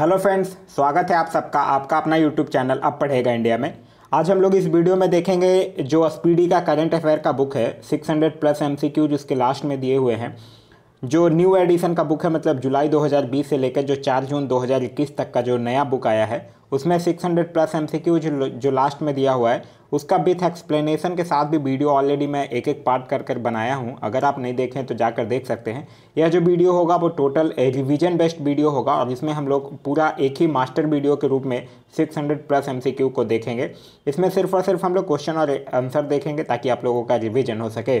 hello friends स्वागत है आप सबका आपका अपना यूट्यूब चैनल अब पढ़ेगा इंडिया में आज हम लोग इस वीडियो में देखेंगे जो एसपीडी का करंट अफेयर का बुक है 600 प्लस सी जिसके लास्ट में दिए हुए हैं जो न्यू एडिशन का बुक है मतलब जुलाई 2020 से लेकर जो 4 जून 2021 तक का जो नया बुक आया है उसमें 600 प्लस एम जो जो लास्ट में दिया हुआ है उसका विथ एक्सप्लेनेशन के साथ भी वीडियो ऑलरेडी मैं एक एक पार्ट कर कर बनाया हूँ अगर आप नहीं देखें तो जाकर देख सकते हैं यह जो वीडियो होगा वो टोटल रिविजन बेस्ड वीडियो होगा और इसमें हम लोग पूरा एक ही मास्टर वीडियो के रूप में 600 प्लस एम को देखेंगे इसमें सिर्फ और सिर्फ हम लोग क्वेश्चन और आंसर देखेंगे ताकि आप लोगों का रिविजन हो सके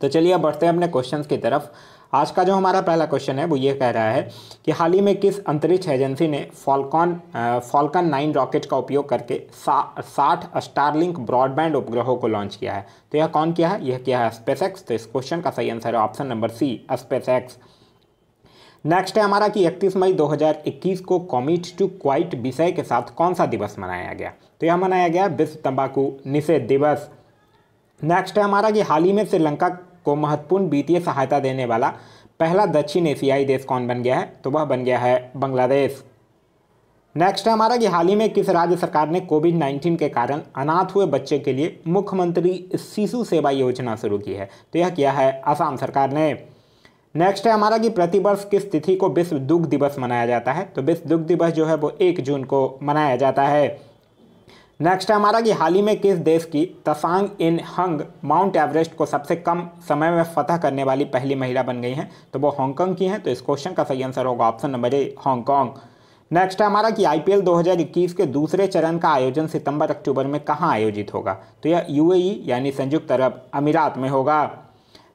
तो चलिए अब बढ़ते हैं अपने क्वेश्चन की तरफ आज का जो हमारा पहला क्वेश्चन है वो ये कह रहा है कि हाल ही में किस अंतरिक्ष एजेंसी ने फॉलकॉन फॉल्कन नाइन रॉकेट का उपयोग करके साठ स्टारलिंक ब्रॉडबैंड उपग्रहों को लॉन्च किया है तो यह कौन किया है यह किया है स्पेसएक्स तो इस क्वेश्चन का सही आंसर है option number C SpaceX next है हमारा कि इकतीस मई 2021 को कॉमिट टू क्वाइट विषय के साथ कौन सा दिवस मनाया गया तो यह मनाया गया विश्व तंबाकू निषेध दिवस नेक्स्ट है हमारा कि हाल ही में श्रीलंका को महत्वपूर्ण वित्तीय सहायता देने वाला पहला दक्षिण एशियाई देश कौन बन गया है तो वह बन गया है बांग्लादेश नेक्स्ट है हमारा कि हाल ही में किस राज्य सरकार ने कोविड 19 के कारण अनाथ हुए बच्चे के लिए मुख्यमंत्री शिशु सेवा योजना शुरू की है तो यह किया है असम सरकार ने नेक्स्ट है हमारा कि प्रतिवर्ष किस तिथि को विश्व दुग्ध दिवस मनाया जाता है तो विश्व दुग्ध दिवस जो है वो एक जून को मनाया जाता है नेक्स्ट है हमारा कि हाल ही में किस देश की तसांग इन हंग माउंट एवरेस्ट को सबसे कम समय में फतह करने वाली पहली महिला बन गई हैं तो वो हांगकॉन्ग की हैं तो इस क्वेश्चन का सही आंसर होगा option number A Hong Kong next है हमारा कि आईपीएल 2021 के दूसरे चरण का आयोजन सितंबर अक्टूबर में कहाँ आयोजित होगा तो यह यू e, यानी संयुक्त अरब अमीरात में होगा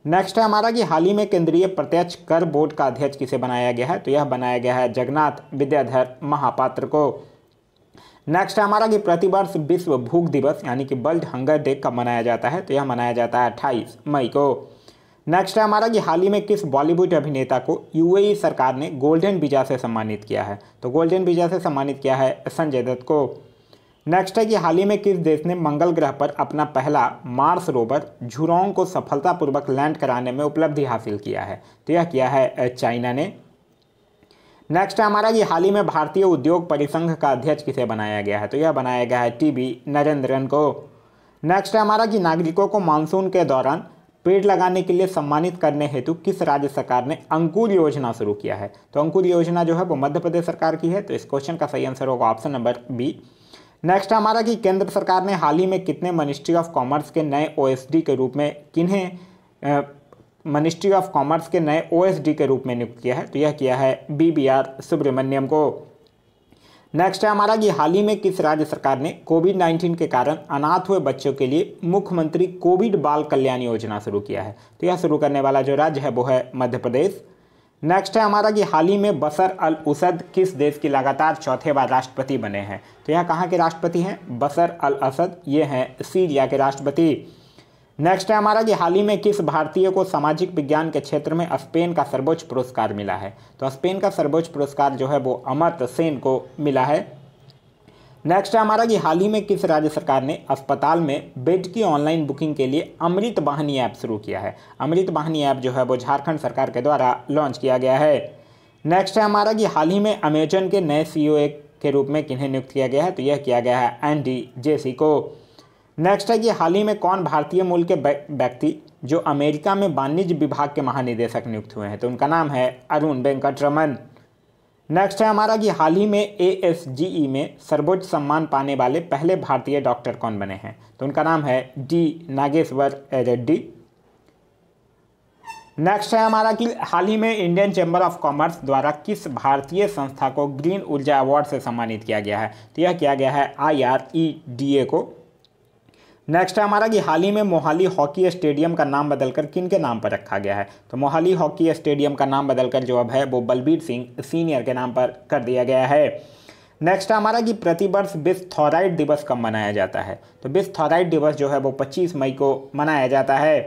नेक्स्ट है हमारा कि हाल ही में केंद्रीय प्रत्यक्ष कर बोर्ड का अध्यक्ष किसे बनाया गया है तो यह बनाया गया है जगन्नाथ विद्याधर महापात्र को नेक्स्ट है हमारा कि प्रतिवर्ष विश्व भूख दिवस यानी कि वर्ल्ड हंगर डे कब मनाया जाता है तो यह मनाया जाता है अट्ठाईस मई को नेक्स्ट है हमारा कि हाल ही में किस बॉलीवुड अभिनेता को यूएई e सरकार ने गोल्डन बीजा से सम्मानित किया है तो गोल्डन बीजा से सम्मानित किया है संजय दत्त को नेक्स्ट है कि हाल ही में किस देश ने मंगल ग्रह पर अपना पहला मार्स रोवर झुरोंग को सफलतापूर्वक लैंड कराने में उपलब्धि हासिल किया है तो यह किया है चाइना ने नेक्स्ट है हमारा ये हाल ही में भारतीय उद्योग परिसंघ का अध्यक्ष किसे बनाया गया है तो यह बनाया गया है टी बी नरेंद्रन को नेक्स्ट है हमारा कि नागरिकों को मानसून के दौरान पेड़ लगाने के लिए सम्मानित करने हेतु किस राज्य सरकार ने अंकुर योजना शुरू किया है तो अंकुर योजना जो है वो मध्य प्रदेश सरकार की है तो इस क्वेश्चन का सही आंसर होगा ऑप्शन नंबर बी नेक्स्ट हमारा कि केंद्र सरकार ने हाल ही में कितने मिनिस्ट्री ऑफ कॉमर्स के नए ओ के रूप में किन्हें मिनिस्ट्री ऑफ कॉमर्स के नए ओएसडी के रूप में नियुक्त किया है तो यह किया है बी बी आर सुब्रमण्यम को नेक्स्ट है हमारा कि हाल ही में किस राज्य सरकार ने कोविड 19 के कारण अनाथ हुए बच्चों के लिए मुख्यमंत्री कोविड बाल कल्याण योजना शुरू किया है तो यह शुरू करने वाला जो राज्य है वो है मध्य प्रदेश नेक्स्ट है हमारा कि हाल ही में बसर अल उसद किस देश की लगातार चौथे बार राष्ट्रपति बने हैं तो यह कहाँ के राष्ट्रपति हैं बसर अल असद ये हैं सीरिया के राष्ट्रपति नेक्स्ट है हमारा कि हाल ही में किस भारतीय को सामाजिक विज्ञान के क्षेत्र में स्पेन का सर्वोच्च पुरस्कार मिला है तो स्पेन का सर्वोच्च पुरस्कार जो है वो अमर्त सेन को मिला है नेक्स्ट है हमारा कि हाल ही में किस राज्य सरकार ने अस्पताल में बेड की ऑनलाइन बुकिंग के लिए अमृत वाहनी ऐप शुरू किया है अमृत वाहनी ऐप जो है वो झारखंड सरकार के द्वारा लॉन्च किया गया है नेक्स्ट है हमारा कि हाल ही में अमेजन के नए सी e के रूप में किन्हें नियुक्त किया गया है तो यह किया गया है एन जेसी को नेक्स्ट है कि हाल ही में कौन भारतीय मूल के व्यक्ति जो अमेरिका में वाणिज्य विभाग के महानिदेशक नियुक्त हुए हैं तो उनका नाम है अरुण वेंकट नेक्स्ट है हमारा कि हाल ही में ए e में सर्वोच्च सम्मान पाने वाले पहले भारतीय डॉक्टर कौन बने हैं तो उनका नाम है डी नागेश्वर रेड्डी नेक्स्ट है हमारा कि हाल ही में इंडियन चैम्बर ऑफ कॉमर्स द्वारा किस भारतीय संस्था को ग्रीन ऊर्जा अवार्ड से सम्मानित किया गया है तो यह किया गया है आई e को नेक्स्ट है हमारा कि हाल ही में मोहाली हॉकी स्टेडियम का नाम बदलकर किन के नाम पर रखा गया है तो मोहाली हॉकी स्टेडियम का नाम बदलकर जो अब है वो बलबीर सिंह सीनियर के नाम पर कर दिया गया है नेक्स्ट है हमारा कि प्रतिवर्ष विश्व थॉराइड दिवस कब मनाया जाता है तो विश्व थॉराइड दिवस जो है वो पच्चीस मई को मनाया जाता है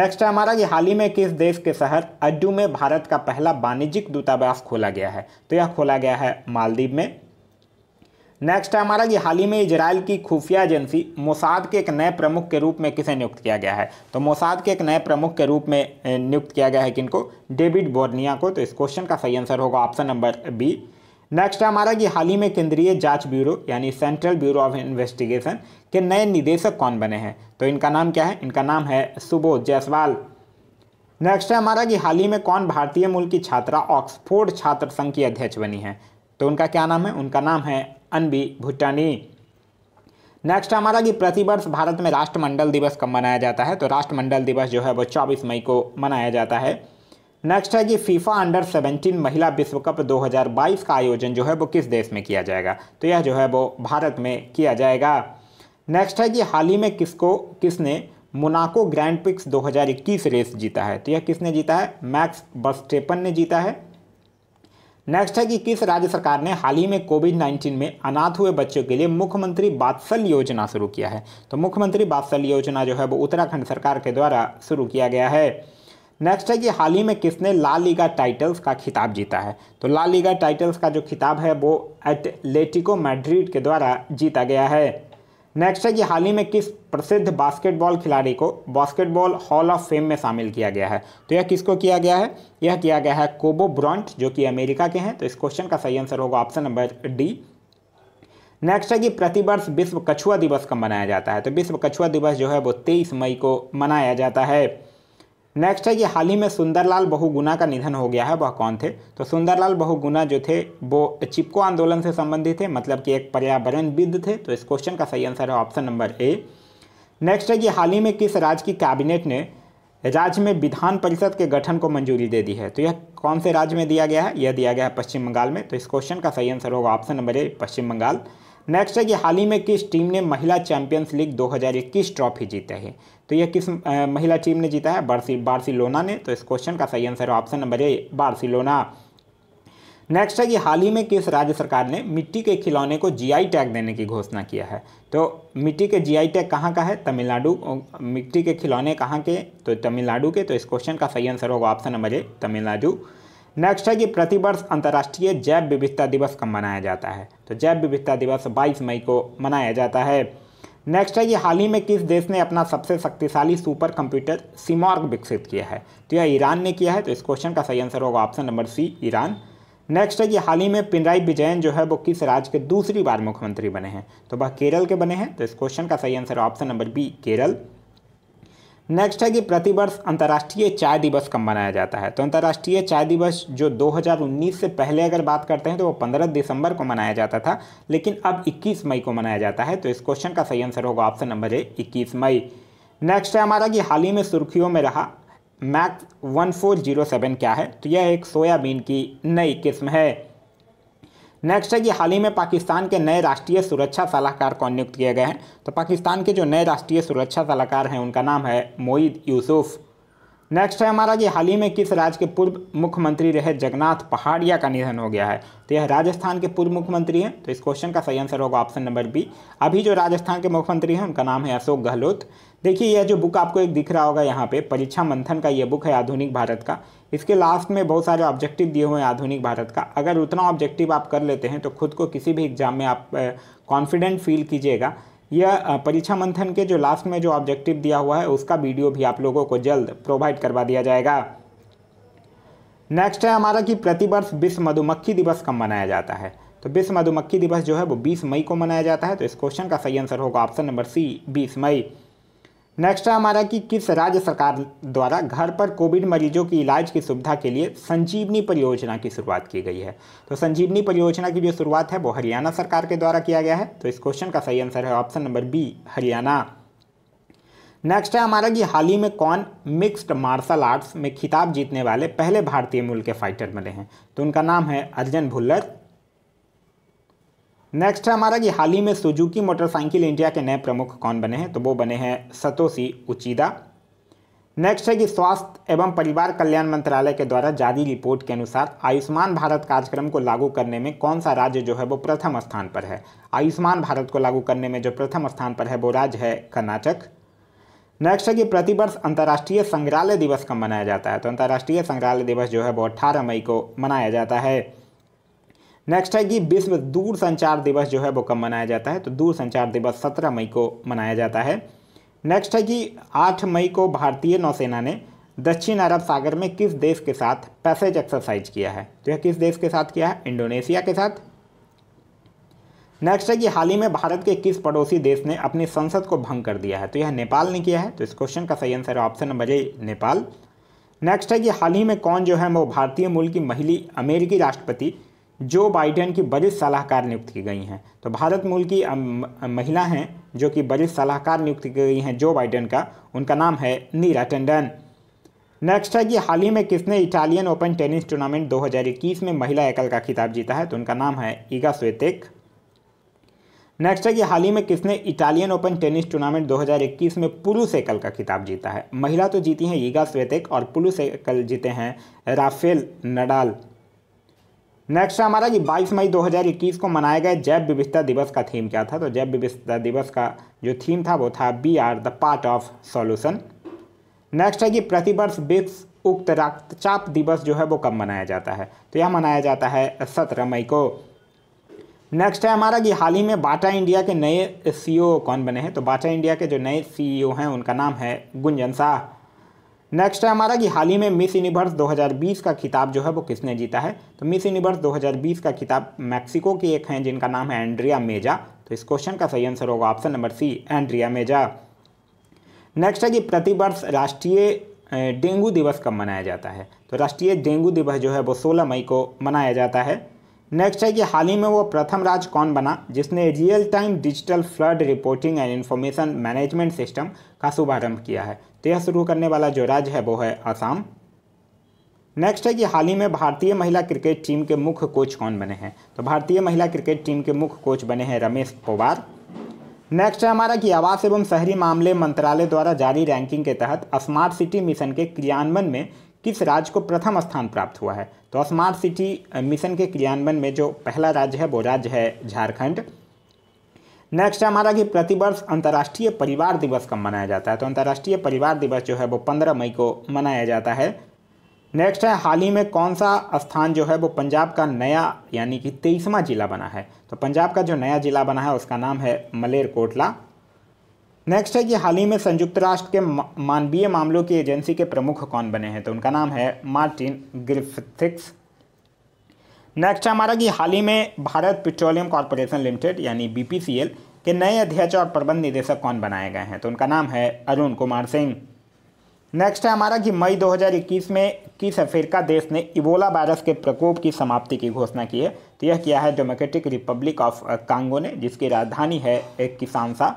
नेक्स्ट है हमारा कि हाल ही में किस देश के शहर अड्डू में भारत का पहला वाणिज्यिक दूतावास खोला गया है तो यह खोला गया है मालदीव में नेक्स्ट है हमारा कि हाल ही में इसराइल की खुफिया एजेंसी मोसाद के एक नए प्रमुख के रूप में किसे नियुक्त किया गया है तो मोसाद के एक नए प्रमुख के रूप में नियुक्त किया गया है किनको डेविड बोर्निया को तो इस क्वेश्चन का सही आंसर होगा ऑप्शन नंबर बी नेक्स्ट है हमारा कि हाल ही में केंद्रीय जांच ब्यूरो यानी सेंट्रल ब्यूरो ऑफ इन्वेस्टिगेशन के नए निदेशक कौन बने हैं तो इनका नाम क्या है इनका नाम है सुबोध जायसवाल नेक्स्ट है हमारा कि हाल ही में कौन भारतीय मूल की छात्रा ऑक्सफोर्ड छात्र संघ की अध्यक्ष बनी है तो उनका क्या नाम है उनका नाम है अनबी भुटानी नेक्स्ट हमारा कि प्रतिवर्ष भारत में राष्ट्रमंडल दिवस कब मनाया जाता है तो राष्ट्रमंडल दिवस जो है वो चौबीस मई को मनाया जाता है नेक्स्ट है कि फीफा अंडर 17 महिला विश्व कप 2022 का आयोजन जो है वो किस देश में किया जाएगा तो यह जो है वो भारत में किया जाएगा नेक्स्ट है कि हाल ही में किसको किसने मोनाको ग्रैंड पिक्स 2021 रेस जीता है तो यह किसने जीता है मैक्स बस्टेपन ने जीता है नेक्स्ट है कि किस राज्य सरकार ने हाल ही में कोविड 19 में अनाथ हुए बच्चों के लिए मुख्यमंत्री बात्सल योजना शुरू किया है तो मुख्यमंत्री बात्सल योजना जो है वो उत्तराखंड सरकार के द्वारा शुरू किया गया है नेक्स्ट है कि हाल ही में किसने ला लीगा टाइटल्स का खिताब जीता है तो ला लीगा टाइटल्स का जो खिताब है वो एटलेटिको मैड्रिड के द्वारा जीता गया है नेक्स्ट है कि हाल ही में किस प्रसिद्ध बास्केटबॉल खिलाड़ी को बास्केटबॉल हॉल ऑफ फेम में शामिल किया गया है तो यह किसको किया गया है यह किया गया है कोबो ब्रॉन्ट जो कि अमेरिका के हैं तो इस क्वेश्चन का सही आंसर होगा ऑप्शन नंबर डी नेक्स्ट है कि प्रतिवर्ष विश्व कछुआ दिवस कब मनाया जाता है तो विश्व कछुआ दिवस जो है वो तेईस मई को मनाया जाता है नेक्स्ट है कि हाल ही में सुंदरलाल बहुगुना का निधन हो गया है वह कौन थे तो सुंदरलाल बहुगुना जो थे वो चिपको आंदोलन से संबंधित थे मतलब कि एक पर्यावरणविद थे तो इस क्वेश्चन का सही आंसर है ऑप्शन नंबर ए नेक्स्ट है कि हाल ही में किस राज्य की कैबिनेट ने राज्य में विधान परिषद के गठन को मंजूरी दे दी है तो यह कौन से राज्य में दिया गया है यह दिया गया है पश्चिम बंगाल में तो इस क्वेश्चन का सही आंसर होगा option number A Paschim Bangal next है कि हाल ही में किस टीम ने महिला चैंपियंस लीग 2021 ट्रॉफी जीता है तो यह किस महिला टीम ने जीता है बार्सी बार्सिलोना ने तो इस क्वेश्चन का सही answer option number A Barcelona next है कि हाल ही में किस राज्य सरकार ने मिट्टी के खिलौने को जीआई टैग देने की घोषणा किया है तो मिट्टी के जीआई टैग कहाँ का है तमिलनाडु मिट्टी के खिलौने कहाँ के तो तमिलनाडु के तो इस क्वेश्चन का सही आंसर होगा option number A Tamil Nadu next है कि प्रतिवर्ष अंतर्राष्ट्रीय जैव विविधता दिवस कब मनाया जाता है तो जैव विविधता दिवस 22 मई को मनाया जाता है नेक्स्ट है कि हाल ही में किस देश ने अपना सबसे शक्तिशाली सुपर कंप्यूटर सीमार्क विकसित किया है तो यह ईरान ने किया है तो इस क्वेश्चन का सही आंसर होगा option number C Iran next है कि हाल ही में पिनराई विजयन जो है वो किस राज्य के दूसरी बार मुख्यमंत्री बने हैं तो वह केरल के बने हैं तो इस क्वेश्चन का सही answer option number B Kerala next है कि प्रतिवर्ष अंतर्राष्ट्रीय चाय दिवस कब मनाया जाता है तो अंतर्राष्ट्रीय चाय दिवस जो 2019 से पहले अगर बात करते हैं तो वो 15 दिसंबर को मनाया जाता था लेकिन अब 21 मई को मनाया जाता है तो इस क्वेश्चन का सही आंसर होगा ऑप्शन नंबर ए 21 मई नेक्स्ट है हमारा कि हाल ही में सुर्खियों में रहा Mac one four zero seven क्या है तो यह एक सोयाबीन की नई किस्म है नेक्स्ट है कि हाल ही में पाकिस्तान के नए राष्ट्रीय सुरक्षा सलाहकार कौन नियुक्त किए गए हैं तो पाकिस्तान के जो नए राष्ट्रीय सुरक्षा सलाहकार हैं उनका नाम है मोईद यूसुफ़ नेक्स्ट है हमारा कि हाल ही में किस राज्य के पूर्व मुख्यमंत्री रहे जगन्नाथ पहाड़िया का निधन हो गया है तो यह राजस्थान के पूर्व मुख्यमंत्री हैं तो इस क्वेश्चन का सही आंसर होगा ऑप्शन नंबर बी अभी जो राजस्थान के मुख्यमंत्री हैं उनका नाम है अशोक गहलोत देखिए यह जो बुक आपको एक दिख रहा होगा यहाँ पे परीक्षा मंथन का ये बुक है आधुनिक भारत का इसके लास्ट में बहुत सारे ऑब्जेक्टिव दिए हुए हैं आधुनिक भारत का अगर उतना ऑब्जेक्टिव आप कर लेते हैं तो खुद को किसी भी एग्ज़ाम में आप कॉन्फिडेंट फील कीजिएगा यह परीक्षा मंथन के जो लास्ट में जो ऑब्जेक्टिव दिया हुआ है उसका वीडियो भी आप लोगों को जल्द प्रोवाइड करवा दिया जाएगा नेक्स्ट है हमारा कि प्रतिवर्ष विश्व मधुमक्खी दिवस कब मनाया जाता है तो विश्व मधुमक्खी दिवस जो है वो 20 मई को मनाया जाता है तो इस क्वेश्चन का सही आंसर होगा ऑप्शन नंबर सी 20 मई नेक्स्ट है हमारा कि किस राज्य सरकार द्वारा घर पर कोविड मरीजों की इलाज की सुविधा के लिए संजीवनी परियोजना की शुरुआत की गई है तो संजीवनी परियोजना की जो शुरुआत है वो हरियाणा सरकार के द्वारा किया गया है तो इस क्वेश्चन का सही आंसर है option number B Haryana next है हमारा कि हाल ही में कौन मिक्स्ड मार्शल आर्ट्स में खिताब जीतने वाले पहले भारतीय मूल के फाइटर बने हैं तो उनका नाम है अर्जन भुल्लर नेक्स्ट है हमारा कि हाल ही में सुजुकी मोटरसाइकिल इंडिया के नए प्रमुख कौन बने हैं तो वो बने हैं सतोशी उचिदा नेक्स्ट है कि स्वास्थ्य एवं परिवार कल्याण मंत्रालय के द्वारा जारी रिपोर्ट के अनुसार आयुष्मान भारत कार्यक्रम को लागू करने में कौन सा राज्य जो है वो प्रथम स्थान पर है आयुष्मान भारत को लागू करने में जो प्रथम स्थान पर है वो राज्य है कर्नाटक नेक्स्ट है कि प्रतिवर्ष अंतर्राष्ट्रीय संग्रहालय दिवस कब मनाया जाता है तो अंतर्राष्ट्रीय संग्रहालय दिवस जो है वो अट्ठारह मई को मनाया जाता है नेक्स्ट है कि विश्व दूर संचार दिवस जो है वो कब मनाया जाता है तो दूर संचार दिवस सत्रह मई को मनाया जाता है नेक्स्ट है कि आठ मई को भारतीय नौसेना ने दक्षिण अरब सागर में किस देश के साथ पैसेज एक्सरसाइज किया है तो यह किस देश के साथ किया है इंडोनेशिया के साथ नेक्स्ट है कि हाल ही में भारत के किस पड़ोसी देश ने अपनी संसद को भंग कर दिया है तो यह नेपाल ने किया है तो इस क्वेश्चन का सही answer option number A Nepal next है कि हाल ही में कौन जो है वो भारतीय मूल की महिला अमेरिकी राष्ट्रपति जो बाइडेन की वरिष्ठ सलाहकार नियुक्त की गई हैं तो भारत मूल की महिला हैं जो कि वरिष्ठ सलाहकार नियुक्त की गई हैं जो बाइडेन का उनका नाम है नीरा टंडन नेक्स्ट है कि हाल ही में किसने इटालियन ओपन टेनिस टूर्नामेंट 2021 में महिला एकल का खिताब जीता है तो उनका नाम है ईगा स्वेतिक नेक्स्ट है कि हाल ही में किसने इटालियन ओपन टेनिस टूर्नामेंट 2021 में पुरुष एकल का खिताब जीता है महिला तो जीती हैं ईगा स्वेतिक और पुरुष एकल जीते हैं राफेल नडाल नेक्स्ट है हमारा जी 22 मई 2021 को मनाया गया जैव विविधता दिवस का थीम क्या था तो जैव विविधता दिवस का जो थीम था वो था B R the part of solution next है कि प्रतिवर्ष विश्व उक्त रक्तचाप दिवस जो है वो कब मनाया जाता है तो यह मनाया जाता है सत्रह मई को नेक्स्ट है हमारा कि हाल ही में बाटा इंडिया के नए सी e कौन बने हैं तो बाटा इंडिया के जो नए सी e हैं उनका नाम है गुंजन शाह नेक्स्ट है हमारा कि हाल ही में मिस यूनिवर्स 2020 का खिताब जो है वो किसने जीता है तो मिस यूनिवर्स 2020 का खिताब मैक्सिको की एक हैं जिनका नाम है एंड्रिया मेजा तो इस क्वेश्चन का सही आंसर होगा option number C Andrea Meza next है कि प्रतिवर्ष राष्ट्रीय डेंगू दिवस कब मनाया जाता है तो राष्ट्रीय डेंगू दिवस जो है वो सोलह मई को मनाया जाता है नेक्स्ट है कि हाल ही में वो प्रथम राज्य कौन बना जिसने real time digital flood reporting and information management system का शुभारंभ किया है तो यह शुरू करने वाला जो राज्य है वो है आसाम नेक्स्ट है कि हाल ही में भारतीय महिला क्रिकेट टीम के मुख्य कोच कौन बने हैं तो भारतीय महिला क्रिकेट टीम के मुख्य कोच बने हैं रमेश पवार नेक्स्ट है हमारा कि आवास एवं शहरी मामले मंत्रालय द्वारा जारी रैंकिंग के तहत स्मार्ट सिटी मिशन के क्रियान्वयन में किस राज्य को प्रथम स्थान प्राप्त हुआ है तो स्मार्ट सिटी मिशन के क्रियान्वयन में जो पहला राज्य है वो राज्य है झारखंड नेक्स्ट है हमारा कि प्रतिवर्ष अंतर्राष्ट्रीय परिवार दिवस कब मनाया जाता है तो अंतर्राष्ट्रीय परिवार दिवस जो है वो पंद्रह मई को मनाया जाता है नेक्स्ट है हाल ही में कौन सा स्थान जो है वो पंजाब का नया यानी कि तेईसवा जिला बना है तो पंजाब का जो नया जिला बना है उसका नाम है मलेरकोटला नेक्स्ट है कि हाल ही में संयुक्त राष्ट्र के मानवीय मामलों की एजेंसी के प्रमुख कौन बने हैं तो उनका नाम है मार्टिन ग्रिफिक्स नेक्स्ट हमारा कि हाल ही में भारत पेट्रोलियम कॉरपोरेशन लिमिटेड यानी बी के नए अध्यक्ष और प्रबंध निदेशक कौन बनाए गए हैं तो उनका नाम है अरुण कुमार सिंह नेक्स्ट है हमारा कि मई 2021 में किस अफ्रीका देश ने इबोला वायरस के प्रकोप की समाप्ति की घोषणा की है तो यह किया है डेमोक्रेटिक रिपब्लिक ऑफ कांगो ने जिसकी राजधानी है एक किसानसा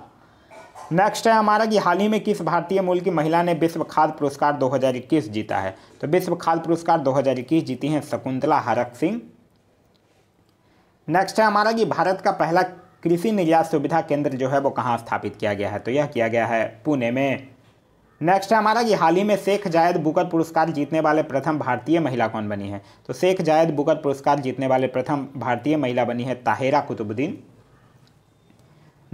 नेक्स्ट है हमारा कि हाल ही में किस भारतीय मूल की महिला ने विश्व खाद्य पुरस्कार 2021 जीता है तो विश्व खाद्य पुरस्कार 2021 जीती हैं शकुंतला हरक सिंह नेक्स्ट है हमारा कि भारत का पहला कृषि निर्यात सुविधा केंद्र जो है वो कहाँ स्थापित किया गया है तो यह किया गया है पुणे में नेक्स्ट है हमारा कि हाल ही में शेख जायद बुकर पुरस्कार जीतने वाले प्रथम भारतीय महिला कौन बनी है तो शेख जायद बुकर पुरस्कार जीतने वाले प्रथम भारतीय महिला बनी है ताहिरा कुतुबुद्दीन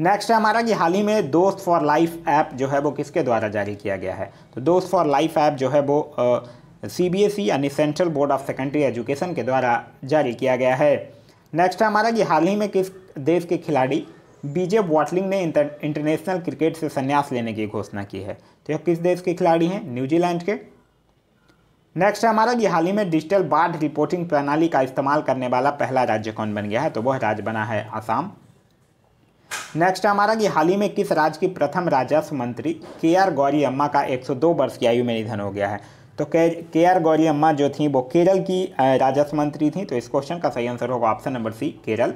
नेक्स्ट है हमारा कि हाल ही में दोस्त फॉर लाइफ ऐप जो है वो किसके द्वारा जारी किया गया है तो दोस्त फॉर लाइफ ऐप जो है वो सी बी एस ई यानी Central Board of Secondary Education के द्वारा जारी किया गया है नेक्स्ट है हमारा कि हाल ही में किस देश के खिलाड़ी बीजे वॉटलिंग ने इंटर, इंटरनेशनल क्रिकेट से संन्यास लेने की घोषणा की है तो यह किस देश के खिलाड़ी हैं न्यूजीलैंड के नेक्स्ट है हमारा कि हाल ही में डिजिटल बाढ़ रिपोर्टिंग प्रणाली का इस्तेमाल करने वाला पहला राज्य कौन बन गया है तो वह राज्य बना है आसाम नेक्स्ट है हमारा कि हाल ही में किस राज्य की प्रथम राजस्व मंत्री के आर गौरी अम्मा का 102 वर्ष की आयु में निधन हो गया है तो के के आर गौरी अम्मा जो थी वो केरल की राजस्व मंत्री थी तो इस क्वेश्चन का सही आंसर होगा option number C Kerala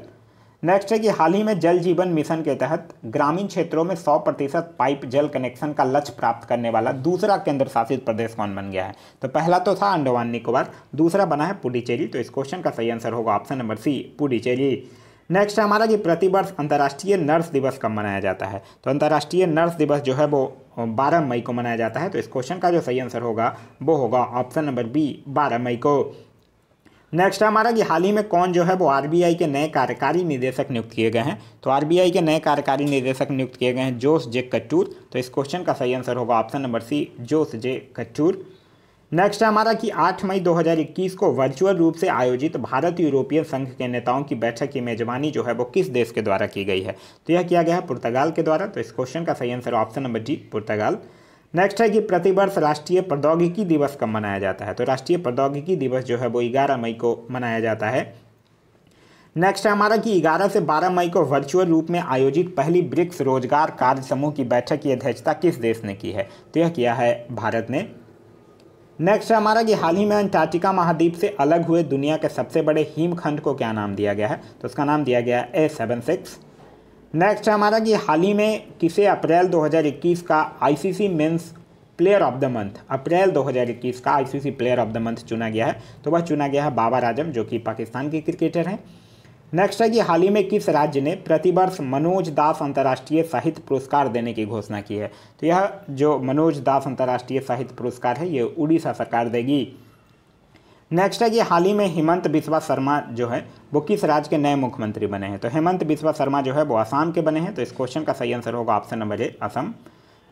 next है कि हाल ही में जल जीवन मिशन के तहत ग्रामीण क्षेत्रों में 100 प्रतिशत पाइप जल कनेक्शन का लक्ष्य प्राप्त करने वाला दूसरा केंद्र शासित प्रदेश कौन बन गया है तो पहला तो था अंडमान निकोबार दूसरा बना है पुडुचेरी तो इस क्वेश्चन का सही आंसर होगा option number C Puducherry next है हमारा कि प्रतिवर्ष अंतर्राष्ट्रीय नर्स दिवस कब मनाया जाता है तो अंतर्राष्ट्रीय नर्स दिवस जो है वो बारह मई को मनाया जाता है तो इस क्वेश्चन का जो सही आंसर होगा वो होगा ऑप्शन नंबर बी बारह मई को नेक्स्ट हमारा कि हाल ही में कौन जो है वो आरबीआई के नए कार्यकारी निदेशक नियुक्त किए गए हैं तो आरबीआई के नए कार्यकारी निदेशक नियुक्त किए गए हैं जोस जे कट्टूर तो इस क्वेश्चन का सही आंसर होगा option number C Jose J Kattoor next है हमारा कि 8 मई 2021 को वर्चुअल रूप से आयोजित भारत यूरोपीय संघ के नेताओं की बैठक की मेजबानी जो है वो किस देश के द्वारा की गई है तो यह किया गया है पुर्तगाल के द्वारा तो इस क्वेश्चन का सही आंसर ऑप्शन नंबर डी पुर्तगाल नेक्स्ट है कि प्रतिवर्ष राष्ट्रीय प्रौद्योगिकी दिवस कब मनाया जाता है तो राष्ट्रीय प्रौद्योगिकी दिवस जो है वो ग्यारह मई को मनाया जाता है नेक्स्ट है हमारा कि 11 से 12 मई को वर्चुअल रूप में आयोजित पहली ब्रिक्स रोजगार कार्य समूह की बैठक की अध्यक्षता किस देश ने की है तो यह किया है भारत ने नेक्स्ट है हमारा कि हाल ही में अंटार्कटिका महाद्वीप से अलग हुए दुनिया के सबसे बड़े हिमखंड को क्या नाम दिया गया है तो उसका नाम दिया गया है ए सेवन सिक्स नेक्स्ट है हमारा कि हाल ही में किसे अप्रैल 2021 का ICC men's player of the month अप्रैल 2021 का ICC player of the month चुना गया है तो वह चुना गया है बाबर आजम जो कि पाकिस्तान के क्रिकेटर हैं नेक्स्ट है कि हाल ही में किस राज्य ने प्रतिवर्ष मनोज दास अंतर्राष्ट्रीय साहित्य पुरस्कार देने की घोषणा की है तो यह जो मनोज दास अंतर्राष्ट्रीय साहित्य पुरस्कार है ये उड़ीसा सरकार देगी नेक्स्ट है कि हाल ही में हेमंत बिस्वा शर्मा जो है वो किस राज्य के नए मुख्यमंत्री बने हैं तो हेमंत बिस्वा शर्मा जो है वो असम के बने हैं तो इस क्वेश्चन का सही आंसर होगा option number A Assam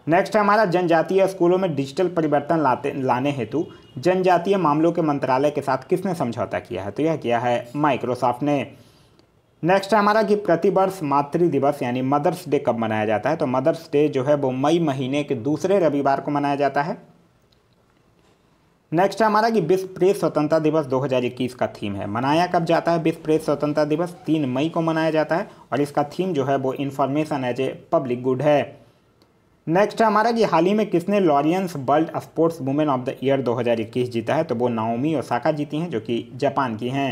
next है हमारा जनजातीय स्कूलों में डिजिटल परिवर्तन लाते लाने हेतु जनजातीय मामलों के मंत्रालय के साथ किसने समझौता किया है तो यह किया है माइक्रोसॉफ्ट ने नेक्स्ट है हमारा कि प्रतिवर्ष मातृ दिवस यानी मदर्स डे कब मनाया जाता है तो मदर्स डे जो है वो मई महीने के दूसरे रविवार को मनाया जाता है नेक्स्ट है हमारा कि विश्व प्रेस स्वतंत्रता दिवस 2021 का थीम है मनाया कब जाता है विश्व प्रेस स्वतंत्रता दिवस तीन मई को मनाया जाता है और इसका थीम जो है वो information as a public good है नेक्स्ट है हमारा कि हाल ही में किसने Laureus world sports women of the year 2021 जीता है तो वो नाओमी ओसाका जीती हैं जो कि जापान की हैं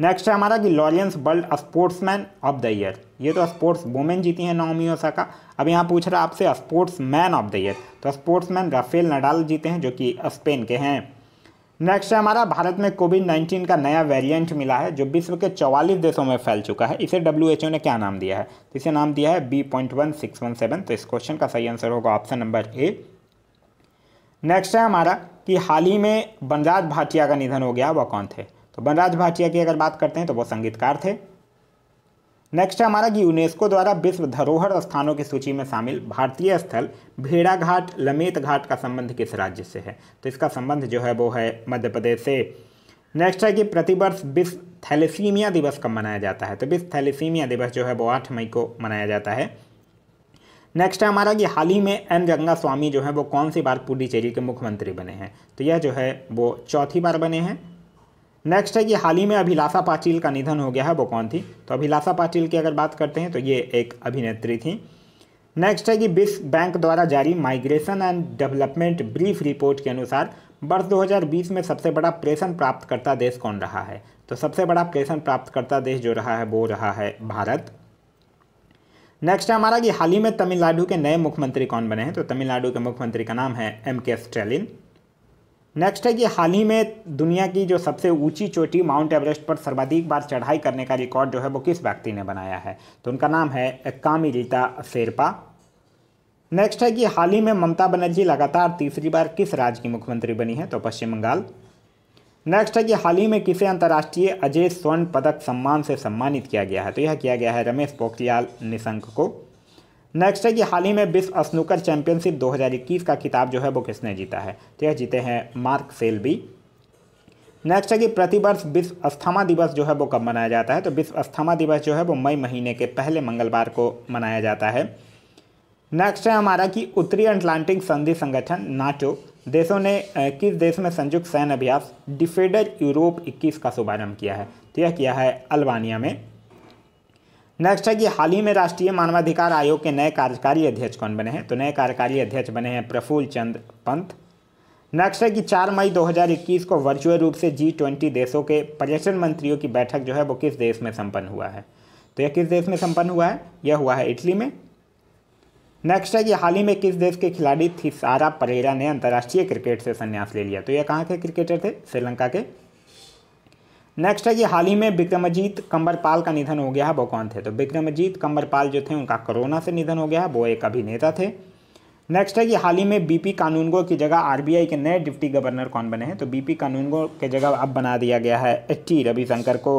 नेक्स्ट है हमारा कि Laureus world sportsman of the year ये तो स्पोर्ट्स वुमेन जीती हैं ओसा ओसाका अब यहाँ पूछ रहा आपसे sportsman of the year तो स्पोर्ट्समैन राफेल नडाल जीते हैं जो कि स्पेन के हैं नेक्स्ट है हमारा भारत में कोविड नाइन्टीन का नया वेरिएंट मिला है जो विश्व के चौवालीस देशों में फैल चुका है इसे डब्ल्यू ने क्या नाम दिया है तो इसे नाम दिया है B point one six one seven तो इस क्वेश्चन का सही आंसर होगा ऑप्शन नंबर ए नेक्स्ट है हमारा कि हाल ही में बनराज भाटिया का निधन हो गया वह कौन थे तो बनराज भाटिया की अगर बात करते हैं तो वो संगीतकार थे नेक्स्ट हमारा कि यूनेस्को द्वारा विश्व धरोहर स्थानों की सूची में शामिल भारतीय स्थल भेड़ाघाट लमेत घाट का संबंध किस राज्य से है तो इसका संबंध जो है वो है मध्य प्रदेश से नेक्स्ट है कि प्रतिवर्ष विश्व थैलेसीमिया दिवस कब मनाया जाता है तो विश्व थैलेसीमिया दिवस जो है वो आठ मई को मनाया जाता है नेक्स्ट है हमारा कि हाल ही में एन गंगा स्वामी जो है वो कौन सी बार पुडुचेरी के मुख्यमंत्री बने हैं तो यह जो है वो चौथी बार बने हैं नेक्स्ट है कि हाल ही में अभिलाषा पाटिल का निधन हो गया है वो कौन थी तो अभिलाषा पाटिल की अगर बात करते हैं तो ये एक अभिनेत्री थी नेक्स्ट है कि विश्व बैंक द्वारा जारी migration and development brief report के अनुसार वर्ष 2020 में सबसे बड़ा प्रेषण प्राप्तकर्ता देश कौन रहा है तो सबसे बड़ा प्रेषण प्राप्तकर्ता देश जो रहा है वो रहा है भारत नेक्स्ट है हमारा कि हाल ही में तमिलनाडु के नए मुख्यमंत्री कौन बने हैं तो तमिलनाडु के मुख्यमंत्री का नाम है एम के स्टेलिन नेक्स्ट है कि हाल ही में दुनिया की जो सबसे ऊंची चोटी माउंट एवरेस्ट पर सर्वाधिक बार चढ़ाई करने का रिकॉर्ड जो है वो किस व्यक्ति ने बनाया है तो उनका नाम है कामी रीता शेरपा नेक्स्ट है कि हाल ही में ममता बनर्जी लगातार तीसरी बार किस राज्य की मुख्यमंत्री बनी है तो पश्चिम बंगाल नेक्स्ट है कि हाल ही में किसे अंतर्राष्ट्रीय अजय स्वर्ण पदक सम्मान से सम्मानित किया गया है तो यह किया गया है रमेश पोखरियाल निशंक को नेक्स्ट है कि हाल ही में विश्व स्नूकर चैंपियनशिप 2021 का किताब जो है वो किसने जीता है तो यह जीते हैं मार्क सेल्बी नेक्स्ट है कि प्रतिवर्ष विश्व अस्थमा दिवस जो है वो कब मनाया जाता है तो विश्व अस्थमा दिवस जो है वो मई महीने के पहले मंगलवार को मनाया जाता है नेक्स्ट है हमारा कि उत्तरी अटलांटिक संधि संगठन नाटो देशों ने किस देश में संयुक्त सैन्य अभ्यास डिफेडर यूरोप 21 का शुभारंभ किया है तो यह किया है अल्बानिया में नेक्स्ट है कि हाल ही में राष्ट्रीय मानवाधिकार आयोग के नए कार्यकारी अध्यक्ष कौन बने हैं तो नए कार्यकारी अध्यक्ष बने हैं प्रफुल्ल चंद्र पंत नेक्स्ट है कि 4 मई 2021 को वर्चुअल रूप से जी ट्वेंटी देशों के पर्यटन मंत्रियों की बैठक जो है वो किस देश में संपन्न हुआ है तो यह किस देश में संपन्न हुआ है यह हुआ है इटली में नेक्स्ट है कि हाल ही में किस देश के खिलाड़ी थी सारा परेरा ने अंतर्राष्ट्रीय क्रिकेट से संन्यास ले लिया तो यह कहाँ के क्रिकेटर थे श्रीलंका के नेक्स्ट है कि हाल ही में विक्रमजीत कंबरपाल का निधन हो गया है वो कौन थे तो विक्रमजीत कंबरपाल जो थे उनका कोरोना से निधन हो गया है वो एक अभिनेता थे नेक्स्ट है कि हाल ही में बीपी कानूनगो की जगह आरबीआई के नए डिप्टी गवर्नर कौन बने हैं तो बीपी कानूनगो के जगह अब बना दिया गया है एच टी रविशंकर को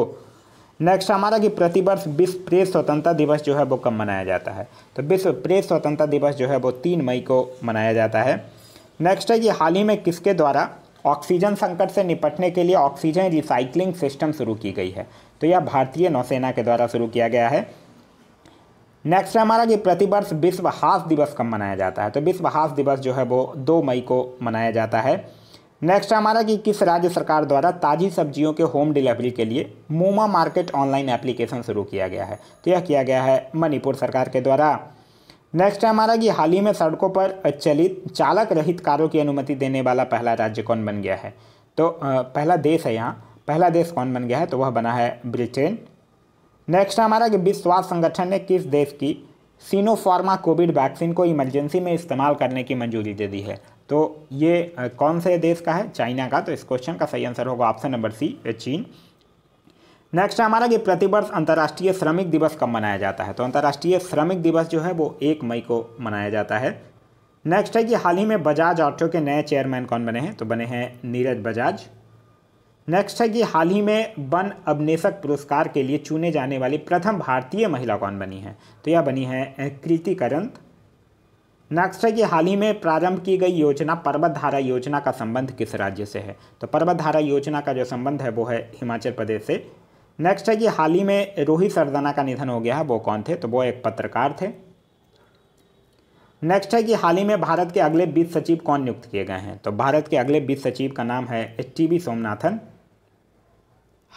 नेक्स्ट हमारा कि प्रतिवर्ष विश्व प्रेस स्वतंत्रता दिवस जो है वो कब मनाया जाता है तो विश्व प्रेस स्वतंत्रता दिवस जो है वो तीन मई को मनाया जाता है नेक्स्ट है कि हाल ही में किसके द्वारा ऑक्सीजन संकट से निपटने के लिए ऑक्सीजन रिसाइकलिंग सिस्टम शुरू की गई है तो यह भारतीय नौसेना के द्वारा शुरू किया गया है नेक्स्ट है हमारा कि प्रतिवर्ष विश्व हास दिवस कब मनाया जाता है तो विश्व हास दिवस जो है वो दो मई को मनाया जाता है नेक्स्ट हमारा कि किस राज्य सरकार द्वारा ताज़ी सब्जियों के होम डिलीवरी के लिए मोमा मार्केट ऑनलाइन एप्लीकेशन शुरू किया गया है तो यह किया गया है मणिपुर सरकार के द्वारा नेक्स्ट है हमारा कि हाल ही में सड़कों पर चलित चालक रहित कारों की अनुमति देने वाला पहला राज्य कौन बन गया है तो पहला देश है यहाँ पहला देश कौन बन गया है तो वह बना है ब्रिटेन नेक्स्ट है हमारा कि विश्व स्वास्थ्य संगठन ने किस देश की सीनोफार्मा कोविड वैक्सीन को इमरजेंसी में इस्तेमाल करने की मंजूरी दे दी है तो ये कौन से देश का है चाइना का तो इस क्वेश्चन का सही आंसर होगा ऑप्शन नंबर सी चीन नेक्स्ट है हमारा कि प्रतिवर्ष अंतर्राष्ट्रीय श्रमिक दिवस कब मनाया जाता है तो अंतर्राष्ट्रीय श्रमिक दिवस जो है वो एक मई को मनाया जाता है नेक्स्ट है कि हाल ही में बजाज ऑटो के नए चेयरमैन कौन बने हैं तो बने हैं नीरज बजाज नेक्स्ट है कि हाल ही में वन अभिनेशक पुरस्कार के लिए चुने जाने वाली प्रथम भारतीय महिला कौन बनी है तो यह बनी है कृति करंत नेक्स्ट है कि हाल ही में प्रारंभ की गई योजना पर्वत धारा योजना का संबंध किस राज्य से है तो पर्वत धारा योजना का जो संबंध है वो है हिमाचल प्रदेश से नेक्स्ट है कि हाल ही में रोहित सरदाना का निधन हो गया है वो कौन थे तो वो एक पत्रकार थे नेक्स्ट है कि हाल ही में भारत के अगले वित्त सचिव कौन नियुक्त किए गए हैं तो भारत के अगले वित्त सचिव का नाम है एच टी सोमनाथन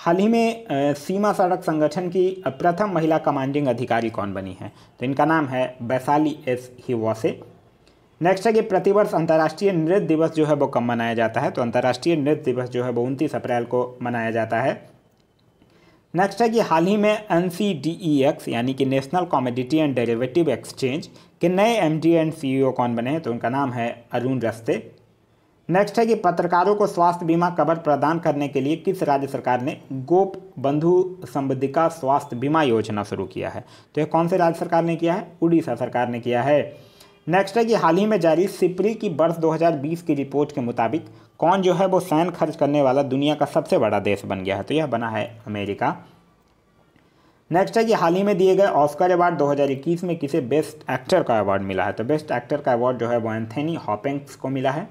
हाल ही में सीमा सड़क संगठन की प्रथम महिला कमांडिंग अधिकारी कौन बनी है तो इनका नाम है वैशाली एस हिवासे नेक्स्ट है कि प्रतिवर्ष अंतर्राष्ट्रीय नृत्य दिवस जो है वो कब मनाया जाता है तो अंतर्राष्ट्रीय नृत्य दिवस जो है वो उनतीस अप्रैल को मनाया जाता है नेक्स्ट है कि हाल ही में एन e यानी कि National Commodity and Derivative Exchange के नए एम एंड सी कौन बने हैं तो उनका नाम है अरुण रस्ते नेक्स्ट है कि पत्रकारों को स्वास्थ्य बीमा कवर प्रदान करने के लिए किस राज्य सरकार ने गोप बंधु संबद्धिका स्वास्थ्य बीमा योजना शुरू किया है तो यह कौन से राज्य सरकार ने किया है उड़ीसा सरकार ने किया है नेक्स्ट है कि हाल ही में जारी सिपरी की वर्ष 2020 की रिपोर्ट के मुताबिक कौन जो है वो सैन खर्च करने वाला दुनिया का सबसे बड़ा देश बन गया है तो यह बना है अमेरिका नेक्स्ट है कि हाल ही में दिए गए ऑस्कर अवार्ड 2021 में किसे बेस्ट एक्टर का अवार्ड मिला है तो बेस्ट एक्टर का अवार्ड जो है वो एंथनी हॉपिंग्स को मिला है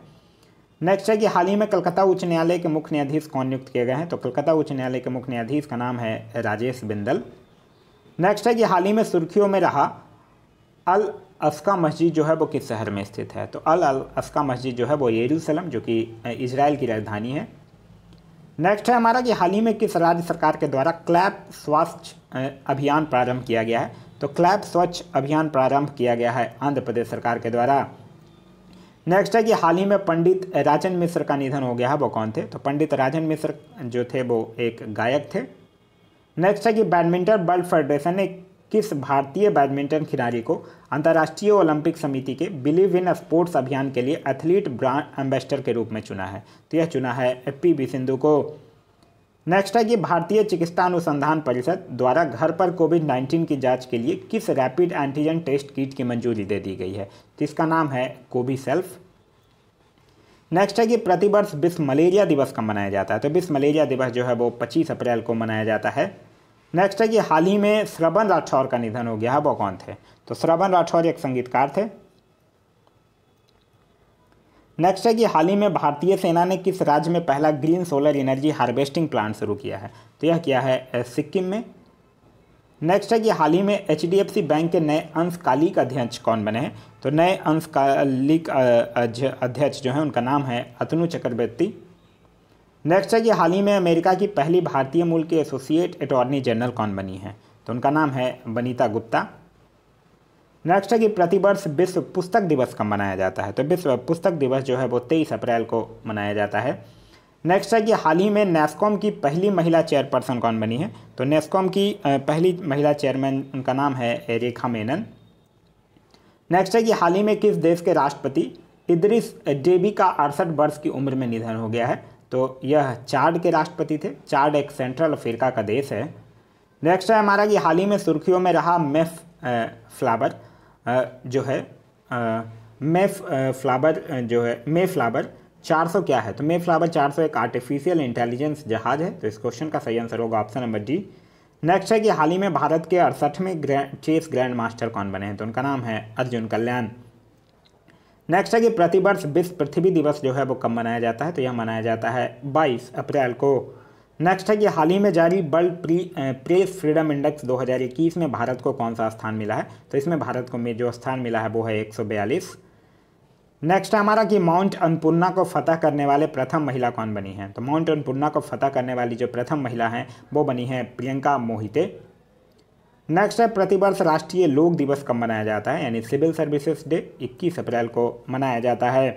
नेक्स्ट है कि हाल ही में कलकत्ता उच्च न्यायालय के मुख्य न्यायाधीश कौन नियुक्त किए गए हैं तो कलकत्ता उच्च न्यायालय के मुख्य न्यायाधीश का नाम है राजेश बिंदल नेक्स्ट है कि हाल ही में सुर्खियों में रहा अल अस्का मस्जिद जो है वो किस शहर में स्थित है तो अल अल अस्का मस्जिद जो है वो येरूसलम जो कि इसराइल की राजधानी है नेक्स्ट है हमारा कि हाल ही में किस राज्य सरकार के द्वारा क्लैप स्वच्छ अभियान प्रारंभ किया गया है तो क्लैप स्वच्छ अभियान प्रारंभ किया गया है आंध्र प्रदेश सरकार के द्वारा नेक्स्ट है कि हाल ही में पंडित राजन मिश्र का निधन हो गया है वो कौन थे तो पंडित राजन मिश्र जो थे वो एक गायक थे नेक्स्ट है कि बैडमिंटन वर्ल्ड फेडरेशन ने किस भारतीय बैडमिंटन खिलाड़ी को अंतर्राष्ट्रीय ओलंपिक समिति के बिलीव इन स्पोर्ट्स अभियान के लिए एथलीट ब्रांड एम्बेसडर के रूप में चुना है तो यह चुना है एफ पी सिंधु को नेक्स्ट है कि भारतीय चिकित्सा अनुसंधान परिषद द्वारा घर पर कोविड 19 की जांच के लिए किस रैपिड एंटीजन टेस्ट किट की मंजूरी दे दी गई है जिसका नाम है कोबी सेल्फ नेक्स्ट है कि प्रतिवर्ष विश्व मलेरिया दिवस कब मनाया जाता है तो विश्व मलेरिया दिवस जो है वो 25 अप्रैल को मनाया जाता है नेक्स्ट है कि हाल ही में श्रवण राठौर का निधन हो गया है वो कौन थे तो श्रवण राठौर एक संगीतकार थे नेक्स्ट है कि हाल ही में भारतीय सेना ने किस राज्य में पहला green solar energy harvesting plant शुरू किया है तो यह किया है सिक्किम में नेक्स्ट है कि हाल ही में एच बैंक के नए अंशकालिक अध्यक्ष कौन बने हैं तो नए अंशकालिक अध्यक्ष जो है उनका नाम है अतनु चक्रवर्ती नेक्स्ट है कि हाल ही में अमेरिका की पहली भारतीय मूल की एसोसिएट अटॉर्नी जनरल कौन बनी है तो उनका नाम है वनीता गुप्ता नेक्स्ट है कि प्रतिवर्ष विश्व पुस्तक दिवस कब मनाया जाता है तो विश्व पुस्तक दिवस जो है वो तेईस अप्रैल को मनाया जाता है नेक्स्ट है कि हाल ही में नेस्कॉम की पहली महिला चेयरपर्सन कौन बनी है तो नेस्कॉम की पहली महिला चेयरमैन उनका नाम है रेखा मेनन नेक्स्ट है कि हाल ही में किस देश के राष्ट्रपति इद्रिस डेबी का अड़सठ वर्ष की उम्र में निधन हो गया है तो यह चार्ड के राष्ट्रपति थे चार्ड एक सेंट्रल अफ्रीका का देश है नेक्स्ट है हमारा कि हाल ही में सुर्खियों में रहा मेफ फ्लावर जो है मेफ फ्लावर जो है मे फ्लावर 400 क्या है तो मे फ्लावर 400 एक आर्टिफिशियल इंटेलिजेंस जहाज है तो इस क्वेश्चन का सही आंसर होगा ऑप्शन नंबर डी नेक्स्ट है कि हाल ही में भारत के अड़सठवें ग्रैंड चेस ग्रैंड मास्टर कौन बने हैं तो उनका नाम है अर्जुन कल्याण नेक्स्ट है कि प्रतिवर्ष विश्व पृथ्वी दिवस जो है वो कब मनाया जाता है तो यह मनाया जाता है 22 अप्रैल को नेक्स्ट है कि हाल ही में जारी world pre press freedom index 2021 में भारत को कौन सा स्थान मिला है तो इसमें भारत को जो स्थान मिला है वो है 142 नेक्स्ट है हमारा कि माउंट अन्नपूर्णा को फतह करने वाले प्रथम महिला कौन बनी है तो माउंट अन्नपूर्णा को फतह करने वाली जो प्रथम महिला हैं वो बनी है प्रियंका मोहिते नेक्स्ट है प्रतिवर्ष राष्ट्रीय लोक दिवस कब मनाया जाता है यानी सिविल सर्विसेज डे 21 अप्रैल को मनाया जाता है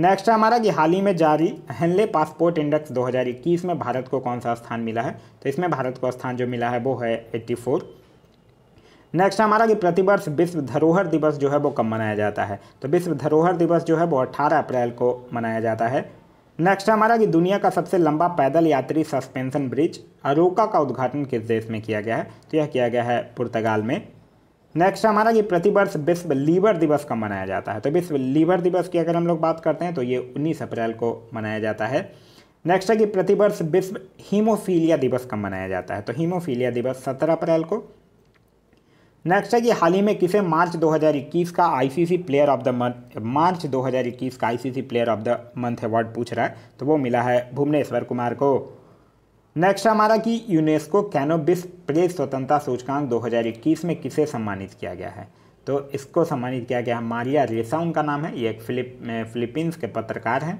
नेक्स्ट है हमारा कि हाल ही में जारी हेनले पासपोर्ट इंडेक्स 2021 में भारत को कौन सा स्थान मिला है तो इसमें भारत को स्थान जो मिला है वो है 84 नेक्स्ट हमारा कि प्रतिवर्ष विश्व धरोहर दिवस जो है वो कब मनाया जाता है तो विश्व धरोहर दिवस जो है वो अट्ठारह अप्रैल को मनाया जाता है नेक्स्ट हमारा कि दुनिया का सबसे लंबा पैदल यात्री सस्पेंशन ब्रिज अरोका का उद्घाटन किस देश में किया गया है तो यह किया गया है पुर्तगाल में नेक्स्ट हमारा कि प्रतिवर्ष विश्व लीवर दिवस कब मनाया जाता है तो विश्व लीवर दिवस की अगर हम लोग बात करते हैं तो ये 19 अप्रैल को मनाया जाता है नेक्स्ट है कि प्रतिवर्ष विश्व हीमोफीलिया दिवस कब मनाया जाता है तो हीमोफीलिया दिवस 17 अप्रैल को नेक्स्ट है कि हाल ही में किसे मार्च 2021 का ICC player of the month March 2021 का ICC player of the month award पूछ रहा है तो वो मिला है भुवनेश्वर कुमार को नेक्स्ट हमारा कि यूनेस्को कैनोबिस प्लेस स्वतंत्रता सूचकांक 2021 में किसे सम्मानित किया गया है तो इसको सम्मानित किया गया मारिया रेसा उनका नाम है ये एक फिलिप फिलीपींस के पत्रकार हैं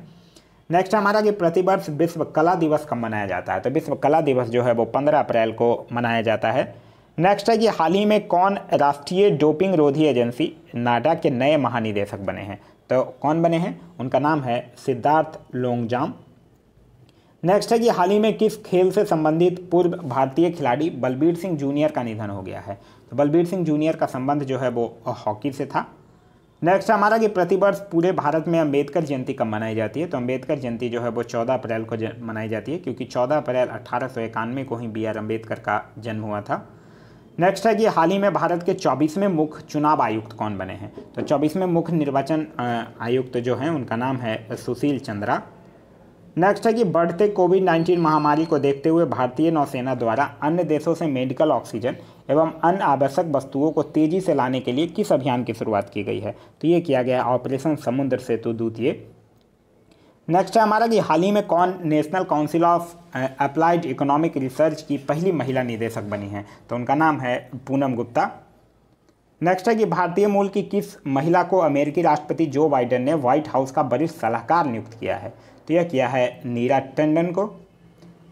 नेक्स्ट हमारा कि प्रतिवर्ष विश्व कला दिवस कब मनाया जाता है तो विश्व कला दिवस जो है वो पंद्रह अप्रैल को मनाया जाता है नेक्स्ट है कि हाल ही में कौन राष्ट्रीय डोपिंग रोधी एजेंसी नाडा के नए महानिदेशक बने हैं तो कौन बने हैं उनका नाम है सिद्धार्थ लोंगजाम नेक्स्ट है कि हाल ही में किस खेल से संबंधित पूर्व भारतीय खिलाड़ी बलबीर सिंह जूनियर का निधन हो गया है तो बलबीर सिंह जूनियर का संबंध जो है वो हॉकी से था नेक्स्ट हमारा कि प्रतिवर्ष पूरे भारत में अंबेडकर जयंती कब मनाई जाती है तो अंबेडकर जयंती जो है वो 14 अप्रैल को मनाई जाती है क्योंकि 14 अप्रैल अठारह को ही बी आर अम्बेडकर का जन्म हुआ था नेक्स्ट है कि हाल ही में भारत के 24वें मुख्य चुनाव आयुक्त कौन बने हैं तो 24वें मुख्य निर्वाचन आयुक्त जो हैं उनका नाम है सुशील चंद्रा नेक्स्ट है कि बढ़ते कोविड 19 महामारी को देखते हुए भारतीय नौसेना द्वारा अन्य देशों से मेडिकल ऑक्सीजन एवं अन्य आवश्यक वस्तुओं को तेजी से लाने के लिए किस अभियान की शुरुआत की गई है तो ये किया गया ऑपरेशन समुद्र सेतु द्वितीय नेक्स्ट है हमारा कि हाल ही में कौन national council of applied economic research की पहली महिला निदेशक बनी है तो उनका नाम है पूनम गुप्ता नेक्स्ट है कि भारतीय मूल की किस महिला को अमेरिकी राष्ट्रपति जो बाइडेन ने व्हाइट हाउस का वरिष्ठ सलाहकार नियुक्त किया है तो यह किया है नीरा टंडन को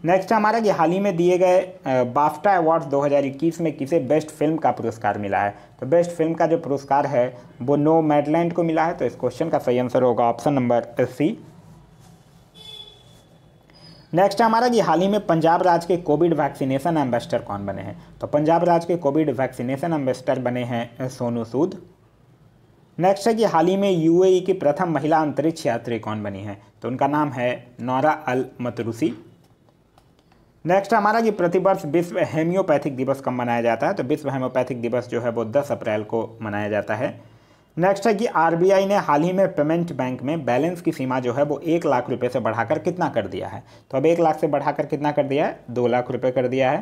नेक्स्ट है हमारा कि हाल ही में दिए गए बाफ्टा अवार्ड 2021 में किसे बेस्ट फिल्म का पुरस्कार मिला है तो बेस्ट फिल्म का जो पुरस्कार है वो नो मेडलैंड को मिला है तो इस क्वेश्चन का सही आंसर होगा ऑप्शन नंबर सी नेक्स्ट है हमारा कि हाल ही में पंजाब राज्य के कोविड वैक्सीनेशन एम्बेसडर कौन बने हैं तो पंजाब राज्य के कोविड वैक्सीनेशन एम्बेसडर बने हैं सोनू सूद नेक्स्ट है कि हाल ही में यूएई e की प्रथम महिला अंतरिक्ष यात्री कौन बनी है तो उनका नाम है नौरा अल मतरूसी नेक्स्ट हमारा कि प्रतिवर्ष विश्व हेम्योपैथिक दिवस कब मनाया जाता है तो विश्व हेम्योपैथिक दिवस जो है वो 10 अप्रैल को मनाया जाता है नेक्स्ट है कि आरबीआई ने हाल ही में पेमेंट बैंक में बैलेंस की सीमा जो है वो एक लाख रुपए से बढ़ाकर कितना कर दिया है तो अब एक लाख से बढ़ाकर कितना कर दिया है दो लाख रुपए कर दिया है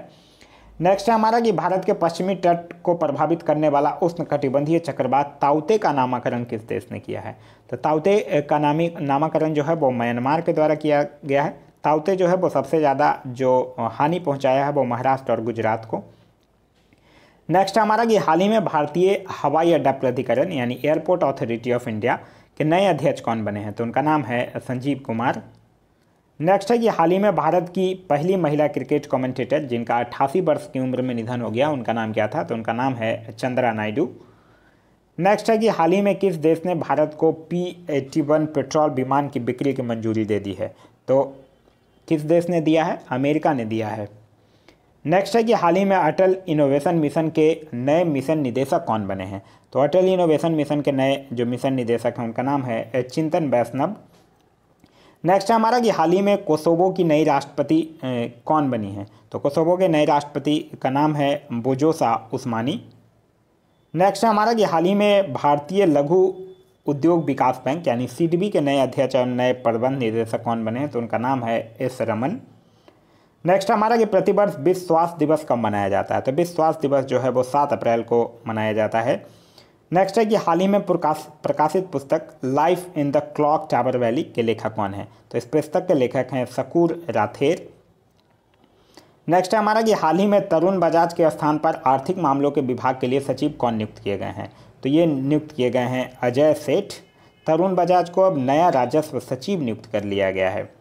नेक्स्ट है हमारा कि भारत के पश्चिमी तट को प्रभावित करने वाला उष्ण कटिबंधीय चक्रवात ताउते का नामाकरण किस देश ने किया है तो ताउते का नामी नामाकरण जो है वो म्यांमार के द्वारा किया गया है ताउते जो है वो सबसे ज़्यादा जो हानि पहुंचाया है वो महाराष्ट्र और गुजरात को नेक्स्ट हमारा कि हाल ही में भारतीय हवाई अड्डा प्राधिकरण यानी एयरपोर्ट अथॉरिटी ऑफ इंडिया के नए अध्यक्ष कौन बने हैं तो उनका नाम है संजीव कुमार नेक्स्ट है कि हाल ही में भारत की पहली महिला क्रिकेट कमेंटेटर जिनका अट्ठासी वर्ष की उम्र में निधन हो गया उनका नाम क्या था तो उनका नाम है चंद्रा नायडू नेक्स्ट है कि हाल ही में किस देश ने भारत को पी एट्टी वन पेट्रोल विमान की बिक्री की मंजूरी दे दी है तो किस देश ने दिया है अमेरिका ने दिया है नेक्स्ट है कि हाल ही में अटल इनोवेशन मिशन के नए मिशन निदेशक कौन बने हैं तो अटल इनोवेशन मिशन के नए जो मिशन निदेशक हैं उनका नाम है चिंतन वैष्णव नेक्स्ट है हमारा कि हाल ही में कोसोवो की नई राष्ट्रपति कौन बनी है तो कोसोवो के नए राष्ट्रपति का नाम है बोजोसा उस्मानी नेक्स्ट है हमारा कि हाल ही में भारतीय लघु उद्योग विकास बैंक यानी सी के नए अध्यक्ष और नए प्रबंध निदेशक कौन बने हैं तो उनका नाम है एस रमन नेक्स्ट हमारा कि प्रतिवर्ष विश्व स्वास्थ्य दिवस कब मनाया जाता है तो विश्व स्वास्थ्य दिवस जो है वो सात अप्रैल को मनाया जाता है नेक्स्ट है कि हाल ही में प्रकाश प्रकाशित पुस्तक life in the clock tower valley के लेखक कौन है तो इस पुस्तक के लेखक हैं सकूर राथेर नेक्स्ट है हमारा कि हाल ही में तरुण बजाज के स्थान पर आर्थिक मामलों के विभाग के लिए सचिव कौन नियुक्त किए गए हैं तो ये नियुक्त किए गए हैं अजय सेठ तरुण बजाज को अब नया राजस्व सचिव नियुक्त कर लिया गया है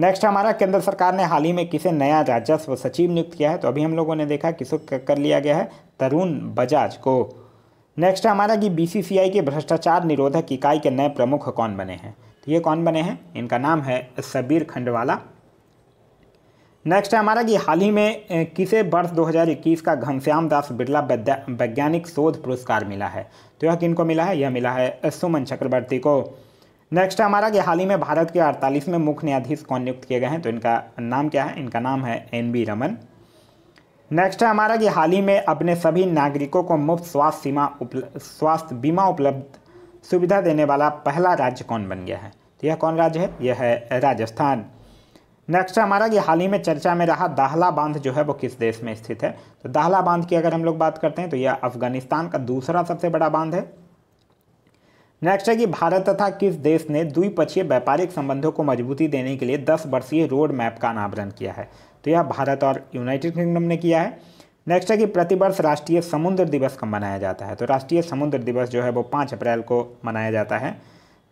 नेक्स्ट हमारा केंद्र सरकार ने हाल ही में किसे नया राजस्व सचिव नियुक्त किया है तो अभी हम लोगों ने देखा किसको कर लिया गया है तरुण बजाज को नेक्स्ट हमारा कि बीसीसीआई के भ्रष्टाचार निरोधक इकाई के नए प्रमुख कौन बने हैं तो ये कौन बने हैं इनका नाम है सबीर खंडवाला नेक्स्ट है हमारा कि हाल ही में किसे वर्ष 2021 का घनश्याम दास बिरला वैज्ञानिक शोध पुरस्कार मिला है तो यह किन को मिला है यह मिला है सुमन चक्रवर्ती को नेक्स्ट है हमारा कि हाल ही में भारत के 48 में मुख्य न्यायाधीश कौन नियुक्त किए गए हैं तो इनका नाम क्या है इनका नाम है एन बी रमन नेक्स्ट है हमारा कि हाल ही में अपने सभी नागरिकों को मुफ्त स्वास्थ्य सीमा स्वास्थ्य बीमा उपलब्ध सुविधा देने वाला पहला राज्य कौन बन गया है तो यह कौन राज्य है यह है राजस्थान नेक्स्ट है हमारा कि हाल ही में चर्चा में रहा दाहला बांध जो है वो किस देश में स्थित है तो दाहला बांध की अगर हम लोग बात करते हैं तो यह अफगानिस्तान का दूसरा सबसे बड़ा बांध है नेक्स्ट है कि भारत तथा किस देश ने द्विपक्षीय व्यापारिक संबंधों को मजबूती देने के लिए 10 वर्षीय रोड मैप का अनावरण किया है तो यह भारत और यूनाइटेड किंगडम ने किया है नेक्स्ट है कि प्रतिवर्ष राष्ट्रीय समुद्र दिवस कब मनाया जाता है तो राष्ट्रीय समुद्र दिवस जो है वो पाँच अप्रैल को मनाया जाता है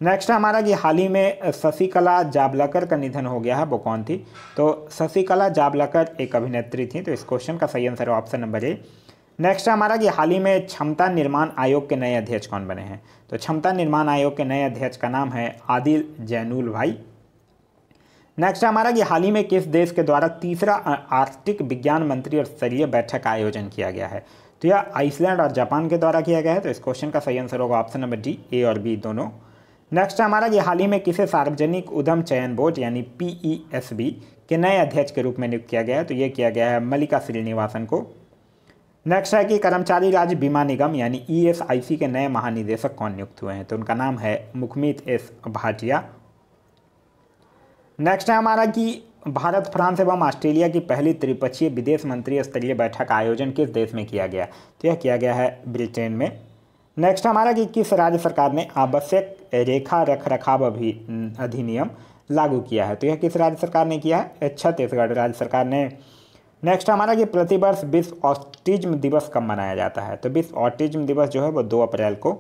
नेक्स्ट है हमारा कि हाल ही में शशिकला जावलकर का निधन हो गया है वो कौन थी तो शशिकला जावलकर एक अभिनेत्री थी तो इस क्वेश्चन का सही answer option number A next है हमारा कि हाल ही में क्षमता निर्माण आयोग के नए अध्यक्ष कौन बने हैं तो क्षमता निर्माण आयोग के नए अध्यक्ष का नाम है आदिल जैनुल भाई नेक्स्ट है हमारा कि हाल ही में किस देश के द्वारा तीसरा आर्थिक विज्ञान मंत्री स्तरीय बैठक का आयोजन किया गया है तो यह आइसलैंड और जापान के द्वारा किया गया है तो इस क्वेश्चन का सही आंसर होगा ऑप्शन नंबर डी ए और बी दोनों नेक्स्ट है हमारा कि हाल ही में किसे सार्वजनिक उद्यम चयन बोर्ड यानी पी e के नए अध्यक्ष के रूप में नियुक्त किया गया है तो यह किया गया है मल्लिका श्रीनिवासन को नेक्स्ट है कि कर्मचारी राज्य बीमा निगम यानी ईएसआईसी e के नए महानिदेशक कौन नियुक्त हुए हैं तो उनका नाम है मुखमीत एस भाटिया नेक्स्ट है हमारा कि भारत फ्रांस एवं ऑस्ट्रेलिया की पहली त्रिपक्षीय विदेश मंत्री स्तरीय बैठक का आयोजन किस देश में किया गया तो यह किया गया है ब्रिटेन में नेक्स्ट हमारा कि किस राज्य सरकार ने आवश्यक रेखा रख रखाव अभी अधिनियम लागू किया है तो यह किस राज्य सरकार ने किया है छत्तीसगढ़ राज्य सरकार ने नेक्स्ट हमारा कि प्रतिवर्ष विश्व ऑटिज्म दिवस कब मनाया जाता है तो विश्व ऑटिज्म दिवस जो है वो दो अप्रैल को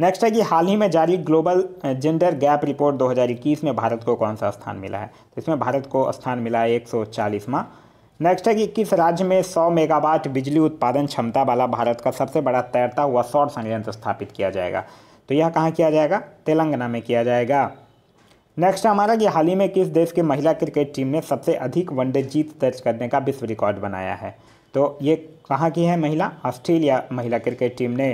नेक्स्ट है कि हाल ही में जारी ग्लोबल जेंडर गैप रिपोर्ट 2021 में भारत को कौन सा स्थान मिला है तो इसमें भारत को स्थान मिला है एक सौ नेक्स्ट है कि किस राज्य में 100 मेगावाट बिजली उत्पादन क्षमता वाला भारत का सबसे बड़ा तैरता हुआ सौर संयंत्र स्थापित किया जाएगा तो यह कहाँ किया जाएगा तेलंगाना में किया जाएगा नेक्स्ट हमारा कि हाल ही में किस देश की महिला क्रिकेट टीम ने सबसे अधिक वनडे जीत दर्ज करने का विश्व रिकॉर्ड बनाया है तो ये कहाँ की है महिला ऑस्ट्रेलिया महिला क्रिकेट टीम ने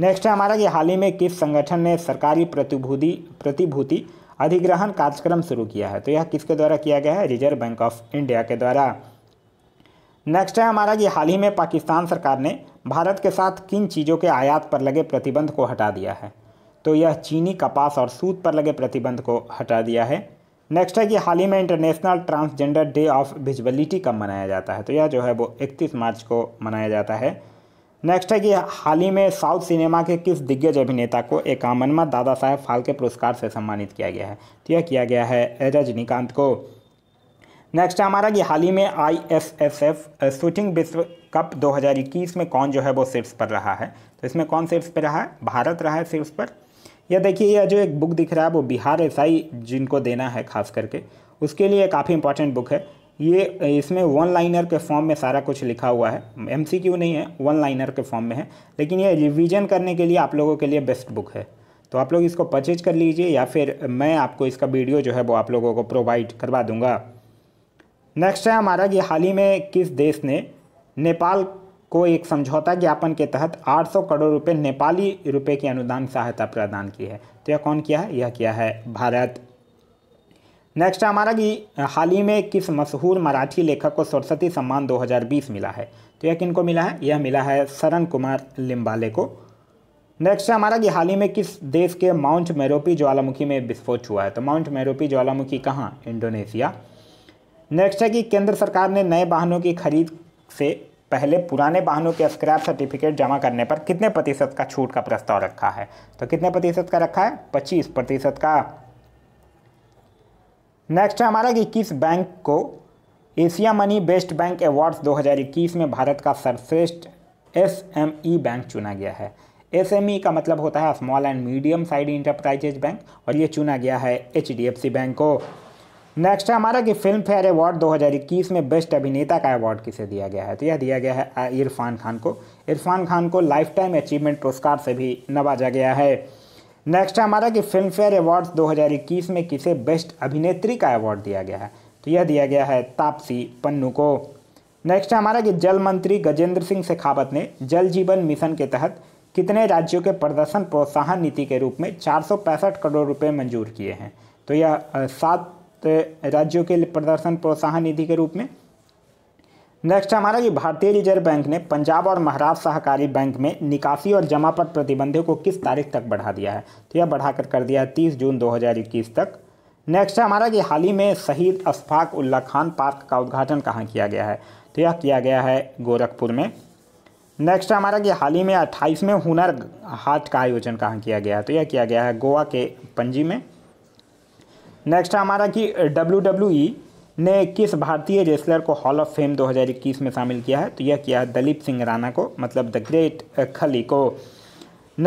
नेक्स्ट है हमारा कि हाल ही में किस संगठन ने सरकारी प्रतिभूति प्रतिभूति अधिग्रहण कार्यक्रम शुरू किया है तो यह किसके द्वारा किया गया है रिजर्व बैंक ऑफ इंडिया के द्वारा नेक्स्ट है हमारा कि हाल ही में पाकिस्तान सरकार ने भारत के साथ किन चीज़ों के आयात पर लगे प्रतिबंध को हटा दिया है तो यह चीनी कपास और सूद पर लगे प्रतिबंध को हटा दिया है नेक्स्ट है कि हाल ही में international transgender day of visibility कब मनाया जाता है तो यह जो है वो 31 मार्च को मनाया जाता है नेक्स्ट है कि हाल ही में साउथ सिनेमा के किस दिग्गज अभिनेता को एक एकावनवा दादा साहेब फाल्के पुरस्कार से सम्मानित किया गया है तो यह किया गया है रजनीकांत को नेक्स्ट हमारा कि हाल ही में I S S F shooting विश्व कप 2021 में कौन जो है वो सिर्फ पर रहा है तो इसमें कौन सिर्फ पर रहा है भारत रहा है सिर्फ पर या देखिए यह जो एक बुक दिख रहा है वो बिहार एस जिनको देना है खास करके उसके लिए काफ़ी इंपॉर्टेंट बुक है ये इसमें वन लाइनर के फॉर्म में सारा कुछ लिखा हुआ है एम नहीं है वन लाइनर के फॉर्म में है लेकिन ये रिविजन करने के लिए आप लोगों के लिए बेस्ट बुक है तो आप लोग इसको परचेज कर लीजिए या फिर मैं आपको इसका वीडियो जो है वो आप लोगों को प्रोवाइड करवा दूंगा नेक्स्ट है हमारा कि हाल ही में किस देश ने नेपाल को एक समझौता ज्ञापन के तहत 800 करोड़ रुपए नेपाली रुपए की अनुदान सहायता प्रदान की है तो यह कौन किया है यह किया है भारत नेक्स्ट हमारा कि हाल ही में किस मशहूर मराठी लेखक को सरस्वती सम्मान 2020 मिला है तो यह किनको मिला है यह मिला है शरण कुमार लिम्बाले को नेक्स्ट हमारा कि हाल ही में किस देश के माउंट मेरोपी ज्वालामुखी में विस्फोट हुआ है तो माउंट मेरोपी ज्वालामुखी कहाँ इंडोनेशिया नेक्स्ट है कि केंद्र सरकार ने नए वाहनों की खरीद से पहले पुराने वाहनों के स्क्रैप सर्टिफिकेट जमा करने पर कितने प्रतिशत का छूट का प्रस्ताव रखा है तो कितने प्रतिशत का रखा है पच्चीस प्रतिशत का नेक्स्ट है हमारा कि किस बैंक को Asia money best bank awards 2021 में भारत का सर्वश्रेष्ठ एसएमई बैंक e चुना गया है एसएमई e का मतलब होता है small and medium sized enterprises bank और ये चुना गया है एच बैंक को नेक्स्ट है हमारा कि फिल्म फेयर अवार्ड 2021 में बेस्ट अभिनेता का अवार्ड किसे दिया गया है तो यह दिया गया है इरफान खान को इरफान खान को लाइफ टाइम अचीवमेंट पुरस्कार से भी नवाजा गया है नेक्स्ट है हमारा कि फिल्म फेयर अवार्ड दो में किसे बेस्ट अभिनेत्री का अवार्ड दिया गया है तो यह दिया गया है तापसी पन्नू को नेक्स्ट है हमारा कि जल मंत्री गजेंद्र सिंह शेखावत ने जल जीवन मिशन के तहत कितने राज्यों के प्रदर्शन प्रोत्साहन नीति के रूप में चार करोड़ रुपये मंजूर किए हैं तो यह सात तो राज्यों के लिए प्रदर्शन प्रोत्साहन निधि के रूप में नेक्स्ट हमारा कि भारतीय रिजर्व बैंक ने पंजाब और महाराष्ट्र सहकारी बैंक में निकासी और जमा पर प्रतिबंधों को किस तारीख तक बढ़ा दिया है तो यह बढ़ाकर कर दिया है तीस जून 2021 तक नेक्स्ट है हमारा कि हाल ही में शहीद अशफाक उल्ला खान पार्क का उद्घाटन कहाँ किया गया है तो यह किया गया है गोरखपुर में नेक्स्ट हमारा कि हाल ही में अट्ठाईसवें हुनर हाट का आयोजन कहाँ किया गया है तो यह किया गया है गोवा के पंजी में नेक्स्ट है हमारा कि डब्ल्यू e ने किस भारतीय रेसलर को हॉल ऑफ फेम 2021 में शामिल किया है तो यह किया है दलीप सिंह राणा को मतलब द ग्रेट खली को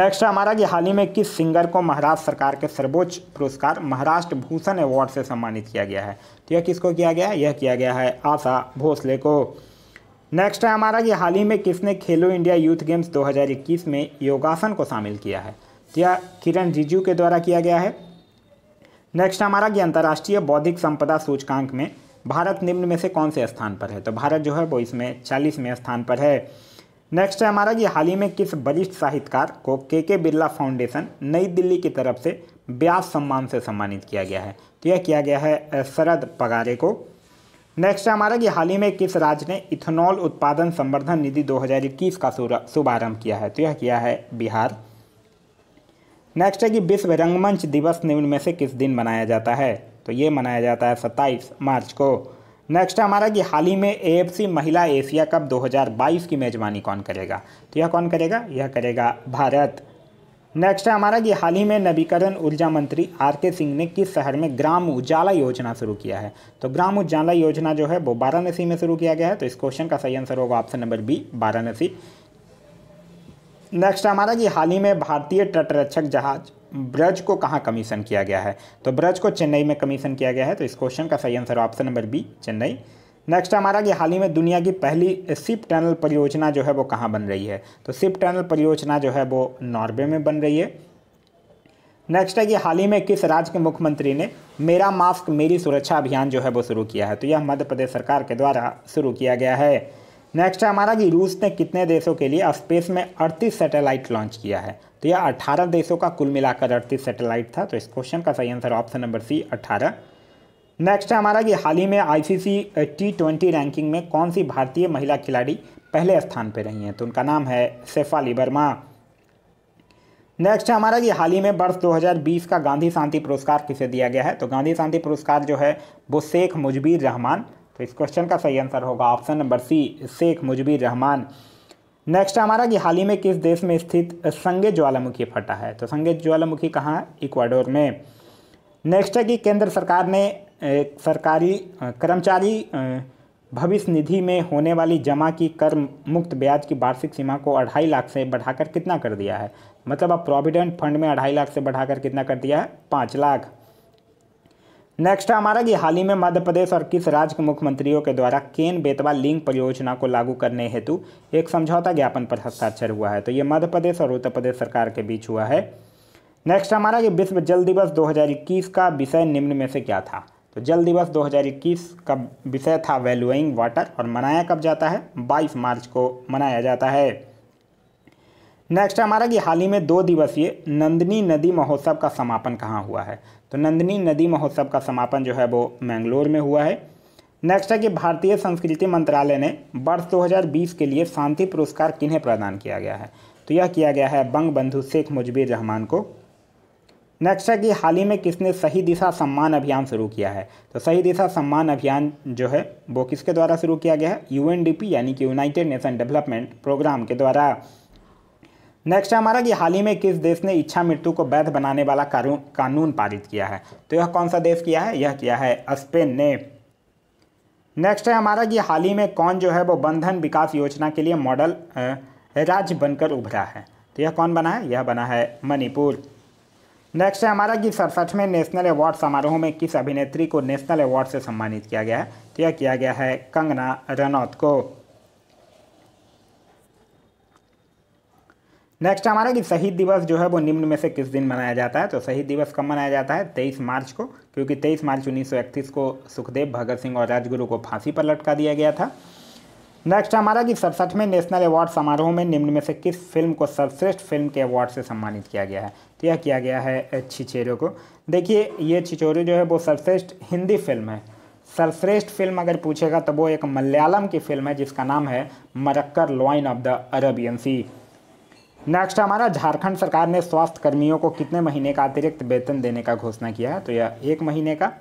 नेक्स्ट हमारा कि हाल ही में किस सिंगर को महाराष्ट्र सरकार के सर्वोच्च पुरस्कार महाराष्ट्र भूषण अवार्ड से सम्मानित किया गया है तो यह किसको किया गया है यह किया गया है आशा भोसले को नेक्स्ट है हमारा कि हाल ही में किसने खेलो इंडिया यूथ गेम्स 2021 में योगासन को शामिल किया है तो यह किरण रिजू के द्वारा किया गया है नेक्स्ट हमारा कि अंतर्राष्ट्रीय बौद्धिक संपदा सूचकांक में भारत निम्न में से कौन से स्थान पर है तो भारत जो है वो इसमें चालीसवें स्थान पर है नेक्स्ट है हमारा कि हाल ही में किस वरिष्ठ साहित्यकार को के के बिरला फाउंडेशन नई दिल्ली की तरफ से ब्यास सम्मान से सम्मानित किया गया है तो यह किया गया है शरद पगारे को नेक्स्ट है हमारा कि हाल ही में किस राज्य ने इथेनॉल उत्पादन संवर्धन निधि 2021 का शुभारंभ किया है तो यह किया है बिहार नेक्स्ट है कि विश्व रंगमंच दिवस निम्न में से किस दिन मनाया जाता है तो ये मनाया जाता है 27 मार्च को नेक्स्ट है हमारा कि हाल ही में एएफसी महिला एशिया कप 2022 की मेज़बानी कौन करेगा तो यह कौन करेगा यह करेगा भारत नेक्स्ट है हमारा कि हाल ही में नवीकरण ऊर्जा मंत्री आर के सिंह ने किस शहर में ग्राम उजाला योजना शुरू किया है तो ग्राम उजाला योजना जो है वो वाराणसी में शुरू किया गया है तो इस क्वेश्चन का सही आंसर होगा option number B Varanasi next हमारा जी हाल ही में भारतीय तटरक्षक जहाज ब्रज को कहाँ कमीशन किया गया है तो ब्रज को चेन्नई में कमीशन किया गया है तो इस क्वेश्चन का सही answer option number B Chennai next हमारा कि हाल ही में दुनिया की पहली सिप टनल परियोजना जो है वो कहाँ बन रही है तो सिप टनल परियोजना जो है वो नॉर्वे में बन रही है नेक्स्ट है कि हाल ही में किस राज्य के मुख्यमंत्री ने मेरा मास्क मेरी सुरक्षा अभियान जो है वो शुरू किया है तो यह मध्य प्रदेश सरकार के द्वारा शुरू किया गया है नेक्स्ट है हमारा कि रूस ने कितने देशों के लिए स्पेस में अड़तीस सैटेलाइट लॉन्च किया है तो यह अठारह देशों का कुल मिलाकर अड़तीस सैटेलाइट था तो इस क्वेश्चन का सही आंसर ऑप्शन नंबर सी अट्ठारह नेक्स्ट है हमारा कि हाल ही में आईसीसी टी ट्वेंटी रैंकिंग में कौन सी भारतीय महिला खिलाड़ी पहले स्थान पर रही हैं तो उनका नाम है सेफाली वर्मा नेक्स्ट है हमारा कि हाल ही में वर्ष 2020 का गांधी शांति पुरस्कार किसे दिया गया है तो गांधी शांति पुरस्कार जो है वो शेख मुजबीर रहमान तो इस क्वेश्चन का सही आंसर होगा option number C Sheikh Mujibur Rahman next हमारा कि हाल ही में किस देश में स्थित संगे ज्वालामुखी फटा है तो संगे ज्वालामुखी कहाँ इक्वाडोर में नेक्स्ट है कि केंद्र सरकार ने एक सरकारी कर्मचारी भविष्य निधि में होने वाली जमा की कर मुक्त ब्याज की वार्षिक सीमा को अढ़ाई लाख से बढ़ाकर कितना कर दिया है मतलब अब प्रोविडेंट फंड में अढ़ाई लाख से बढ़ाकर कितना कर दिया है पाँच लाख नेक्स्ट है हमारा कि हाल ही में मध्य प्रदेश और किस राज्य के मुख्यमंत्रियों के द्वारा केन बेतवा लिंक परियोजना को लागू करने हेतु एक समझौता ज्ञापन पर हस्ताक्षर हुआ है तो ये मध्य प्रदेश और उत्तर प्रदेश सरकार के बीच हुआ है नेक्स्ट हमारा कि विश्व जल दिवस 2021 का विषय निम्न में से क्या था तो जल दिवस 2021 का विषय था वैल्यूइंग वाटर और मनाया कब जाता है 22 मार्च को मनाया जाता है नेक्स्ट हमारा कि हाल ही में दो दिवसीय नंदनी नदी महोत्सव का समापन कहाँ हुआ है तो नंदिनी नदी महोत्सव का समापन जो है वो मैंगलोर में हुआ है नेक्स्ट है कि भारतीय संस्कृति मंत्रालय ने वर्ष 2020 के लिए शांति पुरस्कार किन्हें प्रदान किया गया है तो यह किया गया है बंग बंधु शेख मुजबिर रहमान को नेक्स्ट है कि हाल ही में किसने सही दिशा सम्मान अभियान शुरू किया है तो सही दिशा सम्मान अभियान जो है वो किसके द्वारा शुरू किया गया है यू यानी कि यूनाइटेड नेशन डेवलपमेंट प्रोग्राम के द्वारा नेक्स्ट है हमारा कि हाल ही में किस देश ने इच्छा मृत्यु को वैध बनाने वाला कानून पारित किया है तो यह कौन सा देश किया है यह किया है स्पेन ने नेक्स्ट है हमारा कि हाल ही में कौन जो है वो बंधन विकास योजना के लिए मॉडल राज्य बनकर उभरा है तो यह कौन बना है यह बना है मणिपुर नेक्स्ट है हमारा कि सड़सठवें नेशनल अवार्ड समारोह में किस अभिनेत्री को नेशनल अवार्ड से सम्मानित किया गया है तो यह किया गया है कंगना रनौत को नेक्स्ट हमारा कि शहीद दिवस जो है वो निम्न में से किस दिन मनाया जाता है तो शहीद दिवस कब मनाया जाता है तेईस मार्च को क्योंकि तेईस मार्च इकतीस को सुखदेव भगत सिंह और राजगुरु को फांसी पर लटका दिया गया था नेक्स्ट हमारा कि सड़सठवें नेशनल अवार्ड समारोह में निम्न में से किस फिल्म को सर्वश्रेष्ठ फिल्म के अवार्ड से सम्मानित किया गया है तो यह किया गया है छिचेरो को देखिए ये छिचोरो जो है वो सर्वश्रेष्ठ हिंदी फिल्म है सर्वश्रेष्ठ फिल्म अगर पूछेगा तो वो एक मलयालम की फिल्म है जिसका नाम है Marakkar lion of the Arabian sea next हमारा झारखंड सरकार ने स्वास्थ्य कर्मियों को कितने महीने का अतिरिक्त वेतन देने का घोषणा किया है तो यह एक महीने का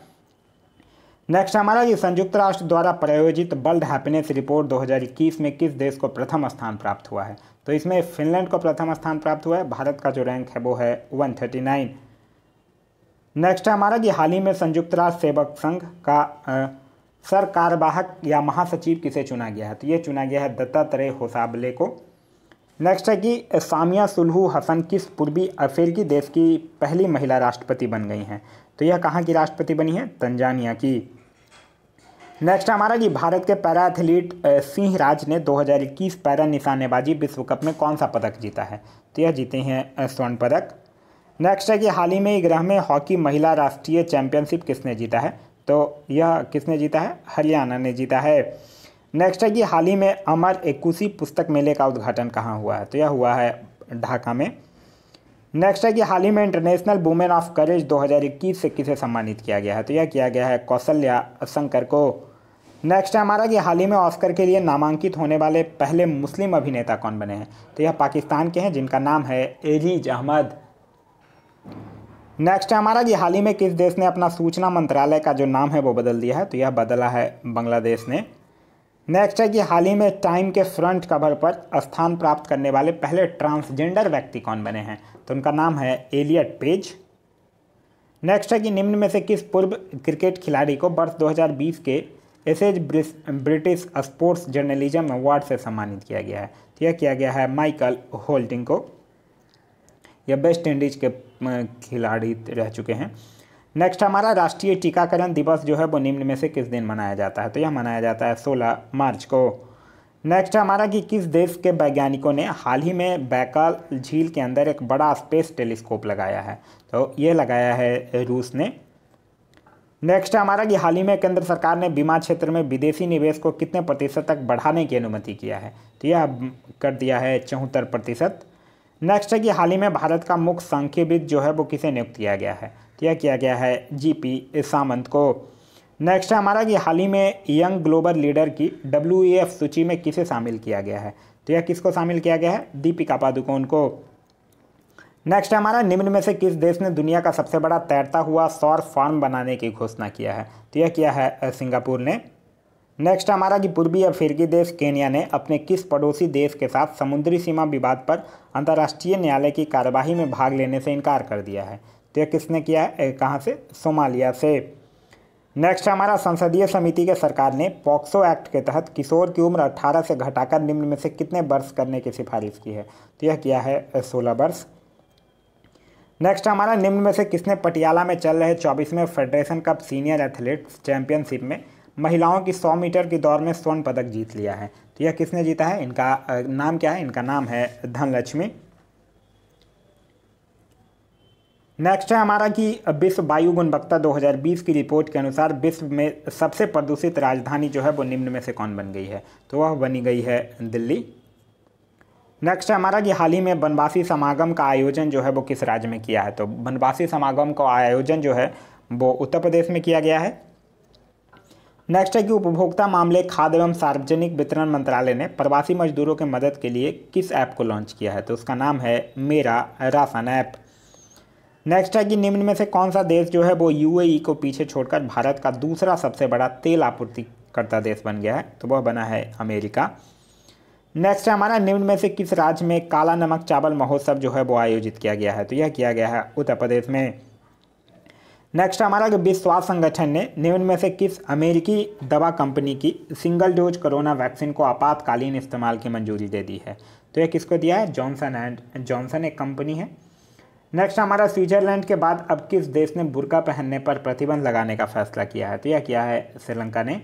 नेक्स्ट हमारा ये संयुक्त राष्ट्र द्वारा प्रायोजित वर्ल्ड हैप्पीनेस रिपोर्ट 2021 में किस देश को प्रथम स्थान प्राप्त हुआ है तो इसमें फिनलैंड को प्रथम स्थान प्राप्त हुआ है भारत का जो रैंक है वो है 139 नेक्स्ट हमारा ये हाल ही में संयुक्त राष्ट्र सेवक संघ का सर कार्यवाहक या महासचिव किसे चुना गया है तो ये चुना गया है दत्तात्रेय होसाबले को नेक्स्ट है कि सामिया सुलहू हसन किस पूर्वी अफ्रीकी देश की पहली महिला राष्ट्रपति बन गई हैं तो यह कहाँ की राष्ट्रपति बनी है तंजानिया की नेक्स्ट हमारा जी भारत के पैरा एथलीट सिंह राज ने 2021 पैरा निशानेबाजी विश्व कप में कौन सा पदक जीता है तो यह जीते हैं स्वर्ण पदक नेक्स्ट है कि हाल ही में ग्रह में हॉकी महिला राष्ट्रीय चैंपियनशिप किसने जीता है तो यह किसने जीता है हरियाणा ने जीता है नेक्स्ट है कि हाल ही में अमर एकुशी पुस्तक मेले का उद्घाटन कहाँ हुआ है तो यह हुआ है ढाका में नेक्स्ट है कि हाल ही में इंटरनेशनल वुमेन ऑफ करेज 2021 से किसे सम्मानित किया गया है तो यह किया गया है कौशल्या शंकर को नेक्स्ट है हमारा कि हाल ही में ऑस्कर के लिए नामांकित होने वाले पहले मुस्लिम अभिनेता कौन बने हैं तो यह पाकिस्तान के हैं जिनका नाम है एजीज अहमद नेक्स्ट है हमारा कि हाल ही में किस देश ने अपना सूचना मंत्रालय का जो नाम है वो बदल दिया है तो यह बदला है बांग्लादेश ने नेक्स्ट है कि हाल ही में टाइम के फ्रंट कवर पर स्थान प्राप्त करने वाले पहले ट्रांसजेंडर व्यक्ति कौन बने हैं तो उनका नाम है एलियट पेज नेक्स्ट है कि निम्न में से किस पूर्व क्रिकेट खिलाड़ी को वर्ष 2020 के एसेज ब्रिटिश स्पोर्ट्स जर्नलिज्म अवार्ड से सम्मानित किया गया है तो यह किया गया है माइकल होल्डिंग को यह वेस्ट इंडीज के खिलाड़ी रह चुके हैं नेक्स्ट हमारा राष्ट्रीय टीकाकरण दिवस जो है वो निम्न में से किस दिन मनाया जाता है तो यह मनाया जाता है 16 मार्च को नेक्स्ट हमारा कि किस देश के वैज्ञानिकों ने हाल ही में बैकाल झील के अंदर एक बड़ा स्पेस टेलीस्कोप लगाया है तो ये लगाया है रूस ने नेक्स्ट हमारा कि हाल ही में केंद्र सरकार ने बीमा क्षेत्र में विदेशी निवेश को कितने प्रतिशत तक बढ़ाने की अनुमति किया है तो यह कर दिया है चौहत्तर प्रतिशत नेक्स्ट है कि हाल ही में भारत का मुख्य सांख्यविद जो है वो किसे नियुक्त किया गया है तय किया गया है जीपी सामंत को नेक्स्ट है हमारा कि हाल ही में यंग ग्लोबल लीडर की डब्ल्यू e सूची में किसे शामिल किया गया है तो यह किसको शामिल किया गया है दीपिका पादुकोण को नेक्स्ट हमारा निम्न में से किस देश ने दुनिया का सबसे बड़ा तैरता हुआ सौर फार्म बनाने की घोषणा किया है तो यह किया है सिंगापुर ने नेक्स्ट हमारा कि पूर्वी अफ्रीकी देश केनिया ने अपने किस पड़ोसी देश के साथ समुद्री सीमा विवाद पर अंतर्राष्ट्रीय न्यायालय की कार्यवाही में भाग लेने से इनकार कर दिया है तो ये किसने किया है कहाँ से सोमालिया से नेक्स्ट हमारा संसदीय समिति के सरकार ने पॉक्सो एक्ट के तहत किशोर की उम्र 18 से घटाकर निम्न में से कितने वर्ष करने की सिफारिश की है तो यह किया है 16 वर्ष नेक्स्ट हमारा निम्न में से किसने पटियाला में चल रहे चौबीसवें federation cup senior athletes championship में महिलाओं की 100 मीटर की दौड़ में स्वर्ण पदक जीत लिया है तो यह किसने जीता है इनका नाम क्या है इनका नाम है धनलक्ष्मी नेक्स्ट है हमारा कि विश्व वायु गुणवत्ता 2020 की रिपोर्ट के अनुसार विश्व में सबसे प्रदूषित राजधानी जो है वो निम्न में से कौन बन गई है तो वह बनी गई है दिल्ली नेक्स्ट है हमारा कि हाल ही में वनवासी समागम का आयोजन जो है वो किस राज्य में किया है तो वनवासी समागम का आयोजन जो है वो उत्तर प्रदेश में किया गया है नेक्स्ट है कि उपभोक्ता मामले खाद्य एवं सार्वजनिक वितरण मंत्रालय ने प्रवासी मजदूरों के मदद के लिए किस ऐप को लॉन्च किया है तो उसका नाम है मेरा राशन ऐप नेक्स्ट है कि निम्न में से कौन सा देश जो है वो यूएई e को पीछे छोड़कर भारत का दूसरा सबसे बड़ा तेल आपूर्तिकर्ता देश बन गया है तो वह बना है अमेरिका नेक्स्ट है हमारा निम्न में से किस राज्य में काला नमक चावल महोत्सव जो है वो आयोजित किया गया है तो यह किया गया है उत्तर प्रदेश में नेक्स्ट हमारा जो विश्व स्वास्थ्य संगठन ने निम्न में से किस अमेरिकी दवा कंपनी की सिंगल डोज कोरोना वैक्सीन को आपातकालीन इस्तेमाल की मंजूरी दे दी है तो यह किसको दिया है जॉनसन एंड जॉनसन एक कंपनी है नेक्स्ट हमारा स्विट्जरलैंड के बाद अब किस देश ने बुरका पहनने पर प्रतिबंध लगाने का फैसला किया है तो यह किया है श्रीलंका ने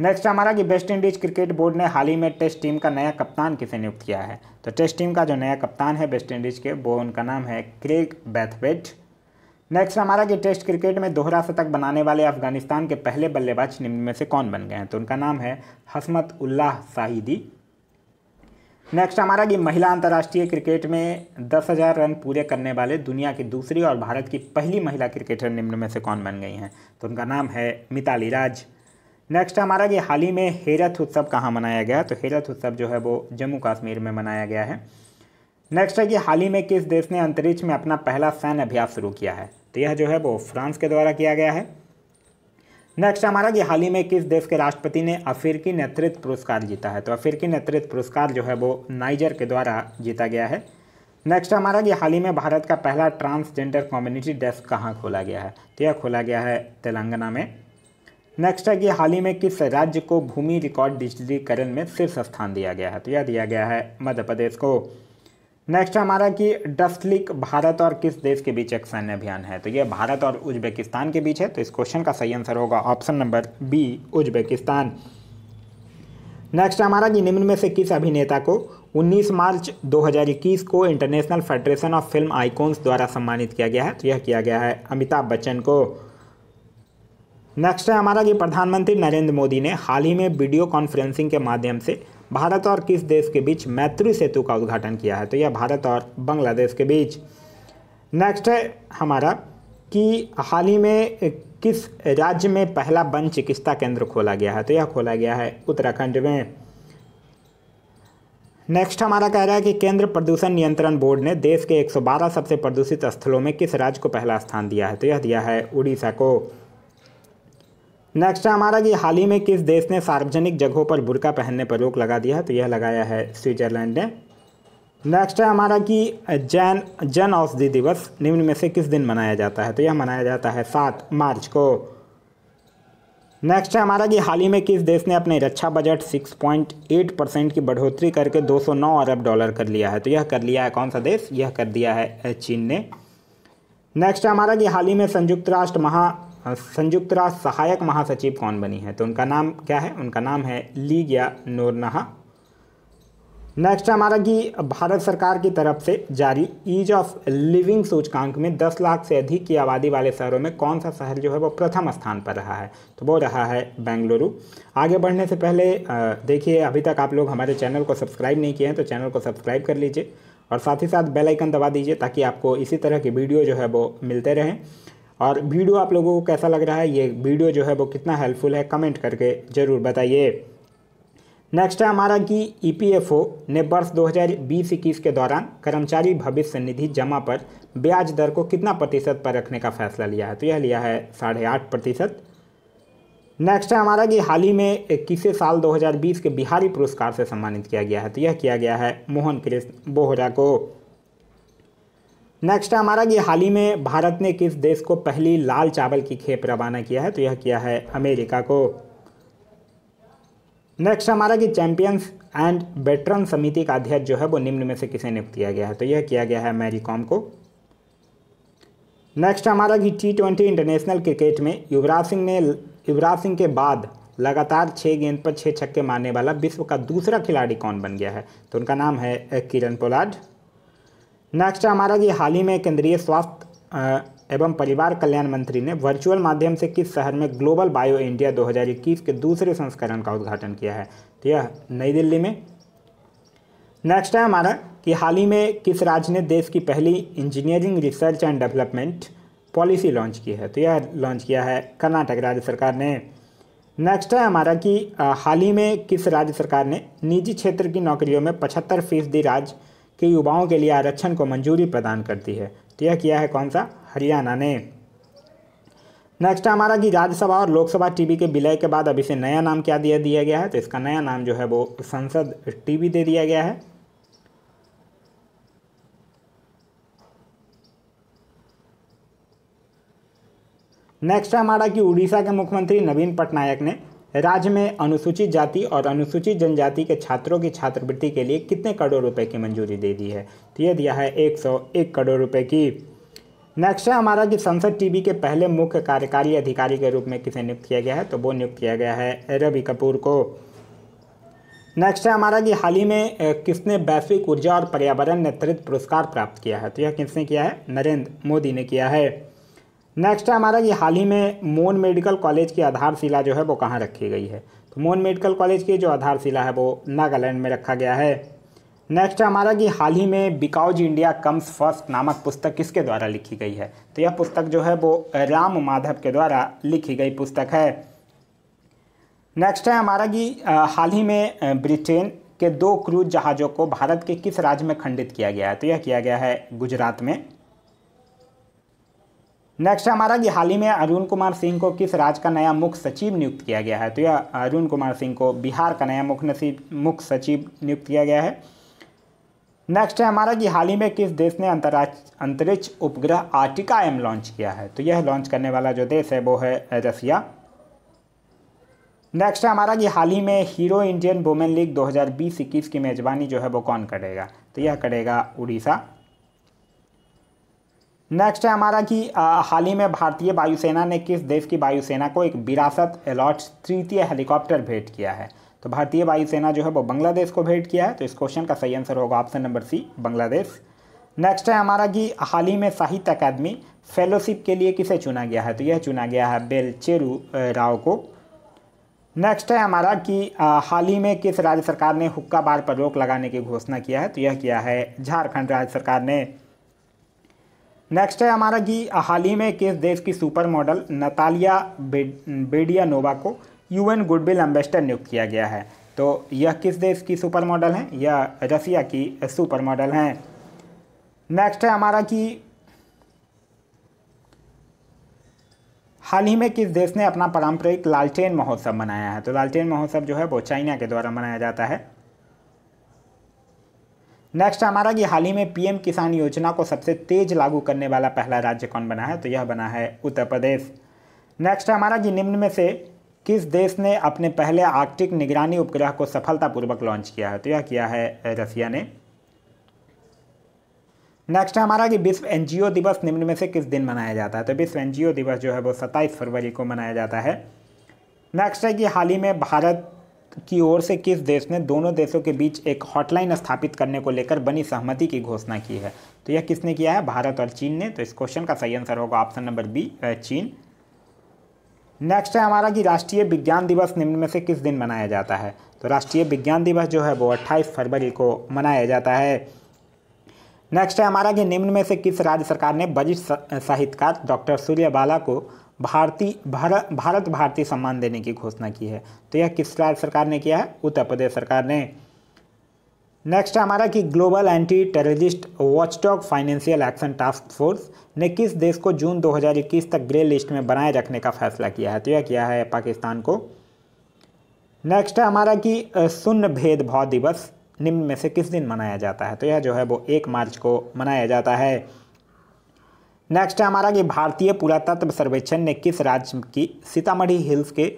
नेक्स्ट हमारा कि वेस्ट इंडीज क्रिकेट बोर्ड ने हाल ही में टेस्ट टीम का नया कप्तान किसे नियुक्त किया है तो टेस्ट टीम का जो नया कप्तान है वेस्ट इंडीज के वो उनका नाम है क्रेग बैथवेट नेक्स्ट हमारा कि टेस्ट क्रिकेट में दोहरा शतक बनाने वाले अफगानिस्तान के पहले बल्लेबाज निम्न में से कौन बन गए हैं तो उनका नाम है हसमत उल्लाह साहिदी नेक्स्ट हमारा कि महिला अंतर्राष्ट्रीय क्रिकेट में दस हज़ार रन पूरे करने वाले दुनिया की दूसरी और भारत की पहली महिला क्रिकेटर निम्न में से कौन बन गई हैं तो उनका नाम है मिताली राज नेक्स्ट हमारा कि हाल ही में हेरथ उत्सव कहाँ मनाया गया तो हेरथ उत्सव जो है वो जम्मू कश्मीर में मनाया गया है नेक्स्ट है कि हाल ही में किस देश ने अंतरिक्ष में अपना पहला सैन्य अभ्यास शुरू किया है तो यह जो है वो फ्रांस के द्वारा किया गया है नेक्स्ट हमारा कि हाल ही में किस देश के राष्ट्रपति ने अफ्रीकी नेतृत्व पुरस्कार जीता है तो अफ्रीकी नेतृत्व पुरस्कार जो है वो नाइजर के द्वारा जीता गया है नेक्स्ट हमारा कि हाल ही में भारत का पहला ट्रांसजेंडर कम्युनिटी डेस्क कहाँ खोला गया है तो यह खोला गया है तेलंगाना में नेक्स्ट है कि हाल ही में किस राज्य को भूमि रिकॉर्ड डिजिटलीकरण में शीर्ष स्थान दिया गया है तो यह दिया गया है मध्य प्रदेश को नेक्स्ट हमारा कि डस्टलिक भारत और किस देश के बीच एक सैन्य अभियान है तो ये भारत और उज्बेकिस्तान के बीच है तो इस क्वेश्चन का सही आंसर होगा option number B Uzbekistan next हमारा कि निम्न में से किस अभिनेता को 19 मार्च 2021 को international federation of film icons द्वारा सम्मानित किया गया है तो यह किया गया है अमिताभ बच्चन को नेक्स्ट है हमारा कि प्रधानमंत्री नरेंद्र मोदी ने हाल ही में वीडियो कॉन्फ्रेंसिंग के माध्यम से भारत और किस देश के बीच मैत्री सेतु का उद्घाटन किया है तो यह भारत और बांग्लादेश के बीच नेक्स्ट है हमारा कि हाल ही में किस राज्य में पहला वन चिकित्सा केंद्र खोला गया है तो यह खोला गया है उत्तराखंड में नेक्स्ट हमारा कह रहा है कि केंद्र प्रदूषण नियंत्रण बोर्ड ने देश के 112 सबसे प्रदूषित स्थलों में किस राज्य को पहला स्थान दिया है तो यह दिया है उड़ीसा को नेक्स्ट है हमारा कि हाल ही में किस देश ने सार्वजनिक जगहों पर बुरका पहनने पर रोक लगा दिया है तो यह लगाया है स्विट्जरलैंड ने नेक्स्ट है हमारा कि जैन जन औषधि दिवस निम्न में से किस दिन मनाया जाता है तो यह मनाया जाता है सात मार्च को नेक्स्ट है हमारा कि हाल ही में किस देश ने अपने रक्षा बजट 6.8 परसेंट की बढ़ोतरी करके 209 अरब डॉलर कर लिया है तो यह कर लिया है कौन सा देश यह कर दिया है चीन ने नेक्स्ट है हमारा कि हाल ही में संयुक्त राष्ट्र महा संयुक्त राष्ट्र सहायक महासचिव कौन बनी है तो उनका नाम क्या है उनका नाम है लीगिया नोरनाहा नेक्स्ट हमारा कि भारत सरकार की तरफ से जारी ईज ऑफ लिविंग सूचकांक में 10 लाख से अधिक की आबादी वाले शहरों में कौन सा शहर जो है वो प्रथम स्थान पर रहा है तो वो रहा है बेंगलुरु आगे बढ़ने से पहले देखिए अभी तक आप लोग हमारे चैनल को सब्सक्राइब नहीं किए हैं तो चैनल को सब्सक्राइब कर लीजिए और साथ ही साथ बेलाइकन दबा दीजिए ताकि आपको इसी तरह की वीडियो जो है वो मिलते रहें और वीडियो आप लोगों को कैसा लग रहा है ये वीडियो जो है वो कितना हेल्पफुल है कमेंट करके ज़रूर बताइए नेक्स्ट है हमारा कि ईपीएफओ e ने वर्ष 2020 हज़ार के दौरान कर्मचारी भविष्य निधि जमा पर ब्याज दर को कितना प्रतिशत पर रखने का फैसला लिया है तो यह लिया है साढ़े आठ प्रतिशत नेक्स्ट है हमारा कि हाल ही में इक्कीसवें साल 2020 के बिहारी पुरस्कार से सम्मानित किया गया है तो यह किया गया है मोहन कृष्ण बोहरा को नेक्स्ट है हमारा कि हाल ही में भारत ने किस देश को पहली लाल चावल की खेप रवाना किया है तो यह किया है अमेरिका को नेक्स्ट हमारा कि चैंपियंस एंड वेटरन समिति का अध्यक्ष जो है वो निम्न में से किसे नियुक्त किया गया है तो यह किया गया है मैरी कॉम को नेक्स्ट हमारा कि टी ट्वेंटी इंटरनेशनल क्रिकेट में युवराज सिंह ने युवराज सिंह के बाद लगातार छः गेंद पर छः छक्के मारने वाला विश्व का दूसरा खिलाड़ी कौन बन गया है तो उनका नाम है किरण पोलार्ड नेक्स्ट है हमारा कि हाल ही में केंद्रीय स्वास्थ्य एवं परिवार कल्याण मंत्री ने वर्चुअल माध्यम से किस शहर में ग्लोबल बायो इंडिया 2021 के दूसरे संस्करण का उद्घाटन किया है तो यह नई दिल्ली में नेक्स्ट है हमारा कि हाल ही में किस राज्य ने देश की पहली engineering research and development policy launch की है तो यह लॉन्च किया है कर्नाटक राज्य सरकार ने नेक्स्ट है हमारा कि हाल ही में किस राज्य सरकार ने निजी क्षेत्र की नौकरियों में पचहत्तर फीसदी राज्य कि युवाओं के लिए आरक्षण को मंजूरी प्रदान करती है तो यह किया है कौन सा हरियाणा ने नेक्स्ट हमारा कि राज्यसभा और लोकसभा टीवी के विलय के बाद अब इसे नया नाम क्या दिया दिया गया है तो इसका नया नाम जो है वो संसद टीवी दे दिया गया है नेक्स्ट हमारा कि उड़ीसा के मुख्यमंत्री नवीन पटनायक ने राज्य में अनुसूचित जाति और अनुसूचित जनजाति के छात्रों की छात्रवृत्ति के लिए कितने करोड़ रुपए की मंजूरी दे दी है तो यह दिया है 101 करोड़ रुपए की नेक्स्ट है हमारा कि संसद टीवी के पहले मुख्य कार्यकारी अधिकारी के रूप में किसे नियुक्त किया गया है तो वो नियुक्त किया गया है रवि कपूर को नेक्स्ट है हमारा कि हाल ही में किसने वैश्विक ऊर्जा और पर्यावरण नेतृत्व पुरस्कार प्राप्त किया है तो यह किसने किया है नरेंद्र मोदी ने किया है नेक्स्ट है हमारा ये हाल ही में मोन मेडिकल कॉलेज की आधारशिला जो है वो कहाँ रखी गई है तो मोन मेडिकल कॉलेज की जो आधारशिला है वो नागालैंड में रखा गया है नेक्स्ट है हमारा कि हाल ही में बिकाउज इंडिया कम्स फर्स्ट नामक पुस्तक किसके द्वारा लिखी गई है तो यह पुस्तक जो है वो राम माधव के द्वारा लिखी गई पुस्तक है नेक्स्ट है हमारा कि हाल ही में ब्रिटेन के दो क्रूज जहाज़ों को भारत के किस राज्य में खंडित किया गया है तो यह किया गया है गुजरात में नेक्स्ट हमारा कि हाल ही में अरुण कुमार सिंह को किस राज्य का नया मुख्य सचिव नियुक्त किया गया है तो यह अरुण कुमार सिंह को बिहार का नया मुख्य नसीब मुख्य सचिव नियुक्त किया गया है नेक्स्ट है हमारा कि हाल ही में किस देश ने अंतरिक्ष अंतरिक्ष उपग्रह आर्टिका एम लॉन्च किया है तो यह लॉन्च करने वाला जो देश है वो है रसिया नेक्स्ट है हमारा कि हाल ही में हीरो इंडियन वुमेन लीग दो हज़ार की मेज़बानी जो है वो कौन करेगा तो यह करेगा उड़ीसा नेक्स्ट है हमारा कि हाल ही में भारतीय वायुसेना ने किस देश की वायुसेना को एक विरासत अलॉट तृतीय हेलीकॉप्टर भेंट किया है तो भारतीय वायुसेना जो है वो बांग्लादेश को भेंट किया है तो इस क्वेश्चन का सही आंसर होगा option number C Bangladesh next है हमारा कि हाल ही में साहित्य अकादमी फेलोशिप के लिए किसे चुना गया है तो यह चुना गया है बेलचेरू राव को नेक्स्ट है हमारा कि हाल ही में किस राज्य सरकार ने हुक्का बार पर रोक लगाने की घोषणा किया है तो यह किया है झारखंड राज्य सरकार ने नेक्स्ट है हमारा कि हाल ही में किस देश की सुपर मॉडल नतालिया नोवा को यूएन गुडविल एम्बेसडर नियुक्त किया गया है तो यह किस देश की सुपर मॉडल हैं यह रसिया की सुपर मॉडल हैं नेक्स्ट है हमारा कि हाल ही में किस देश ने अपना पारंपरिक लालटेन महोत्सव मनाया है तो लालटेन महोत्सव जो है वो चाइना के द्वारा मनाया जाता है नेक्स्ट हमारा कि हाल ही में पीएम किसान योजना को सबसे तेज लागू करने वाला पहला राज्य कौन बना है तो यह बना है उत्तर प्रदेश नेक्स्ट हमारा कि निम्न में से किस देश ने अपने पहले आर्कटिक निगरानी उपग्रह को सफलतापूर्वक लॉन्च किया है तो यह किया है रसिया ने नेक्स्ट हमारा कि विश्व एनजीओ दिवस निम्न में से किस दिन मनाया जाता है तो विश्व एनजीओ दिवस जो है वो सत्ताईस फरवरी को मनाया जाता है नेक्स्ट है कि हाल ही में भारत की ओर से किस देश ने दोनों देशों के बीच एक हॉटलाइन स्थापित करने को लेकर बनी सहमति की घोषणा की है तो यह किसने किया है भारत और चीन ने तो इस क्वेश्चन का सही आंसर होगा ऑप्शन नंबर बी चीन नेक्स्ट है हमारा कि राष्ट्रीय विज्ञान दिवस निम्न में से किस दिन मनाया जाता है तो राष्ट्रीय विज्ञान दिवस जो है वो अट्ठाईस फरवरी को मनाया जाता है नेक्स्ट है हमारा कि निम्न में से किस राज्य सरकार ने बजट साहित्यकार डॉक्टर सूर्य बाला को भारती भार भारत भारती सम्मान देने की घोषणा की है तो यह किस राज्य सरकार ने किया है उत्तर प्रदेश सरकार ने नेक्स्ट हमारा कि global anti terrorist watchdog financial action task force ने किस देश को जून 2021 तक ग्रे लिस्ट में बनाए रखने का फैसला किया है तो यह किया है पाकिस्तान को नेक्स्ट है हमारा कि शून्य भेदभाव दिवस निम्न में से किस दिन मनाया जाता है तो यह जो है वो एक मार्च को मनाया जाता है नेक्स्ट है हमारा कि भारतीय पुरातत्व सर्वेक्षण ने किस राज्य की सीतामढ़ी हिल्स के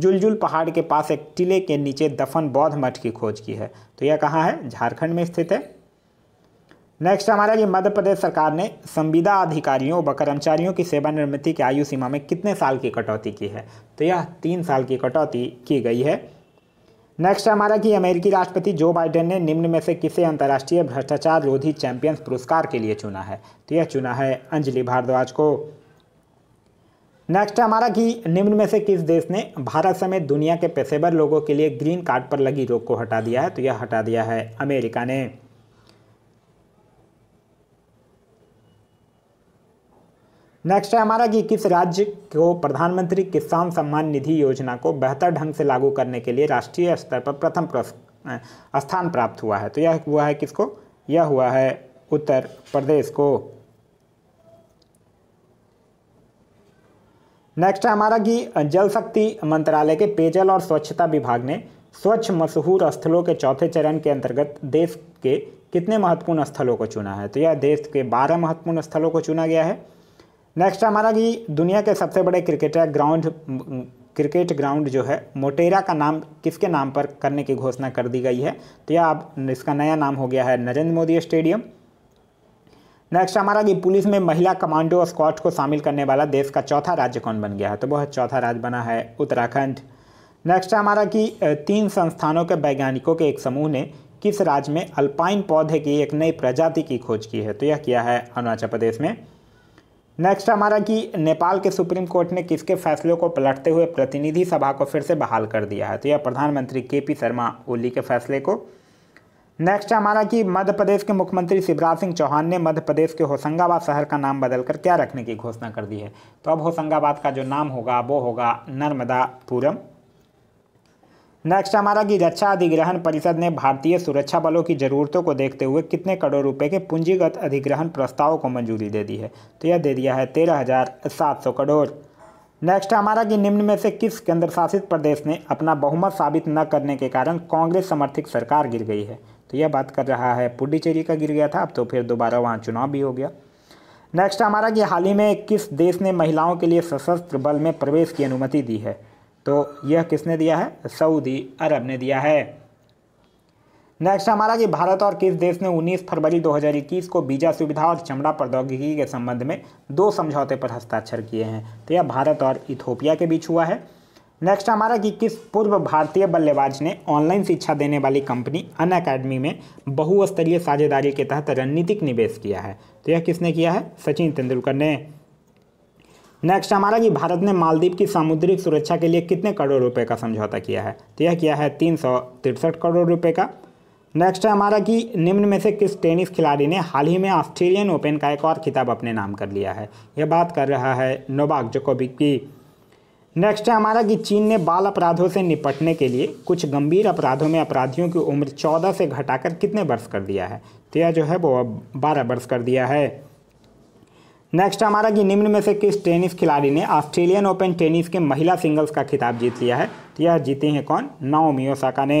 जुलजुल पहाड़ के पास एक टीले के नीचे दफन बौद्ध मठ की खोज की है तो यह कहाँ है झारखंड में स्थित है नेक्स्ट हमारा कि मध्य प्रदेश सरकार ने संविदा अधिकारियों व कर्मचारियों की सेवानिवृत्ति की आयु सीमा में कितने साल की कटौती की है तो यह तीन साल की कटौती की गई है नेक्स्ट हमारा कि अमेरिकी राष्ट्रपति जो बाइडेन ने निम्न में से किसे अंतर्राष्ट्रीय भ्रष्टाचार रोधी चैंपियंस पुरस्कार के लिए चुना है तो यह चुना है अंजलि भारद्वाज को नेक्स्ट हमारा कि निम्न में से किस देश ने भारत समेत दुनिया के पेशेवर लोगों के लिए ग्रीन कार्ड पर लगी रोक को हटा दिया है तो यह हटा दिया है अमेरिका ने नेक्स्ट है हमारा कि किस राज्य को प्रधानमंत्री किसान सम्मान निधि योजना को बेहतर ढंग से लागू करने के लिए राष्ट्रीय स्तर पर प्रथम स्थान प्राप्त हुआ है तो यह हुआ है किसको यह हुआ है उत्तर प्रदेश को नेक्स्ट है हमारा कि जल शक्ति मंत्रालय के पेयजल और स्वच्छता विभाग ने स्वच्छ मशहूर स्थलों के चौथे चरण के अंतर्गत देश के कितने महत्वपूर्ण स्थलों को चुना है तो यह देश के बारह महत्वपूर्ण स्थलों को चुना गया है नेक्स्ट हमारा कि दुनिया के सबसे बड़े क्रिकेटर ग्राउंड क्रिकेट ग्राउंड जो है मोटेरा का नाम किसके नाम पर करने की घोषणा कर दी गई है तो यह अब इसका नया नाम हो गया है नरेंद्र मोदी स्टेडियम नेक्स्ट हमारा कि पुलिस में महिला कमांडो और स्क्वाड को शामिल करने वाला देश का चौथा राज्य कौन बन गया है तो वह चौथा राज्य बना है उत्तराखंड नेक्स्ट हमारा कि तीन संस्थानों के वैज्ञानिकों के एक समूह ने किस राज्य में अल्पाइन पौधे की एक नई प्रजाति की खोज की है तो यह किया है अरुणाचल प्रदेश में नेक्स्ट हमारा कि नेपाल के सुप्रीम कोर्ट ने किसके फैसले को पलटते हुए प्रतिनिधि सभा को फिर से बहाल कर दिया है तो यह प्रधानमंत्री के पी शर्मा ओली के फैसले को नेक्स्ट हमारा कि मध्य प्रदेश के मुख्यमंत्री शिवराज सिंह चौहान ने मध्य प्रदेश के होशंगाबाद शहर का नाम बदलकर क्या रखने की घोषणा कर दी है तो अब होशंगाबाद का जो नाम होगा वो होगा नर्मदापुरम नेक्स्ट हमारा कि रक्षा अधिग्रहण परिषद ने भारतीय सुरक्षा बलों की जरूरतों को देखते हुए कितने करोड़ रुपए के पूंजीगत अधिग्रहण प्रस्ताव को मंजूरी दे दी है तो यह दे दिया है तेरह हजार सात सौ करोड़ नेक्स्ट हमारा कि निम्न में से किस केंद्र शासित प्रदेश ने अपना बहुमत साबित न करने के कारण कांग्रेस समर्थित सरकार गिर गई है तो यह बात कर रहा है पुडुचेरी का गिर गया था अब तो फिर दोबारा वहाँ चुनाव भी हो गया नेक्स्ट हमारा कि हाल ही में किस देश ने महिलाओं के लिए सशस्त्र बल में प्रवेश की अनुमति दी है तो यह किसने दिया है सऊदी अरब ने दिया है नेक्स्ट हमारा कि भारत और किस देश ने 19 फरवरी 2021 को बीजा सुविधा और चमड़ा प्रौद्योगिकी के संबंध में दो समझौते पर हस्ताक्षर किए हैं तो यह भारत और इथोपिया के बीच हुआ है नेक्स्ट हमारा कि किस पूर्व भारतीय बल्लेबाज ने ऑनलाइन शिक्षा देने वाली कंपनी अन अकेडमी में बहुस्तरीय साझेदारी के तहत रणनीतिक निवेश किया है तो यह किसने किया है सचिन तेंदुलकर ने नेक्स्ट हमारा कि भारत ने मालदीव की सामुद्रिक सुरक्षा के लिए कितने करोड़ रुपए का समझौता किया है तो यह किया है तीन करोड़ रुपए का नेक्स्ट है हमारा कि निम्न में से किस टेनिस खिलाड़ी ने हाल ही में ऑस्ट्रेलियन ओपन का एक और खिताब अपने नाम कर लिया है यह बात कर रहा है नोबाक जोकोबिक की नेक्स्ट है हमारा कि चीन ने बाल अपराधों से निपटने के लिए कुछ गंभीर अपराधों में अपराधियों की उम्र 14 से घटाकर कितने वर्ष कर दिया है तो यह जो है वो अब बारह वर्ष कर दिया है नेक्स्ट हमारा कि निम्न में से किस टेनिस खिलाड़ी ने ऑस्ट्रेलियन ओपन टेनिस के महिला सिंगल्स का खिताब जीत लिया है तो यह जीते हैं कौन नाओमी ओसाका ने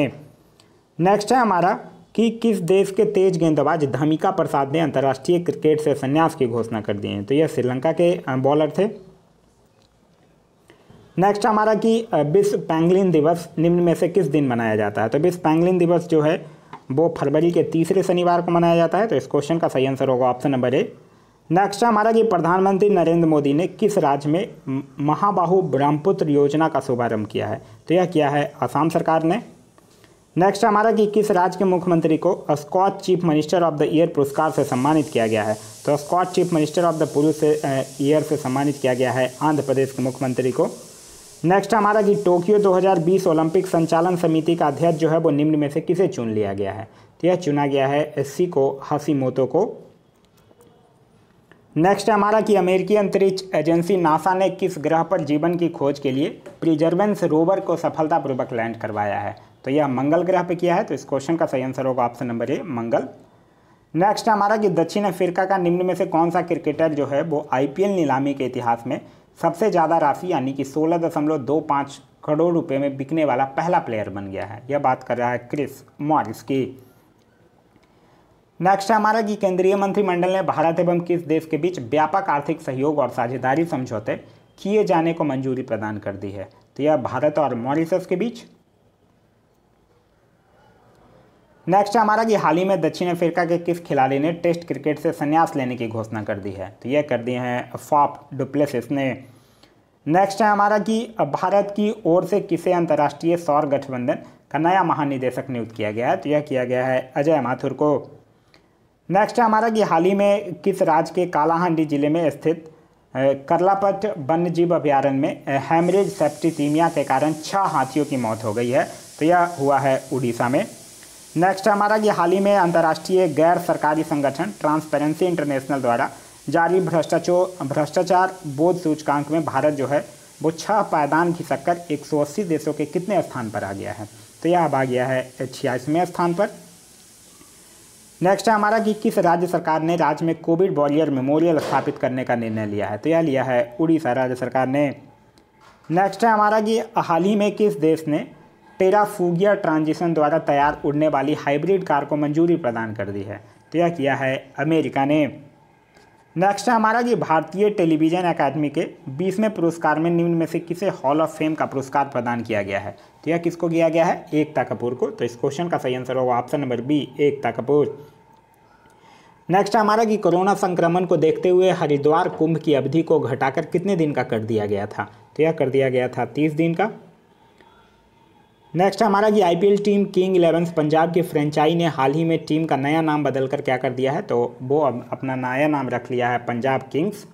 नेक्स्ट है हमारा कि किस देश के तेज गेंदबाज धमिका प्रसाद ने अंतर्राष्ट्रीय क्रिकेट से संन्यास की घोषणा कर दी है तो यह श्रीलंका के बॉलर थे नेक्स्ट हमारा कि विश्व पैंगलिन दिवस निम्न में से किस दिन मनाया जाता है तो विश्व पैंगलिन दिवस जो है वो फरवरी के तीसरे शनिवार को मनाया जाता है तो इस क्वेश्चन का सही आंसर होगा ऑप्शन नंबर ए नेक्स्ट हमारा कि प्रधानमंत्री नरेंद्र मोदी ने किस राज्य में महाबाहु ब्रह्मपुत्र योजना का शुभारंभ किया है तो यह किया है असम सरकार ने नेक्स्ट हमारा कि किस राज्य के मुख्यमंत्री को SKOCH chief minister of the year पुरस्कार से सम्मानित किया गया है तो SKOCH chief minister of the पुरुष ईयर से सम्मानित किया गया है आंध्र प्रदेश के मुख्यमंत्री को नेक्स्ट हमारा कि टोक्यो 2020 ओलंपिक संचालन समिति का अध्यक्ष जो है वो निम्न में से किसे चुन लिया गया है तो यह चुना गया है एस को हसी को नेक्स्ट है हमारा कि अमेरिकी अंतरिक्ष एजेंसी नासा ने किस ग्रह पर जीवन की खोज के लिए प्रिजर्वेंस रोवर को सफलतापूर्वक लैंड करवाया है तो यह मंगल ग्रह पर किया है तो इस क्वेश्चन का सही आंसर होगा ऑप्शन नंबर ए मंगल नेक्स्ट हमारा कि दक्षिण अफ्रीका का निम्न में से कौन सा क्रिकेटर जो है वो आई नीलामी के इतिहास में सबसे ज़्यादा राशि यानी कि सोलह दशमलव दो पाँच करोड़ रुपये में बिकने वाला पहला प्लेयर बन गया है यह बात कर रहा है क्रिस मॉरिस की नेक्स्ट है हमारा कि केंद्रीय मंत्रिमंडल ने भारत एवं किस देश के बीच व्यापक आर्थिक सहयोग और साझेदारी समझौते किए जाने को मंजूरी प्रदान कर दी है तो यह भारत और मॉरिशस के बीच नेक्स्ट है हमारा कि हाल ही में दक्षिण अफ्रीका के किस खिलाड़ी ने टेस्ट क्रिकेट से संन्यास लेने की घोषणा कर दी है तो यह कर दिए हैं फॉप डुप्लेसिस ने नेक्स्ट है हमारा कि भारत की ओर से किसे अंतर्राष्ट्रीय सौर गठबंधन का नया महानिदेशक नियुक्त किया गया है तो यह किया गया है अजय माथुर को नेक्स्ट है हमारा कि हाल ही में किस राज्य के कालाहांडी जिले में स्थित करलापट वन्य जीव अभ्यारण्य में हेमरेज सेप्टिसीमिया के कारण छः हाथियों की मौत हो गई है तो यह हुआ है उड़ीसा में नेक्स्ट हमारा कि हाल ही में अंतर्राष्ट्रीय गैर सरकारी संगठन ट्रांसपेरेंसी इंटरनेशनल द्वारा जारी भ्रष्टाचार भ्रष्टाचार बोध सूचकांक में भारत जो है वो छः पायदान खिसक कर अस्सी देशों के कितने स्थान पर आ गया है तो यह अब आ गया है छियासवें स्थान पर नेक्स्ट है हमारा कि किस राज्य सरकार ने राज्य में कोविड वॉरियर मेमोरियल स्थापित करने का निर्णय लिया है तो यह लिया है उड़ीसा राज्य सरकार ने नेक्स्ट है हमारा कि हाल ही में किस देश ने टेरा फूगिया ट्रांजिशन द्वारा तैयार उड़ने वाली हाइब्रिड कार को मंजूरी प्रदान कर दी है तो यह किया है अमेरिका ने नेक्स्ट है हमारा कि भारतीय टेलीविज़न अकादमी के बीसवें पुरस्कार में निम्न में से किसे हॉल ऑफ फेम का पुरस्कार प्रदान किया गया है तो यह किसको किया गया है एकता कपूर को तो इस क्वेश्चन का सही आंसर होगा option number B Ekta Kapoor next हमारा कि कोरोना संक्रमण को देखते हुए हरिद्वार कुंभ की अवधि को घटाकर कितने दिन का कर दिया गया था तो यह कर दिया गया था तीस दिन का नेक्स्ट हमारा कि IPL team king eleven Punjab की फ्रेंचाई ने हाल ही में टीम का नया नाम बदलकर क्या कर दिया है तो वो अब अपना नया नाम रख लिया है पंजाब किंग्स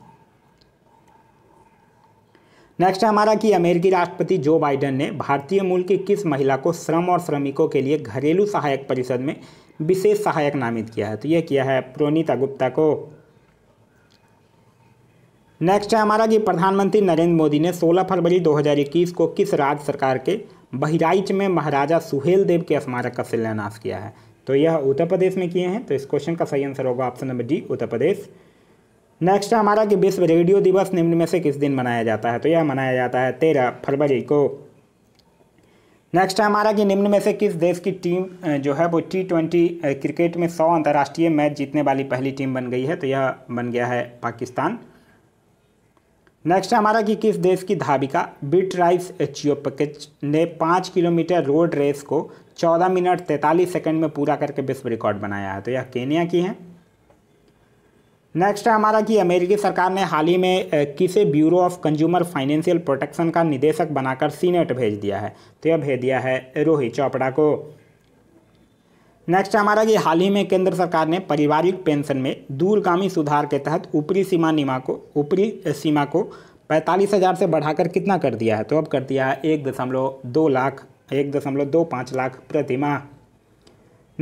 नेक्स्ट है हमारा कि अमेरिकी राष्ट्रपति जो बाइडन ने भारतीय मूल की किस महिला को श्रम और श्रमिकों के लिए घरेलू सहायक परिषद में विशेष सहायक नामित किया है तो यह किया है प्रोनीता गुप्ता को नेक्स्ट है हमारा कि प्रधानमंत्री नरेंद्र मोदी ने 16 फरवरी 2021 को किस राज्य सरकार के बहराइच में महाराजा सुहेल देव के स्मारक का शिलान्यास किया है तो यह उत्तर प्रदेश में किए हैं तो इस क्वेश्चन का सही आंसर होगा option number D Uttar Pradesh next है हमारा कि विश्व रेडियो दिवस निम्न में से किस दिन मनाया जाता है तो यह मनाया जाता है तेरह फरवरी को नेक्स्ट है हमारा कि निम्न में से किस देश की टीम जो है वो टी ट्वेंटी क्रिकेट में सौ अंतर्राष्ट्रीय मैच जीतने वाली पहली टीम बन गई है तो यह बन गया है पाकिस्तान नेक्स्ट है हमारा कि किस देश की धाविका बिट राइस चियोपकिच ने पाँच किलोमीटर रोड रेस को चौदह मिनट तैंतालीस सेकंड में पूरा करके विश्व रिकॉर्ड बनाया है तो यह केनिया की है नेक्स्ट है हमारा कि अमेरिकी सरकार ने हाल ही में किसे bureau of consumer financial protection का निदेशक बनाकर सीनेट भेज दिया है तो यह भेज दिया है रोहित चोपड़ा को नेक्स्ट हमारा कि हाल ही में केंद्र सरकार ने पारिवारिक पेंशन में दूरगामी सुधार के तहत ऊपरी सीमा निमा को ऊपरी सीमा को पैंतालीस हज़ार से बढ़ाकर कितना कर दिया है तो अब कर दिया है एक दशमलव दो लाख एक दशमलव दो पाँच लाख प्रतिमाह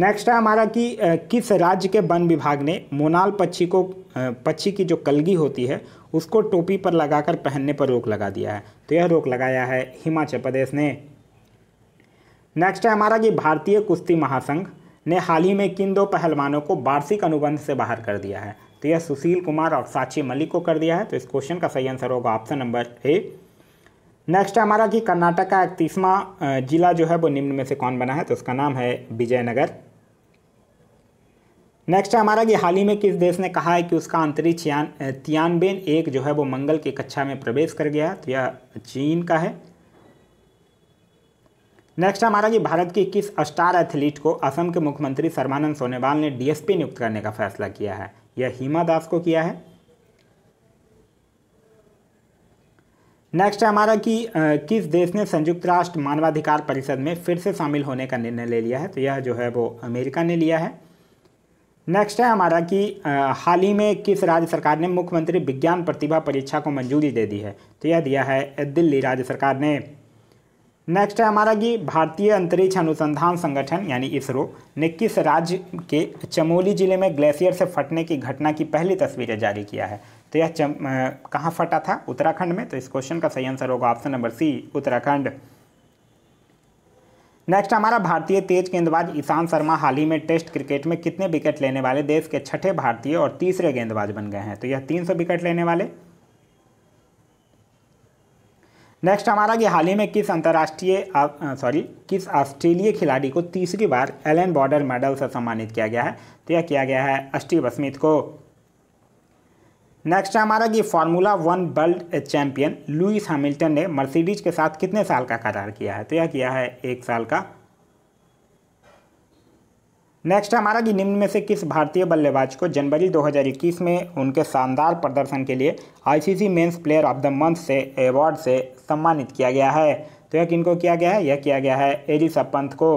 नेक्स्ट है हमारा कि किस राज्य के वन विभाग ने मोनाल पक्षी को पक्षी की जो कलगी होती है उसको टोपी पर लगाकर पहनने पर रोक लगा दिया है तो यह रोक लगाया है हिमाचल प्रदेश ने नेक्स्ट है हमारा कि भारतीय कुश्ती महासंघ ने हाल ही में किन दो पहलवानों को वार्षिक अनुबंध से बाहर कर दिया है तो यह सुशील कुमार और साक्षी मलिक को कर दिया है तो इस क्वेश्चन का सही आंसर होगा ऑप्शन नंबर ए नेक्स्ट है हमारा कि कर्नाटक का इकतीसवां जिला जो है वो निम्न में से कौन बना है तो उसका नाम है विजयनगर नेक्स्ट है हमारा कि हाल ही में किस देश ने कहा है कि उसका अंतरिक्ष यान तियानबेन एक जो है वो मंगल की कक्षा में प्रवेश कर गया तो यह चीन का है नेक्स्ट हमारा कि भारत की किस स्टार एथलीट को असम के मुख्यमंत्री सर्वानंद सोनेवाल ने डीएसपी नियुक्त करने का फैसला किया है यह हीमा दास को किया है नेक्स्ट है हमारा कि किस देश ने संयुक्त राष्ट्र मानवाधिकार परिषद में फिर से शामिल होने का निर्णय ले लिया है तो यह जो है वो अमेरिका ने लिया है नेक्स्ट है हमारा कि हाल ही में किस राज्य सरकार ने मुख्यमंत्री विज्ञान प्रतिभा परीक्षा को मंजूरी दे दी है तो यह दिया है दिल्ली राज्य सरकार ने नेक्स्ट है हमारा कि भारतीय अंतरिक्ष अनुसंधान संगठन यानी इसरो ने किस राज्य के चमोली जिले में ग्लेशियर से फटने की घटना की पहली तस्वीरें जारी किया है तो यह कहाँ फटा था उत्तराखंड में तो इस क्वेश्चन का सही आंसर होगा option number C Uttarakhand next हमारा भारतीय तेज गेंदबाज ईशान शर्मा हाल ही में टेस्ट क्रिकेट में कितने विकेट लेने वाले देश के छठे भारतीय और तीसरे गेंदबाज बन गए हैं तो यह 300 विकेट लेने वाले नेक्स्ट हमारा कि हाल ही में किस अंतर्राष्ट्रीय सॉरी किस ऑस्ट्रेलिय खिलाड़ी को तीसरी बार एलन बॉर्डर मेडल से सम्मानित किया गया है तो यह किया गया है अस्टी बस्मित को नेक्स्ट है हमारा कि formula one world champion Lewis Hamilton ने मर्सिडीज के साथ कितने साल का करार किया है तो यह किया है एक साल का नेक्स्ट हमारा कि निम्न में से किस भारतीय बल्लेबाज को जनवरी 2021 में उनके शानदार प्रदर्शन के लिए ICC men's player of the month से अवार्ड से सम्मानित किया गया है तो यह किनको किया गया है यह किया गया है एरिस पंथ को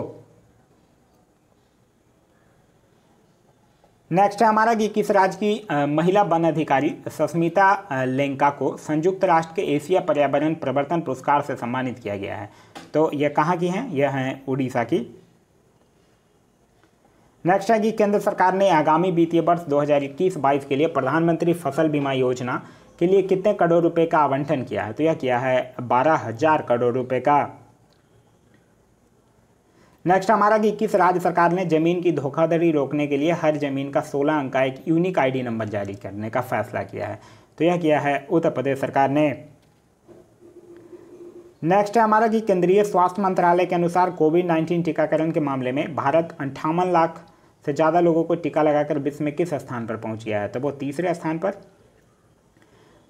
नेक्स्ट है हमारा कि किस राज्य की महिला वन अधिकारी सस्मिता लेंका को संयुक्त राष्ट्र के एशिया पर्यावरण प्रवर्तन पुरस्कार से सम्मानित किया गया है तो यह कहाँ की हैं यह हैं उड़ीसा की नेक्स्ट है कि केंद्र सरकार ने आगामी वित्तीय वर्ष 2021-22 के लिए प्रधानमंत्री फसल बीमा योजना के लिए कितने करोड़ रुपए का आवंटन किया है तो यह किया है बारह हजार करोड़ रुपए का नेक्स्ट हमारा कि किस राज्य सरकार ने जमीन की धोखाधड़ी रोकने के लिए हर जमीन का सोलह अंक का एक यूनिक आईडी नंबर जारी करने का फैसला किया है तो यह किया है उत्तर प्रदेश सरकार ने नेक्स्ट है हमारा कि केंद्रीय स्वास्थ्य मंत्रालय के अनुसार कोविड नाइन्टीन टीकाकरण के मामले में भारत अंठावन लाख से ज़्यादा लोगों को टीका लगाकर विश्व में किस स्थान पर पहुंच गया है तो वो तीसरे स्थान पर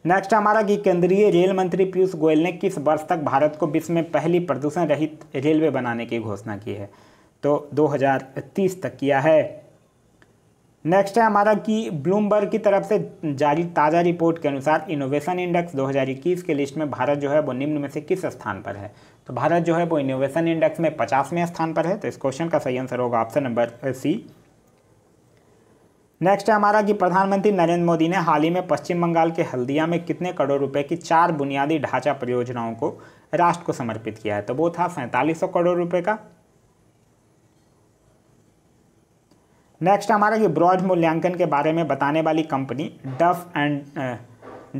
नेक्स्ट हमारा कि केंद्रीय रेल मंत्री पीयूष गोयल ने किस वर्ष तक भारत को विश्व में पहली प्रदूषण रहित रेलवे बनाने की घोषणा की है तो 2030 तक किया है नेक्स्ट है हमारा कि ब्लूमबर्ग की तरफ से जारी ताज़ा रिपोर्ट के अनुसार इनोवेशन इंडेक्स 2021 के लिस्ट में भारत जो है वो निम्न में से किस स्थान पर है तो भारत जो है वो इनोवेशन इंडेक्स में पचासवें स्थान पर है तो इस क्वेश्चन का सही आंसर होगा ऑप्शन नंबर सी नेक्स्ट है हमारा कि प्रधानमंत्री नरेंद्र मोदी ने हाल ही में पश्चिम बंगाल के हल्दिया में कितने करोड़ रुपए की चार बुनियादी ढांचा परियोजनाओं को राष्ट्र को समर्पित किया है तो वो था सैंतालीस करोड़ रुपए का नेक्स्ट हमारा कि ब्रॉड मूल्यांकन के बारे में बताने वाली कंपनी डफ एंड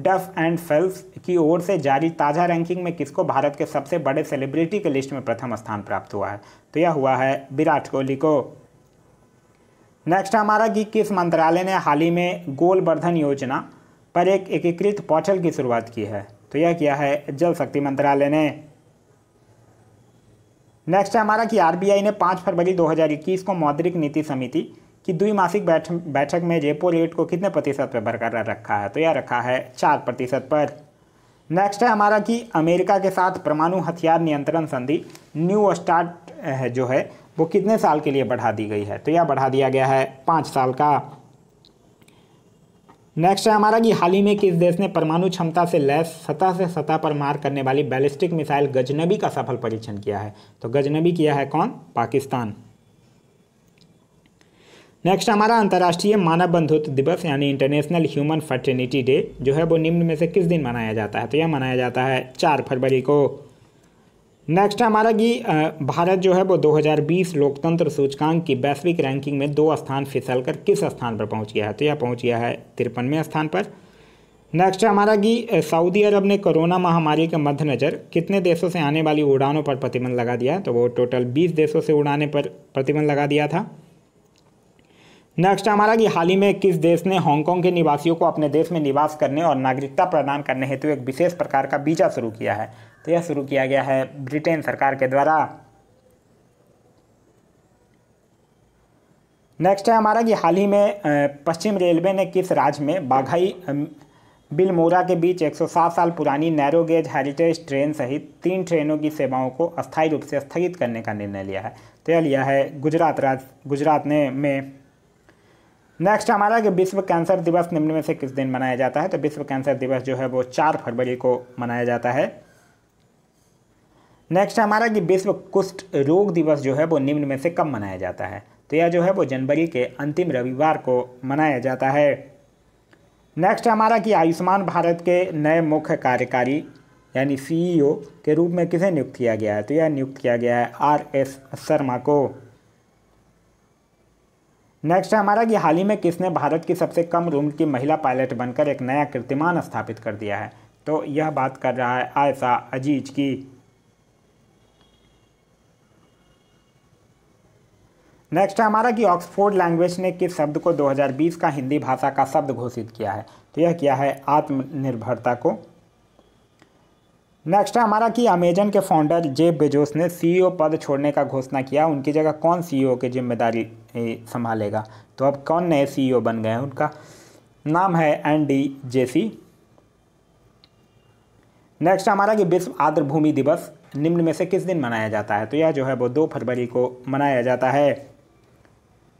डफ एंड फेल्स की ओर से जारी ताज़ा रैंकिंग में किसको भारत के सबसे बड़े सेलिब्रिटी के लिस्ट में प्रथम स्थान प्राप्त हुआ है तो यह हुआ है विराट कोहली को नेक्स्ट हमारा कि किस मंत्रालय ने हाल ही में गोलवर्धन योजना पर एक एकीकृत पोर्टल की शुरुआत की है तो यह किया है जल शक्ति मंत्रालय ने नेक्स्ट है हमारा कि आरबीआई ने 5 फरवरी 2021 को मौद्रिक नीति समिति की द्विमासिक बैठ बैठक में रेपो रेट को कितने प्रतिशत पर बरकरार रखा है तो यह रखा है चार प्रतिशत पर नेक्स्ट है हमारा कि अमेरिका के साथ परमाणु हथियार नियंत्रण संधि न्यू स्टार्ट जो है वो कितने साल के लिए बढ़ा दी गई है तो यह बढ़ा दिया गया है पाँच साल का नेक्स्ट है हमारा कि हाल ही में किस देश ने परमाणु क्षमता से लैस सतह से सतह पर मार करने वाली बैलिस्टिक मिसाइल गजनबी का सफल परीक्षण किया है तो गजनबी किया है कौन पाकिस्तान नेक्स्ट हमारा अंतर्राष्ट्रीय मानव बंधुत्व दिवस यानी इंटरनेशनल ह्यूमन फर्टर्निटी डे जो है वो निम्न में से किस दिन मनाया जाता है तो यह मनाया जाता है चार फरवरी को नेक्स्ट हमारा कि भारत जो है वो 2020 लोकतंत्र सूचकांक की वैश्विक रैंकिंग में दो स्थान फिसल कर किस स्थान पर पहुंच गया है तो यह पहुंच गया है तिरपनवें स्थान पर नेक्स्ट हमारा कि सऊदी अरब ने कोरोना महामारी के मद्देनज़र कितने देशों से आने वाली उड़ानों पर प्रतिबंध लगा दिया तो वो टोटल बीस देशों से उड़ाने पर प्रतिबंध लगा दिया था नेक्स्ट हमारा कि हाल ही में किस देश ने हांगकॉन्ग के निवासियों को अपने देश में निवास करने और नागरिकता प्रदान करने हेतु एक विशेष प्रकार का वीज़ा शुरू किया है तो यह शुरू किया गया है ब्रिटेन सरकार के द्वारा नेक्स्ट है हमारा कि हाल ही में पश्चिम रेलवे ने किस राज्य में बाघाई बिलमोरा के बीच 107 साल पुरानी नैरो गेज हेरिटेज ट्रेन सहित तीन ट्रेनों की सेवाओं को अस्थायी रूप से स्थगित करने का निर्णय लिया है तो यह लिया है गुजरात राज गुजरात ने में नेक्स्ट हमारा कि विश्व कैंसर दिवस निम्न में से किस दिन मनाया जाता है तो विश्व कैंसर दिवस जो है वो चार फरवरी को मनाया जाता है नेक्स्ट हमारा कि विश्व कुष्ठ रोग दिवस जो है वो निम्न में से कब मनाया जाता है तो यह जो है वो जनवरी के अंतिम रविवार को मनाया जाता है नेक्स्ट हमारा कि आयुष्मान भारत के नए मुख्य कार्यकारी यानी सीईओ e के रूप में किसे नियुक्त किया गया है तो यह नियुक्त किया गया है आर एस शर्मा को नेक्स्ट है हमारा कि हाल ही में किसने भारत की सबसे कम उम्र की महिला पायलट बनकर एक नया कीर्तिमान स्थापित कर दिया है तो यह बात कर रहा है आयसा अजीज की नेक्स्ट है हमारा कि ऑक्सफोर्ड लैंग्वेज ने किस शब्द को 2020 का हिंदी भाषा का शब्द घोषित किया है तो यह किया है आत्मनिर्भरता को नेक्स्ट है हमारा कि अमेजन के फाउंडर जेब बेजोस ने सीईओ e पद छोड़ने का घोषणा किया उनकी जगह कौन सीईओ e की जिम्मेदारी संभालेगा तो अब कौन नए सीईओ e बन गए हैं उनका नाम है एन डी जेसी नेक्स्ट हमारा कि विश्व आर्द्र भूमि दिवस निम्न में से किस दिन मनाया जाता है तो यह जो है वो दो फरवरी को मनाया जाता है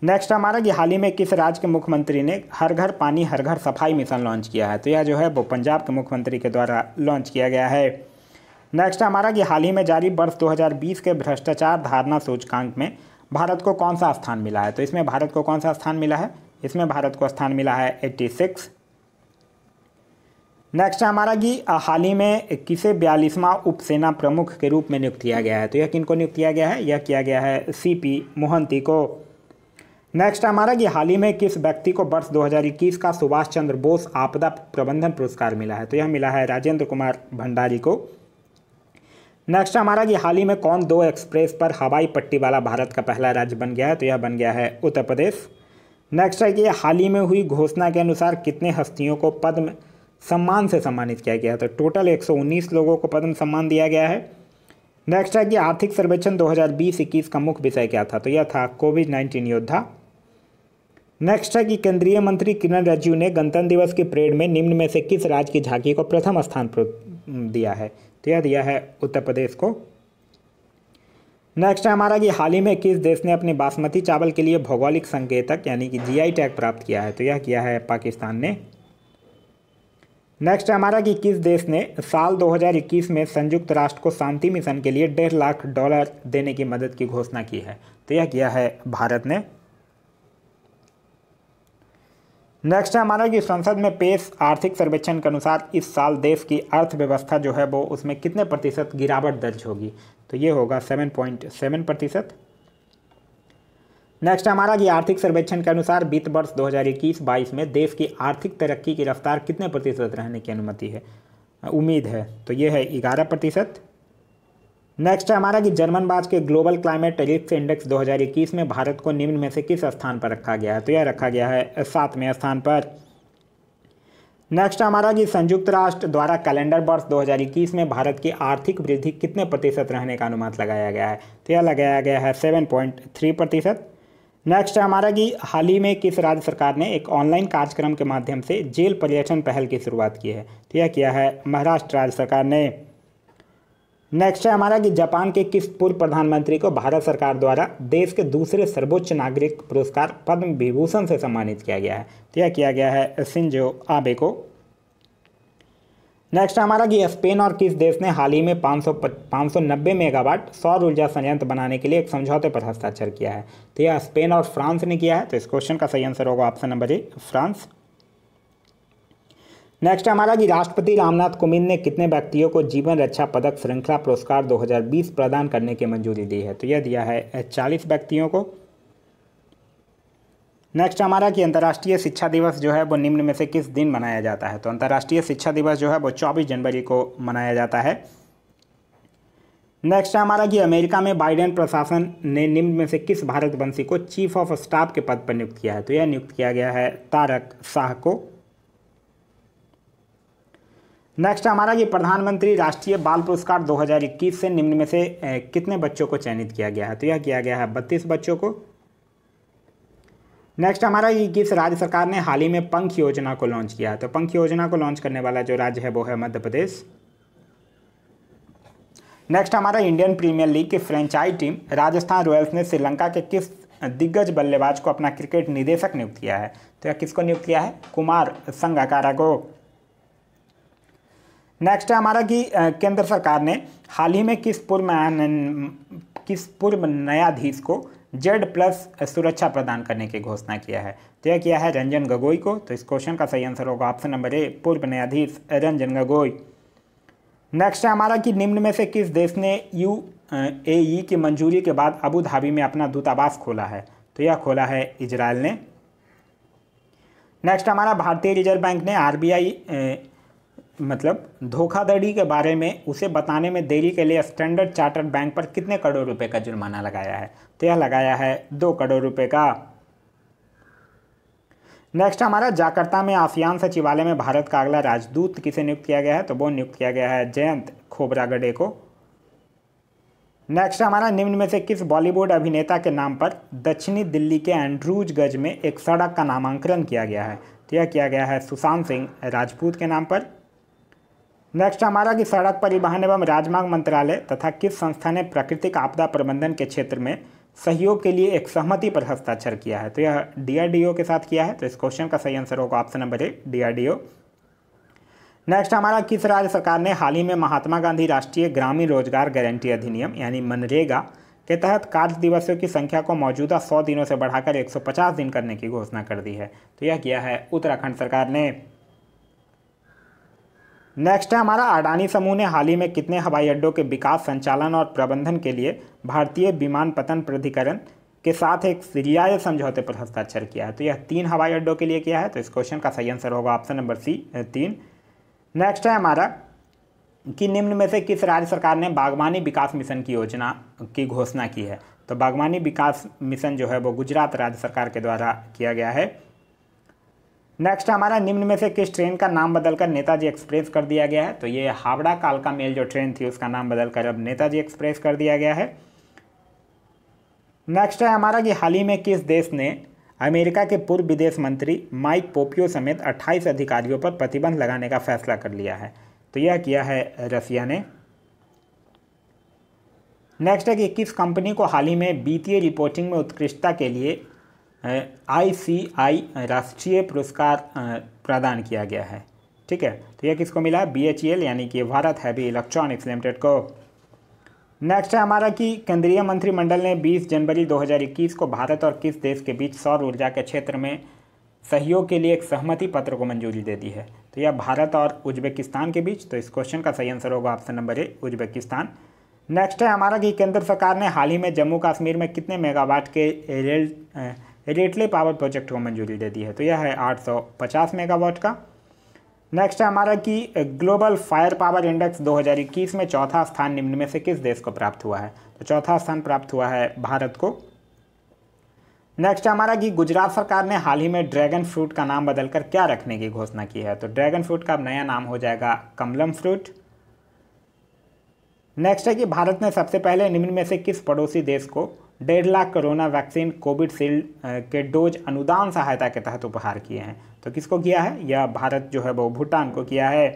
नेक्स्ट हमारा कि हाल ही में किस राज्य के मुख्यमंत्री ने हर घर पानी हर घर सफाई मिशन लॉन्च किया है तो यह जो है वो पंजाब के मुख्यमंत्री के द्वारा लॉन्च किया गया है नेक्स्ट हमारा कि हाल ही में जारी वर्ष 2020 के भ्रष्टाचार धारणा सूचकांक में भारत को कौन सा स्थान मिला है तो इसमें भारत को कौन सा स्थान मिला है इसमें भारत को स्थान मिला है एट्टी नेक्स्ट हमारा कि हाल ही में किसे बयालीसवां उपसेना प्रमुख के रूप में नियुक्त किया गया है तो यह किन नियुक्त किया गया है यह किया गया है सी मोहंती को नेक्स्ट हमारा कि हाल ही में किस व्यक्ति को वर्ष 2021 का सुभाष चंद्र बोस आपदा प्रबंधन पुरस्कार मिला है तो यह मिला है राजेंद्र कुमार भंडारी को नेक्स्ट हमारा कि हाल ही में कौन दो एक्सप्रेस पर हवाई पट्टी वाला भारत का पहला राज्य बन गया है तो यह बन गया है उत्तर प्रदेश नेक्स्ट है कि हाल ही में हुई घोषणा के अनुसार कितने हस्तियों को पद्म सम्मान से सम्मानित किया गया है तो टोटल एक लोगों को पद्म सम्मान दिया गया है नेक्स्ट है कि आर्थिक सर्वेक्षण 2020 हजार का मुख्य विषय क्या था तो यह था कोविड 19 योद्धा नेक्स्ट है कि केंद्रीय मंत्री किरण रिजिजू ने गणतंत्र दिवस के परेड में निम्न में से किस राज्य की झांकी को प्रथम स्थान पर दिया है तो यह दिया है उत्तर प्रदेश को नेक्स्ट है हमारा कि हाल ही में किस देश ने अपने बासमती चावल के लिए भौगोलिक संकेतक यानी कि जीआई टैग प्राप्त किया है तो यह किया है पाकिस्तान ने नेक्स्ट है हमारा कि किस देश ने साल 2021 में संयुक्त राष्ट्र को शांति मिशन के लिए डेढ़ लाख डॉलर देने की मदद की घोषणा की है तो यह किया है भारत ने नेक्स्ट है हमारा कि संसद में पेश आर्थिक सर्वेक्षण के अनुसार इस साल देश की अर्थव्यवस्था जो है वो उसमें कितने प्रतिशत गिरावट दर्ज होगी तो ये होगा सेवन पॉइंट सेवन प्रतिशत नेक्स्ट हमारा कि आर्थिक सर्वेक्षण के अनुसार वित्त वर्ष 2021-22 में देश की आर्थिक तरक्की की रफ्तार कितने प्रतिशत रहने की अनुमति है उम्मीद है तो ये है ग्यारह प्रतिशत नेक्स्ट है हमारा कि जर्मन बाज के ग्लोबल क्लाइमेट रिस्क इंडेक्स 2021 में भारत को निम्न में से किस स्थान पर रखा गया है तो यह रखा गया है सातवें स्थान पर नेक्स्ट हमारा कि संयुक्त राष्ट्र द्वारा कैलेंडर वर्ष 2021 में भारत की आर्थिक वृद्धि कितने प्रतिशत रहने का अनुमान लगाया गया है तो यह लगाया गया है सेवन पॉइंट थ्री प्रतिशत नेक्स्ट है हमारा कि हाल ही में किस राज्य सरकार ने एक ऑनलाइन कार्यक्रम के माध्यम से जेल पर्यटन पहल की शुरुआत की है तो यह किया है महाराष्ट्र राज्य सरकार ने नेक्स्ट है हमारा कि जापान के किस पूर्व प्रधानमंत्री को भारत सरकार द्वारा देश के दूसरे सर्वोच्च नागरिक पुरस्कार पद्म विभूषण से सम्मानित किया गया है तो यह किया गया है सिंजो आबे को नेक्स्ट हमारा कि स्पेन और किस देश ने हाल ही में 500 590 मेगावाट सौर ऊर्जा संयंत्र बनाने के लिए एक समझौते पर हस्ताक्षर किया है तो यह स्पेन और फ्रांस ने किया है तो इस क्वेश्चन का सही आंसर होगा option number A France next हमारा जी राष्ट्रपति रामनाथ कोविंद ने कितने व्यक्तियों को जीवन रक्षा पदक श्रृंखला पुरस्कार 2020 प्रदान करने की मंजूरी दी है तो यह दिया है चालीस व्यक्तियों को नेक्स्ट हमारा कि अंतर्राष्ट्रीय शिक्षा दिवस जो है वो निम्न में से किस दिन मनाया जाता है तो अंतर्राष्ट्रीय शिक्षा दिवस जो है वो चौबीस जनवरी को मनाया जाता है नेक्स्ट हमारा कि अमेरिका में बाइडेन प्रशासन ने निम्न में से किस भारतवंशी को चीफ ऑफ स्टाफ के पद पर नियुक्त किया है तो यह नियुक्त किया गया है तारक शाह को नेक्स्ट हमारा ये प्रधानमंत्री राष्ट्रीय बाल पुरस्कार 2021 से निम्न में से कितने बच्चों को चयनित किया गया है तो यह किया गया है बत्तीस बच्चों को नेक्स्ट हमारा ये किस राज्य सरकार ने हाल ही में पंख योजना को लॉन्च किया तो पंख योजना को लॉन्च करने वाला जो राज्य है वो है मध्य प्रदेश नेक्स्ट हमारा इंडियन प्रीमियर लीग की फ्रेंचाइज टीम राजस्थान रॉयल्स ने श्रीलंका के किस दिग्गज बल्लेबाज को अपना क्रिकेट निदेशक नियुक्त किया है तो यह किसको नियुक्त किया है कुमार संगाकारा को नेक्स्ट है हमारा कि केंद्र सरकार ने हाल ही में किस पूर्व किस पूर्व न्यायाधीश को जेड प्लस सुरक्षा प्रदान करने की घोषणा किया है तो यह किया है रंजन गगोई को तो इस क्वेश्चन का सही आंसर होगा ऑप्शन नंबर ए पूर्व न्यायाधीश रंजन गगोई नेक्स्ट है हमारा कि निम्न में से किस देश ने यू ए ई की मंजूरी के बाद अबू धाबी में अपना दूतावास खोला है तो यह खोला है इजराइल ने नेक्स्ट हमारा भारतीय रिजर्व बैंक ने आरबीआई मतलब धोखाधड़ी के बारे में उसे बताने में देरी के लिए स्टैंडर्ड चार्टर्ड बैंक पर कितने करोड़ रुपए का जुर्माना लगाया है तो यह लगाया है दो करोड़ रुपए का नेक्स्ट हमारा जाकर्ता में आसियान सचिवालय में भारत का अगला राजदूत किसे नियुक्त किया गया है तो वो नियुक्त किया गया है जयंत खोबरागडे को नेक्स्ट हमारा निम्न में से किस बॉलीवुड अभिनेता के नाम पर दक्षिणी दिल्ली के एंड्रूज गज में एक सड़क का नामांकन किया गया है तो यह किया गया है सुशांत सिंह राजपूत के नाम पर नेक्स्ट हमारा कि सड़क परिवहन एवं राजमार्ग मंत्रालय तथा किस संस्था ने प्राकृतिक आपदा प्रबंधन के क्षेत्र में सहयोग के लिए एक सहमति पर हस्ताक्षर किया है तो यह डीआरडीओ के साथ किया है तो इस क्वेश्चन का सही आंसर होगा option number A DRDO next हमारा किस राज्य सरकार ने हाल ही में महात्मा गांधी राष्ट्रीय ग्रामीण रोजगार गारंटी अधिनियम यानी मनरेगा के तहत कार्य दिवसों की संख्या को मौजूदा सौ दिनों से बढ़ाकर एक दिन करने की घोषणा कर दी है तो यह किया है उत्तराखंड सरकार ने नेक्स्ट है हमारा अडानी समूह ने हाल ही में कितने हवाई अड्डों के विकास संचालन और प्रबंधन के लिए भारतीय विमान पतन प्राधिकरण के साथ एक रियायत समझौते पर हस्ताक्षर किया है तो यह तीन हवाई अड्डों के लिए किया है तो इस क्वेश्चन का सही आंसर होगा ऑप्शन नंबर सी तीन नेक्स्ट है हमारा कि निम्न में से किस राज्य सरकार ने बागवानी विकास मिशन की योजना की घोषणा की है तो बागवानी विकास मिशन जो है वो गुजरात राज्य सरकार के द्वारा किया गया है नेक्स्ट हमारा निम्न में से किस ट्रेन का नाम बदलकर नेताजी एक्सप्रेस कर दिया गया है तो ये हावड़ा कालका मेल जो ट्रेन थी उसका नाम बदलकर अब नेताजी एक्सप्रेस कर दिया गया है नेक्स्ट है हमारा कि हाल ही में किस देश ने अमेरिका के पूर्व विदेश मंत्री माइक पोपियो समेत 28 अधिकारियों पर प्रतिबंध लगाने का फैसला कर लिया है तो यह किया है रसिया ने नेक्स्ट है कि किस कंपनी को हाल ही में बीतीय रिपोर्टिंग में उत्कृष्टता के लिए आईसीआई राष्ट्रीय पुरस्कार प्रदान किया गया है ठीक है तो यह किसको मिला बी एच एल यानी कि भारत हैवी इलेक्ट्रॉनिक्स लिमिटेड को नेक्स्ट है हमारा कि केंद्रीय मंत्रिमंडल ने 20 जनवरी 2021 को भारत और किस देश के बीच सौर ऊर्जा के क्षेत्र में सहयोग के लिए एक सहमति पत्र को मंजूरी दे दी है तो यह भारत और उज्बेकिस्तान के बीच तो इस क्वेश्चन का सही आंसर होगा option number A Uzbekistan next है हमारा कि केंद्र सरकार ने हाल ही में जम्मू कश्मीर में कितने मेगावाट के रेल रेटले पावर प्रोजेक्ट को मंजूरी दे दी है तो यह है 850 मेगावाट का नेक्स्ट है हमारा कि ग्लोबल फायर पावर इंडेक्स 2021 में चौथा स्थान निम्न में से किस देश को प्राप्त हुआ है तो चौथा स्थान प्राप्त हुआ है भारत को नेक्स्ट हमारा कि गुजरात सरकार ने हाल ही में ड्रैगन फ्रूट का नाम बदलकर क्या रखने की घोषणा की है तो ड्रैगन फ्रूट का नया नाम हो जाएगा कमलम फ्रूट नेक्स्ट है कि भारत ने सबसे पहले निम्न में से किस पड़ोसी देश को डेढ़ lakh corona vaccine covid shield के डोज अनुदान सहायता के तहत उपहार किए हैं तो किसको किया है यह भारत जो है वो भूटान को किया है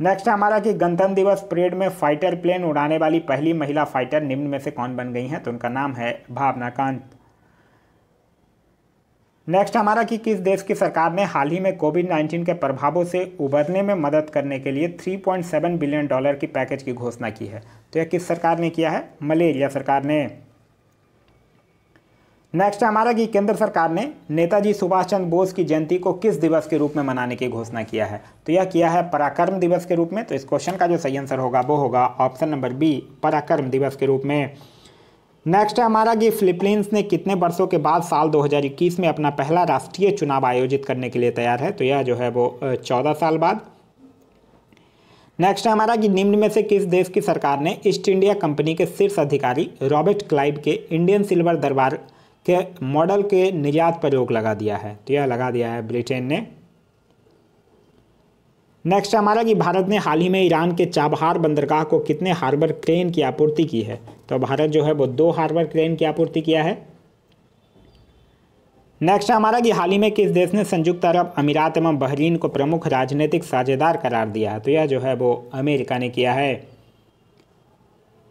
नेक्स्ट हमारा कि गणतंत्र दिवस परेड में फाइटर प्लेन उड़ाने वाली पहली महिला फाइटर निम्न में से कौन बन गई हैं तो उनका नाम है भावना कांत नेक्स्ट हमारा कि किस देश की सरकार ने हाल ही में कोविड 19 के प्रभावों से उबरने में मदद करने के लिए 3.7 बिलियन डॉलर की पैकेज की घोषणा की है तो यह किस सरकार ने किया है मलेरिया सरकार ने नेक्स्ट है हमारा कि केंद्र सरकार ने नेताजी सुभाष चंद्र बोस की जयंती को किस दिवस के रूप में मनाने की घोषणा किया है तो यह किया है पराक्रम दिवस के रूप में तो इस क्वेश्चन का जो सही आंसर होगा वो होगा ऑप्शन नंबर बी पराक्रम दिवस के रूप में नेक्स्ट है हमारा कि फिलिपींस ने कितने वर्षों के बाद साल 2021 में अपना पहला राष्ट्रीय चुनाव आयोजित करने के लिए तैयार है तो यह जो है वो चौदह साल बाद नेक्स्ट है हमारा कि निम्न में से किस देश की सरकार ने ईस्ट इंडिया कंपनी के शीर्ष अधिकारी रॉबर्ट क्लाइव के इंडियन सिल्वर दरबार के मॉडल के निर्यात पर रोक लगा दिया है तो यह लगा दिया है ब्रिटेन ने नेक्स्ट हमारा कि भारत ने हाल ही में ईरान के चाबहार बंदरगाह को कितने हार्बर क्रेन की आपूर्ति की है तो भारत जो है वो दो हार्बर क्रेन की आपूर्ति किया है नेक्स्ट हमारा कि हाल ही में किस देश ने संयुक्त अरब अमीरात एवं बहरीन को प्रमुख राजनीतिक साझेदार करार दिया है तो यह जो है वो अमेरिका ने किया है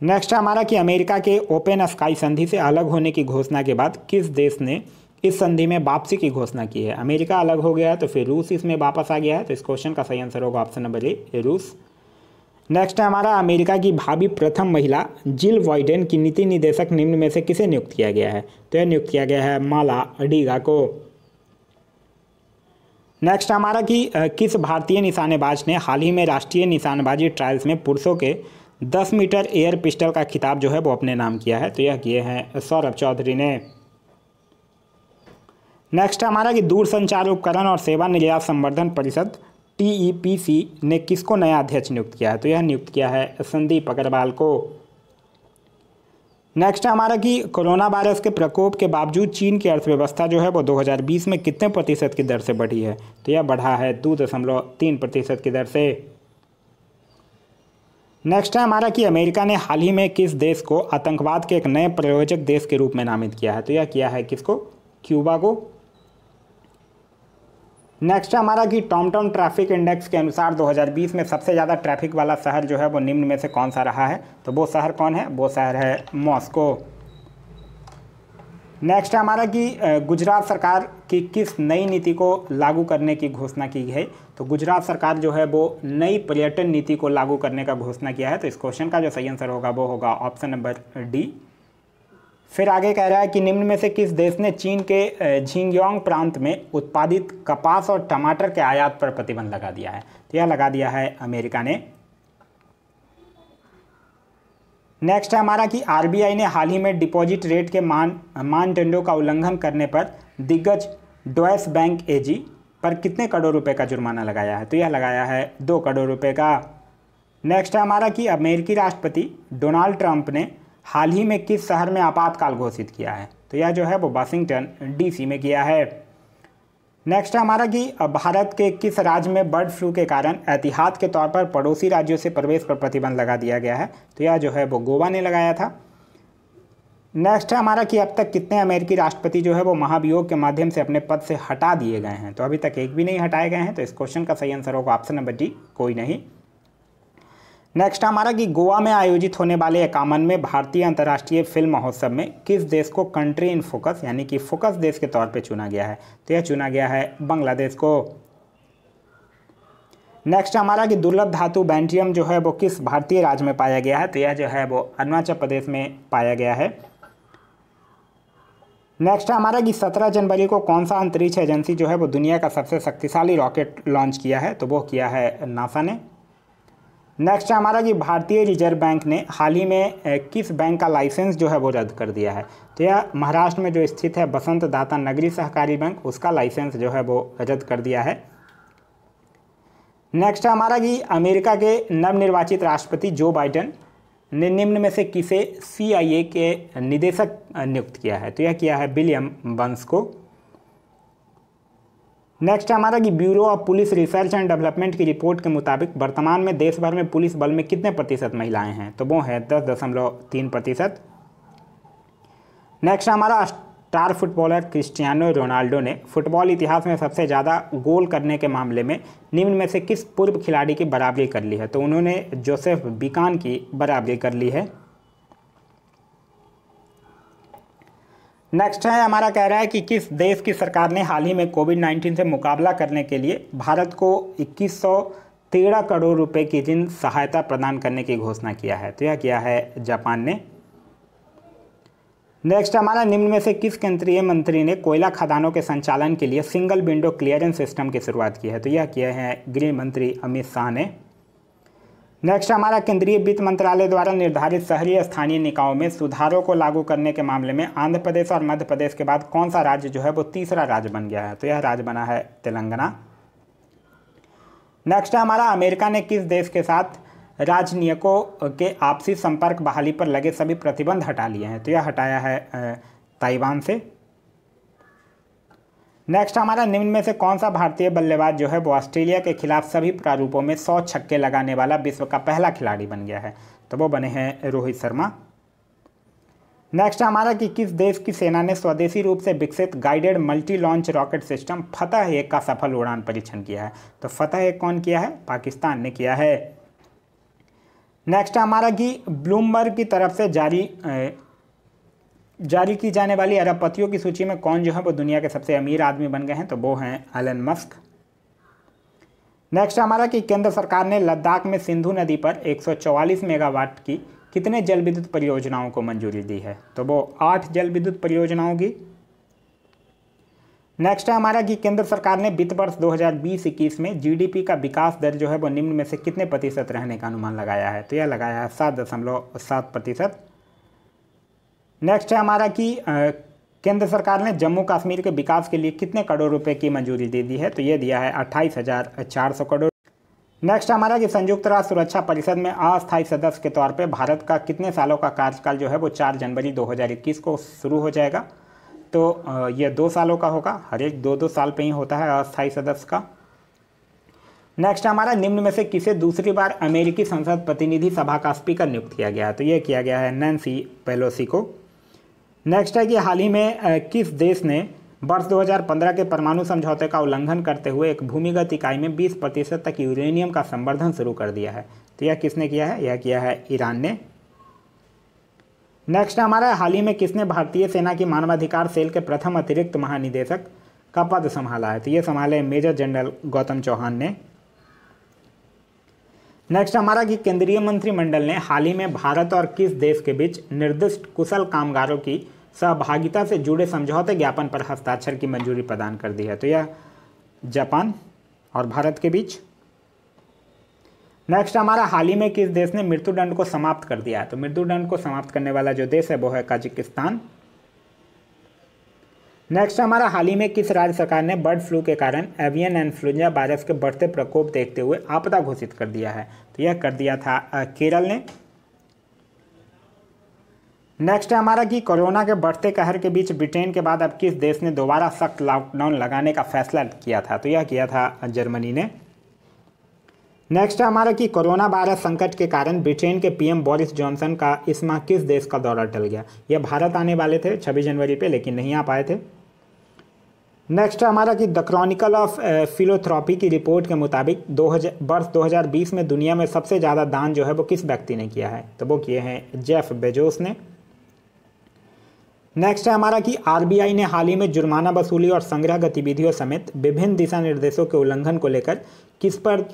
नेक्स्ट हमारा कि अमेरिका के ओपन स्काई संधि से अलग होने की घोषणा के बाद किस देश ने इस संधि में वापसी की घोषणा की है अमेरिका अलग हो गया है तो फिर रूस इसमें वापस आ गया है तो इस क्वेश्चन का सही आंसर होगा ऑप्शन नंबर ए रूस नेक्स्ट है हमारा अमेरिका की भावी प्रथम महिला जिल वाइडेन की नीति निदेशक निम्न में से किसे नियुक्त किया गया है तो यह नियुक्त किया गया है माला अडीगा को नेक्स्ट हमारा कि किस भारतीय निशानेबाज ने हाल ही में राष्ट्रीय निशानबाजी ट्रायल्स में पुरुषों के दस मीटर एयर पिस्टल का खिताब जो है वो अपने नाम किया है तो यह किए हैं सौरभ चौधरी ने नेक्स्ट हमारा कि दूरसंचार उपकरण और सेवा निर्यात संवर्धन परिषद टीईपीसी e ने किसको नया अध्यक्ष नियुक्त किया है तो यह नियुक्त किया है संदीप अग्रवाल को नेक्स्ट हमारा कि कोरोना वायरस के प्रकोप के बावजूद चीन की अर्थव्यवस्था जो है वो 2020 में कितने प्रतिशत की दर से बढ़ी है तो यह बढ़ा है दो दशमलव तीन प्रतिशत की दर से नेक्स्ट है हमारा कि अमेरिका ने हाल ही में किस देश को आतंकवाद के एक नए प्रयोजक देश के रूप में नामित किया है तो यह किया है किसको क्यूबा को नेक्स्ट है हमारा कि टॉमटॉम ट्रैफिक इंडेक्स के अनुसार 2020 में सबसे ज़्यादा ट्रैफिक वाला शहर जो है वो निम्न में से कौन सा रहा है तो वो शहर कौन है वो शहर है मॉस्को नेक्स्ट है हमारा कि गुजरात सरकार की किस नई नीति को लागू करने की घोषणा की है तो गुजरात सरकार जो है वो नई पर्यटन नीति को लागू करने का घोषणा किया है तो इस क्वेश्चन का जो सही आंसर होगा वो होगा ऑप्शन नंबर डी फिर आगे कह रहा है कि निम्न में से किस देश ने चीन के झिंगयोंग प्रांत में उत्पादित कपास और टमाटर के आयात पर प्रतिबंध लगा दिया है तो यह लगा दिया है अमेरिका ने नेक्स्ट है हमारा कि आरबीआई ने हाल ही में डिपॉजिट रेट के मान मानदंडों का उल्लंघन करने पर दिग्गज डोएस बैंक एजी पर कितने करोड़ रुपए का जुर्माना लगाया है तो यह लगाया है दो करोड़ रुपए का नेक्स्ट है हमारा कि अमेरिकी राष्ट्रपति डोनाल्ड ट्रंप ने हाल ही में किस शहर में आपातकाल घोषित किया है तो यह जो है वो वाशिंगटन डीसी में किया है नेक्स्ट है हमारा कि भारत के किस राज्य में बर्ड फ्लू के कारण एहतियात के तौर पर पड़ोसी राज्यों से प्रवेश पर प्रतिबंध लगा दिया गया है तो यह जो है वो गोवा ने लगाया था नेक्स्ट है हमारा कि अब तक कितने अमेरिकी राष्ट्रपति जो है वो महाभियोग के माध्यम से अपने पद से हटा दिए गए हैं तो अभी तक एक भी नहीं हटाए गए हैं तो इस क्वेश्चन का सही आंसर होगा ऑप्शन नंबर डी कोई नहीं नेक्स्ट हमारा कि गोवा में आयोजित होने वाले एकावन में भारतीय अंतर्राष्ट्रीय फिल्म महोत्सव में किस देश को कंट्री इन फोकस यानी कि फोकस देश के तौर पे चुना गया है तो यह चुना गया है बांग्लादेश को नेक्स्ट हमारा कि दुर्लभ धातु बैंटियम जो है वो किस भारतीय राज्य में पाया गया है तो यह जो है वो अरुणाचल प्रदेश में पाया गया है नेक्स्ट हमारा कि 17 जनवरी को कौन सा अंतरिक्ष एजेंसी जो है वो दुनिया का सबसे शक्तिशाली रॉकेट लॉन्च किया है तो वो किया है नासा ने नेक्स्ट है हमारा कि भारतीय रिजर्व बैंक ने हाल ही में किस बैंक का लाइसेंस जो है वो रद्द कर दिया है तो यह महाराष्ट्र में जो स्थित है बसंत दाता नगरी सहकारी बैंक उसका लाइसेंस जो है वो रद्द कर दिया है नेक्स्ट है हमारा कि अमेरिका के नवनिर्वाचित राष्ट्रपति जो बाइडन ने निम्न में से किसे सी के निदेशक नियुक्त किया है तो यह किया है विलियम बंस को नेक्स्ट है हमारा कि bureau of police research and development की रिपोर्ट के मुताबिक वर्तमान में देश भर में पुलिस बल में कितने प्रतिशत महिलाएं हैं तो वो है दस दशमलव तीन प्रतिशत नेक्स्ट हमारा स्टार फुटबॉलर क्रिस्टियानो रोनाल्डो ने फुटबॉल इतिहास में सबसे ज़्यादा गोल करने के मामले में निम्न में से किस पूर्व खिलाड़ी की बराबरी कर ली है तो उन्होंने जोसेफ बिकान की बराबरी कर ली है नेक्स्ट है हमारा कह रहा है कि किस देश की सरकार ने हाल ही में कोविड 19 से मुकाबला करने के लिए भारत को इक्कीस तेरह करोड़ रुपए की जिन सहायता प्रदान करने की घोषणा किया है तो यह किया है जापान ने नेक्स्ट हमारा निम्न में से किस केंद्रीय मंत्री ने कोयला खदानों के संचालन के लिए सिंगल विंडो क्लियरेंस सिस्टम की शुरुआत की है तो यह किया है गृह मंत्री अमित शाह ने नेक्स्ट हमारा केंद्रीय वित्त मंत्रालय द्वारा निर्धारित शहरी स्थानीय निकायों में सुधारों को लागू करने के मामले में आंध्र प्रदेश और मध्य प्रदेश के बाद कौन सा राज्य जो है वो तीसरा राज्य बन गया है तो यह राज्य बना है तेलंगाना नेक्स्ट है हमारा अमेरिका ने किस देश के साथ राजनयिकों के आपसी संपर्क बहाली पर लगे सभी प्रतिबंध हटा लिए हैं तो यह हटाया है ताइवान से नेक्स्ट हमारा निम्न में से कौन सा भारतीय बल्लेबाज जो है वो ऑस्ट्रेलिया के खिलाफ सभी प्रारूपों में सौ छक्के लगाने वाला विश्व का पहला खिलाड़ी बन गया है तो वो बने हैं रोहित शर्मा नेक्स्ट हमारा कि किस देश की सेना ने स्वदेशी रूप से विकसित guided multi launch rocket system Fatah एक का सफल उड़ान परीक्षण किया है तो फतह एक कौन किया है पाकिस्तान ने किया है नेक्स्ट हमारा कि ब्लूमबर्ग की तरफ से जारी जारी की जाने वाली अरबपतियों की सूची में कौन जो है वो दुनिया के सबसे अमीर आदमी बन गए हैं तो वो हैं एलन मस्क नेक्स्ट हमारा कि केंद्र सरकार ने लद्दाख में सिंधु नदी पर 144 मेगावाट की कितने जल विद्युत परियोजनाओं को मंजूरी दी है तो वो आठ जल विद्युत परियोजनाओं की नेक्स्ट है हमारा कि केंद्र सरकार ने वित्त वर्ष 2020-21 में जीडीपी का विकास दर जो है वो निम्न में से कितने प्रतिशत रहने का अनुमान लगाया है तो यह लगाया है सात दशमलव सात प्रतिशत नेक्स्ट है हमारा कि केंद्र सरकार ने जम्मू कश्मीर के विकास के लिए कितने करोड़ रुपए की मंजूरी दे दी है तो ये दिया है अट्ठाईस हज़ार चार सौ करोड़ नेक्स्ट हमारा कि संयुक्त राष्ट्र सुरक्षा परिषद में अस्थायी सदस्य के तौर पर भारत का कितने सालों का कार्यकाल जो है वो चार जनवरी दो को शुरू हो जाएगा तो यह दो सालों का होगा हर एक दो दो साल पे ही होता है अस्थायी सदस्य का नेक्स्ट हमारा निम्न में से किसे दूसरी बार अमेरिकी संसद प्रतिनिधि सभा का स्पीकर नियुक्त किया गया है तो यह किया गया है नैन्सी पेलोसी को नेक्स्ट है कि हाल ही में किस देश ने वर्ष 2015 के परमाणु समझौते का उल्लंघन करते हुए एक भूमिगत इकाई में 20 प्रतिशत तक यूरेनियम का संवर्धन शुरू कर दिया है तो यह किसने किया है यह किया है ईरान ने नेक्स्ट हमारा हाल ही में किसने भारतीय सेना की मानवाधिकार सेल के प्रथम अतिरिक्त महानिदेशक का पद संभाला है तो ये संभाले मेजर जनरल गौतम चौहान ने नेक्स्ट हमारा कि केंद्रीय मंत्रिमंडल ने हाल ही में भारत और किस देश के बीच निर्दिष्ट कुशल कामगारों की सहभागिता से जुड़े समझौते ज्ञापन पर हस्ताक्षर की मंजूरी प्रदान कर दी है तो यह जापान और भारत के बीच नेक्स्ट हमारा हाल ही में किस देश ने मृत्युदंड को समाप्त कर दिया है तो मृत्युदंड को समाप्त करने वाला जो देश है वो है काजिकिस्तान नेक्स्ट हमारा हाल ही में किस राज्य सरकार ने बर्ड फ्लू के कारण एवियन इन्फ्लुएंजा वायरस के बढ़ते प्रकोप देखते हुए आपदा घोषित कर दिया है तो यह कर दिया था केरल ने नेक्स्ट है हमारा कि कोरोना के बढ़ते कहर के बीच ब्रिटेन के बाद अब किस देश ने दोबारा सख्त लॉकडाउन लगाने का फैसला किया था तो यह किया था जर्मनी ने नेक्स्ट है हमारा कि कोरोना वायरस संकट के कारण ब्रिटेन के पीएम बोरिस जॉनसन का इस माह किस देश का दौरा टल गया यह भारत आने वाले थे 26 जनवरी पे लेकिन नहीं आ पाए थे नेक्स्ट है हमारा कि द क्रॉनिकल ऑफ फिलोथ्रॉपी की रिपोर्ट के मुताबिक दो वर्ष 2020 में दुनिया में सबसे ज़्यादा दान जो है वो किस व्यक्ति ने किया है तो वो किए हैं जेफ बेजोस ने नेक्स्ट है हमारा कि आरबीआई ने हाल ही में जुर्माना वसूली और संग्रह गतिविधियों समेत विभिन्न दिशा निर्देशों के उल्लंघन को लेकर किस पर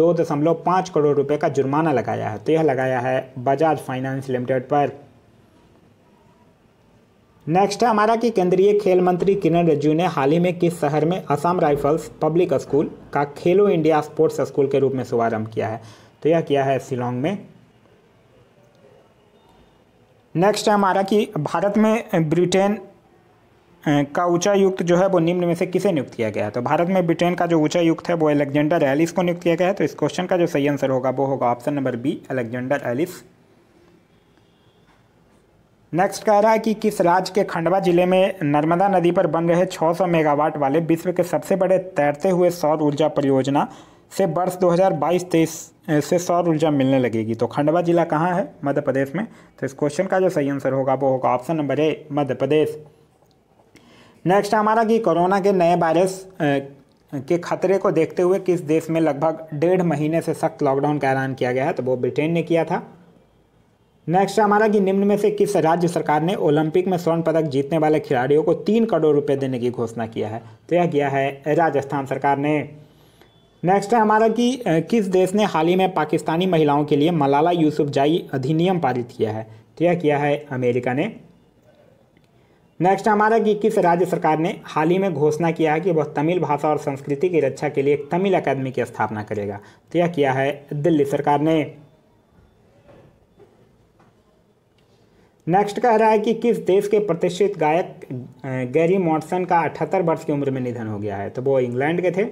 दो दशमलव पाँच करोड़ रुपए का जुर्माना लगाया है तो यह लगाया है बजाज फाइनेंस लिमिटेड पर नेक्स्ट है हमारा कि केंद्रीय खेल मंत्री किरण रिजिजू ने हाल ही में किस शहर में असम राइफल्स पब्लिक स्कूल का खेलो इंडिया स्पोर्ट्स स्कूल के रूप में शुभारंभ किया है तो यह किया है शिलोंग में नेक्स्ट है हमारा कि भारत में ब्रिटेन का ऊंचा युक्त जो है वो निम्न में से किसे नियुक्त किया गया है तो भारत में ब्रिटेन का जो ऊंचा युक्त है वो अलेक्जेंडर एलिस को नियुक्त किया गया है तो इस क्वेश्चन का जो सही आंसर होगा वो होगा option number B Alexander Ellis next कह रहा है कि किस राज्य के खंडवा जिले में नर्मदा नदी पर बन रहे 600 मेगावाट वाले विश्व के सबसे बड़े तैरते हुए सौर ऊर्जा परियोजना से वर्ष 2022-23 से सौर ऊर्जा मिलने लगेगी तो खंडवा जिला कहाँ है मध्य प्रदेश में तो इस क्वेश्चन का जो सही आंसर होगा वो होगा option number A Madhya Pradesh next हमारा कि कोरोना के नए वायरस के खतरे को देखते हुए किस देश में लगभग डेढ़ महीने से सख्त लॉकडाउन का ऐलान किया गया है तो वो ब्रिटेन ने किया था नेक्स्ट हमारा कि निम्न में से किस राज्य सरकार ने ओलंपिक में स्वर्ण पदक जीतने वाले खिलाड़ियों को तीन करोड़ रुपए देने की घोषणा किया है तो यह किया है राजस्थान सरकार ने नेक्स्ट है हमारा कि किस देश ने हाल ही में पाकिस्तानी महिलाओं के लिए मलाला यूसुफ जाई अधिनियम पारित किया है ठीक तो है किया है अमेरिका ने नेक्स्ट हमारा कि किस राज्य सरकार ने हाल ही में घोषणा किया है कि वह तमिल भाषा और संस्कृति की रक्षा के लिए तमिल अकादमी की स्थापना करेगा तो यह किया है दिल्ली सरकार ने नेक्स्ट कह रहा है कि किस देश के प्रतिष्ठित गायक गैरी मॉडसन का अठहत्तर वर्ष की उम्र में निधन हो गया है तो वो इंग्लैंड के थे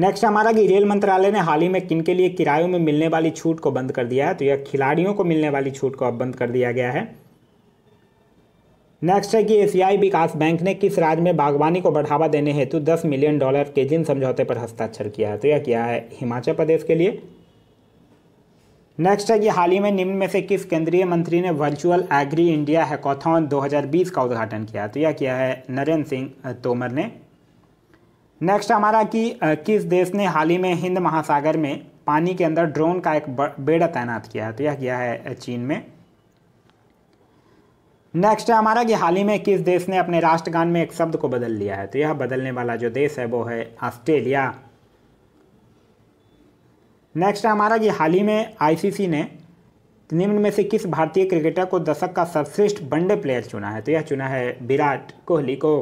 नेक्स्ट हमारा कि रेल मंत्रालय ने हाल ही में किन के लिए किरायों में मिलने वाली छूट को बंद कर दिया है तो यह खिलाड़ियों को मिलने वाली छूट को अब बंद कर दिया गया है नेक्स्ट है कि एशियाई विकास बैंक ने किस राज्य में बागवानी को बढ़ावा देने हेतु 10 मिलियन डॉलर के जिन समझौते पर हस्ताक्षर किया है तो यह किया है हिमाचल प्रदेश के लिए नेक्स्ट है कि हाल ही में निम्न में से किस केंद्रीय मंत्री ने वर्चुअल एग्री इंडिया हैकॉथॉन 2020 का उद्घाटन किया तो यह किया है नरेंद्र सिंह तोमर ने नेक्स्ट हमारा कि किस देश ने हाल ही में हिंद महासागर में पानी के अंदर ड्रोन का एक बेड़ा तैनात किया है तो यह किया है चीन में नेक्स्ट है हमारा कि हाल ही में किस देश ने अपने राष्ट्रगान में एक शब्द को बदल लिया है तो यह बदलने वाला जो देश है वो है ऑस्ट्रेलिया नेक्स्ट है हमारा कि हाल ही में आईसीसी ने निम्न में से किस भारतीय क्रिकेटर को दशक का सर्वश्रेष्ठ वनडे प्लेयर चुना है तो यह चुना है विराट कोहली को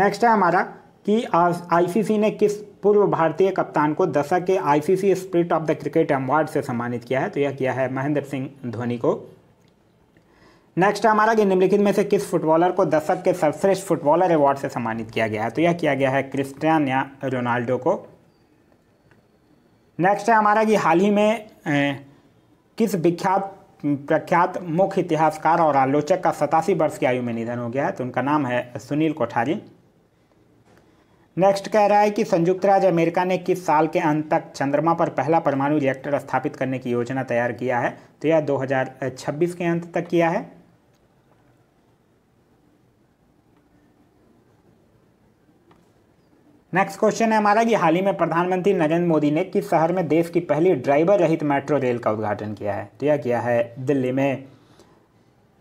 नेक्स्ट है हमारा कि आईसीसी ने किस पूर्व भारतीय कप्तान को दशक के ICC spirit of the cricket award से सम्मानित किया है तो यह किया है महेंद्र सिंह धोनी को नेक्स्ट हमारा कि निम्नलिखित में से किस फुटबॉलर को दशक के सर्वश्रेष्ठ फुटबॉलर अवार्ड से सम्मानित किया गया है तो यह किया गया है क्रिस्टियन या रोनाल्डो को नेक्स्ट है हमारा कि हाल ही में ए, किस विख्यात प्रख्यात मुख्य इतिहासकार और आलोचक का सतासी वर्ष की आयु में निधन हो गया है तो उनका नाम है सुनील कोठारी नेक्स्ट कह रहा है कि संयुक्त राज्य अमेरिका ने किस साल के अंत तक चंद्रमा पर पहला परमाणु रिएक्टर स्थापित करने की योजना तैयार किया है तो यह 2026 के अंत तक किया है नेक्स्ट क्वेश्चन है हमारा कि हाल ही में प्रधानमंत्री नरेंद्र मोदी ने किस शहर में देश की पहली ड्राइवर रहित मेट्रो रेल का उद्घाटन किया है तो यह किया है दिल्ली में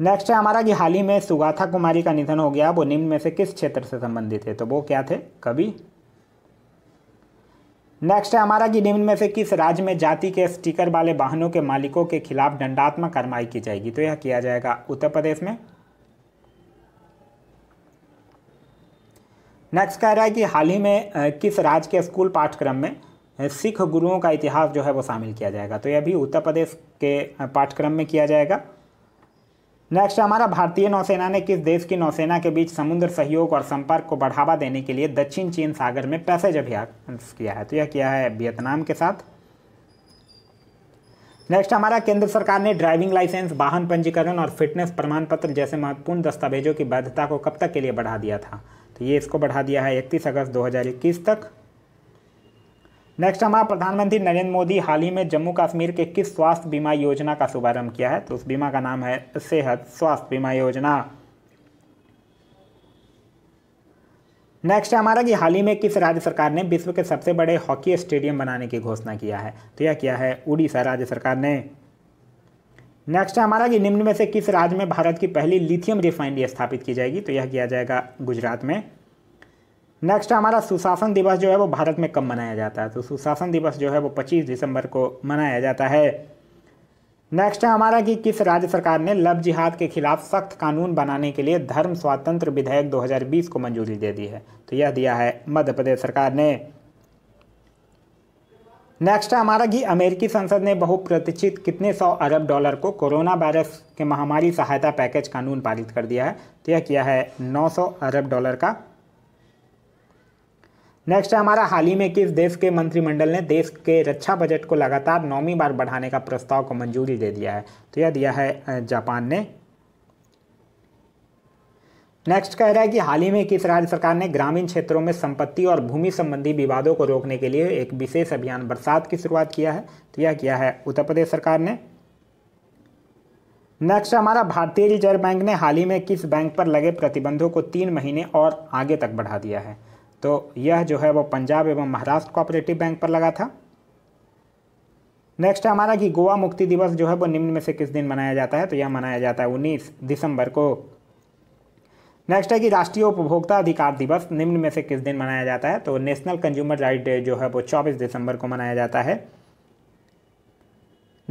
नेक्स्ट है हमारा कि हाल ही में सुगाथा कुमारी का निधन हो गया वो निम्न में से किस क्षेत्र से संबंधित है तो वो क्या थे कवि नेक्स्ट है हमारा कि निम्न में से किस राज्य में जाति के स्टिकर वाले वाहनों के मालिकों के खिलाफ दंडात्मक कार्रवाई की जाएगी तो यह किया जाएगा उत्तर प्रदेश में नेक्स्ट कह रहा है कि हाल ही में किस राज्य के स्कूल पाठ्यक्रम में सिख गुरुओं का इतिहास जो है वो शामिल किया जाएगा तो यह भी उत्तर प्रदेश के पाठ्यक्रम में किया जाएगा नेक्स्ट हमारा भारतीय नौसेना ने किस देश की नौसेना के बीच समुद्र सहयोग और संपर्क को बढ़ावा देने के लिए दक्षिण चीन सागर में पैसेज अभियान किया है तो यह किया है वियतनाम के साथ नेक्स्ट हमारा केंद्र सरकार ने ड्राइविंग लाइसेंस वाहन पंजीकरण और फिटनेस प्रमाण पत्र जैसे महत्वपूर्ण दस्तावेजों की वैधता को कब तक के लिए बढ़ा दिया था तो ये इसको बढ़ा दिया है इकतीस अगस्त दो तक नेक्स्ट हमारा प्रधानमंत्री नरेंद्र मोदी हाल ही में जम्मू कश्मीर के किस स्वास्थ्य बीमा योजना का शुभारंभ किया है तो उस बीमा का नाम है सेहत स्वास्थ्य बीमा योजना नेक्स्ट है हमारा कि हाल ही में किस राज्य सरकार ने विश्व के सबसे बड़े हॉकी स्टेडियम बनाने की घोषणा किया है तो यह किया है उड़ीसा राज्य सरकार ने नेक्स्ट है हमारा कि निम्न में से किस राज्य में भारत की पहली लिथियम रिफाइनरी स्थापित की जाएगी तो यह किया जाएगा गुजरात में नेक्स्ट हमारा सुशासन दिवस जो है वो भारत में कब मनाया जाता है तो सुशासन दिवस जो है वो 25 दिसंबर को मनाया जाता है नेक्स्ट है हमारा कि किस राज्य सरकार ने लव जिहाद के खिलाफ सख्त कानून बनाने के लिए धर्म स्वातंत्र विधेयक 2020 को मंजूरी दे दी है तो यह दिया है मध्य प्रदेश सरकार ने नेक्स्ट है हमारा कि अमेरिकी संसद ने बहुप्रतिष्ठित कितने सौ अरब डॉलर को कोरोना वायरस के महामारी सहायता पैकेज कानून पारित कर दिया है तो यह किया है 900 अरब डॉलर का नेक्स्ट है हमारा हाल ही में किस देश के मंत्रिमंडल ने देश के रक्षा बजट को लगातार नौवीं बार बढ़ाने का प्रस्ताव को मंजूरी दे दिया है तो यह दिया है जापान ने नेक्स्ट कह रहा है कि हाल ही में किस राज्य सरकार ने ग्रामीण क्षेत्रों में संपत्ति और भूमि संबंधी विवादों को रोकने के लिए एक विशेष अभियान बरसात की शुरुआत किया है तो यह किया है उत्तर प्रदेश सरकार ने नेक्स्ट हमारा भारतीय रिजर्व बैंक ने हाल ही में किस बैंक पर लगे प्रतिबंधों को तीन महीने और आगे तक बढ़ा दिया है तो यह जो है वो पंजाब एवं महाराष्ट्र कोऑपरेटिव बैंक पर लगा था नेक्स्ट है हमारा कि गोवा मुक्ति दिवस जो है वो निम्न में से किस दिन मनाया जाता है तो यह मनाया जाता है उन्नीस दिसंबर को नेक्स्ट है कि राष्ट्रीय उपभोक्ता अधिकार दिवस निम्न में से किस दिन मनाया जाता है तो नेशनल कंज्यूमर राइट डे जो है वो चौबीस दिसंबर को मनाया जाता है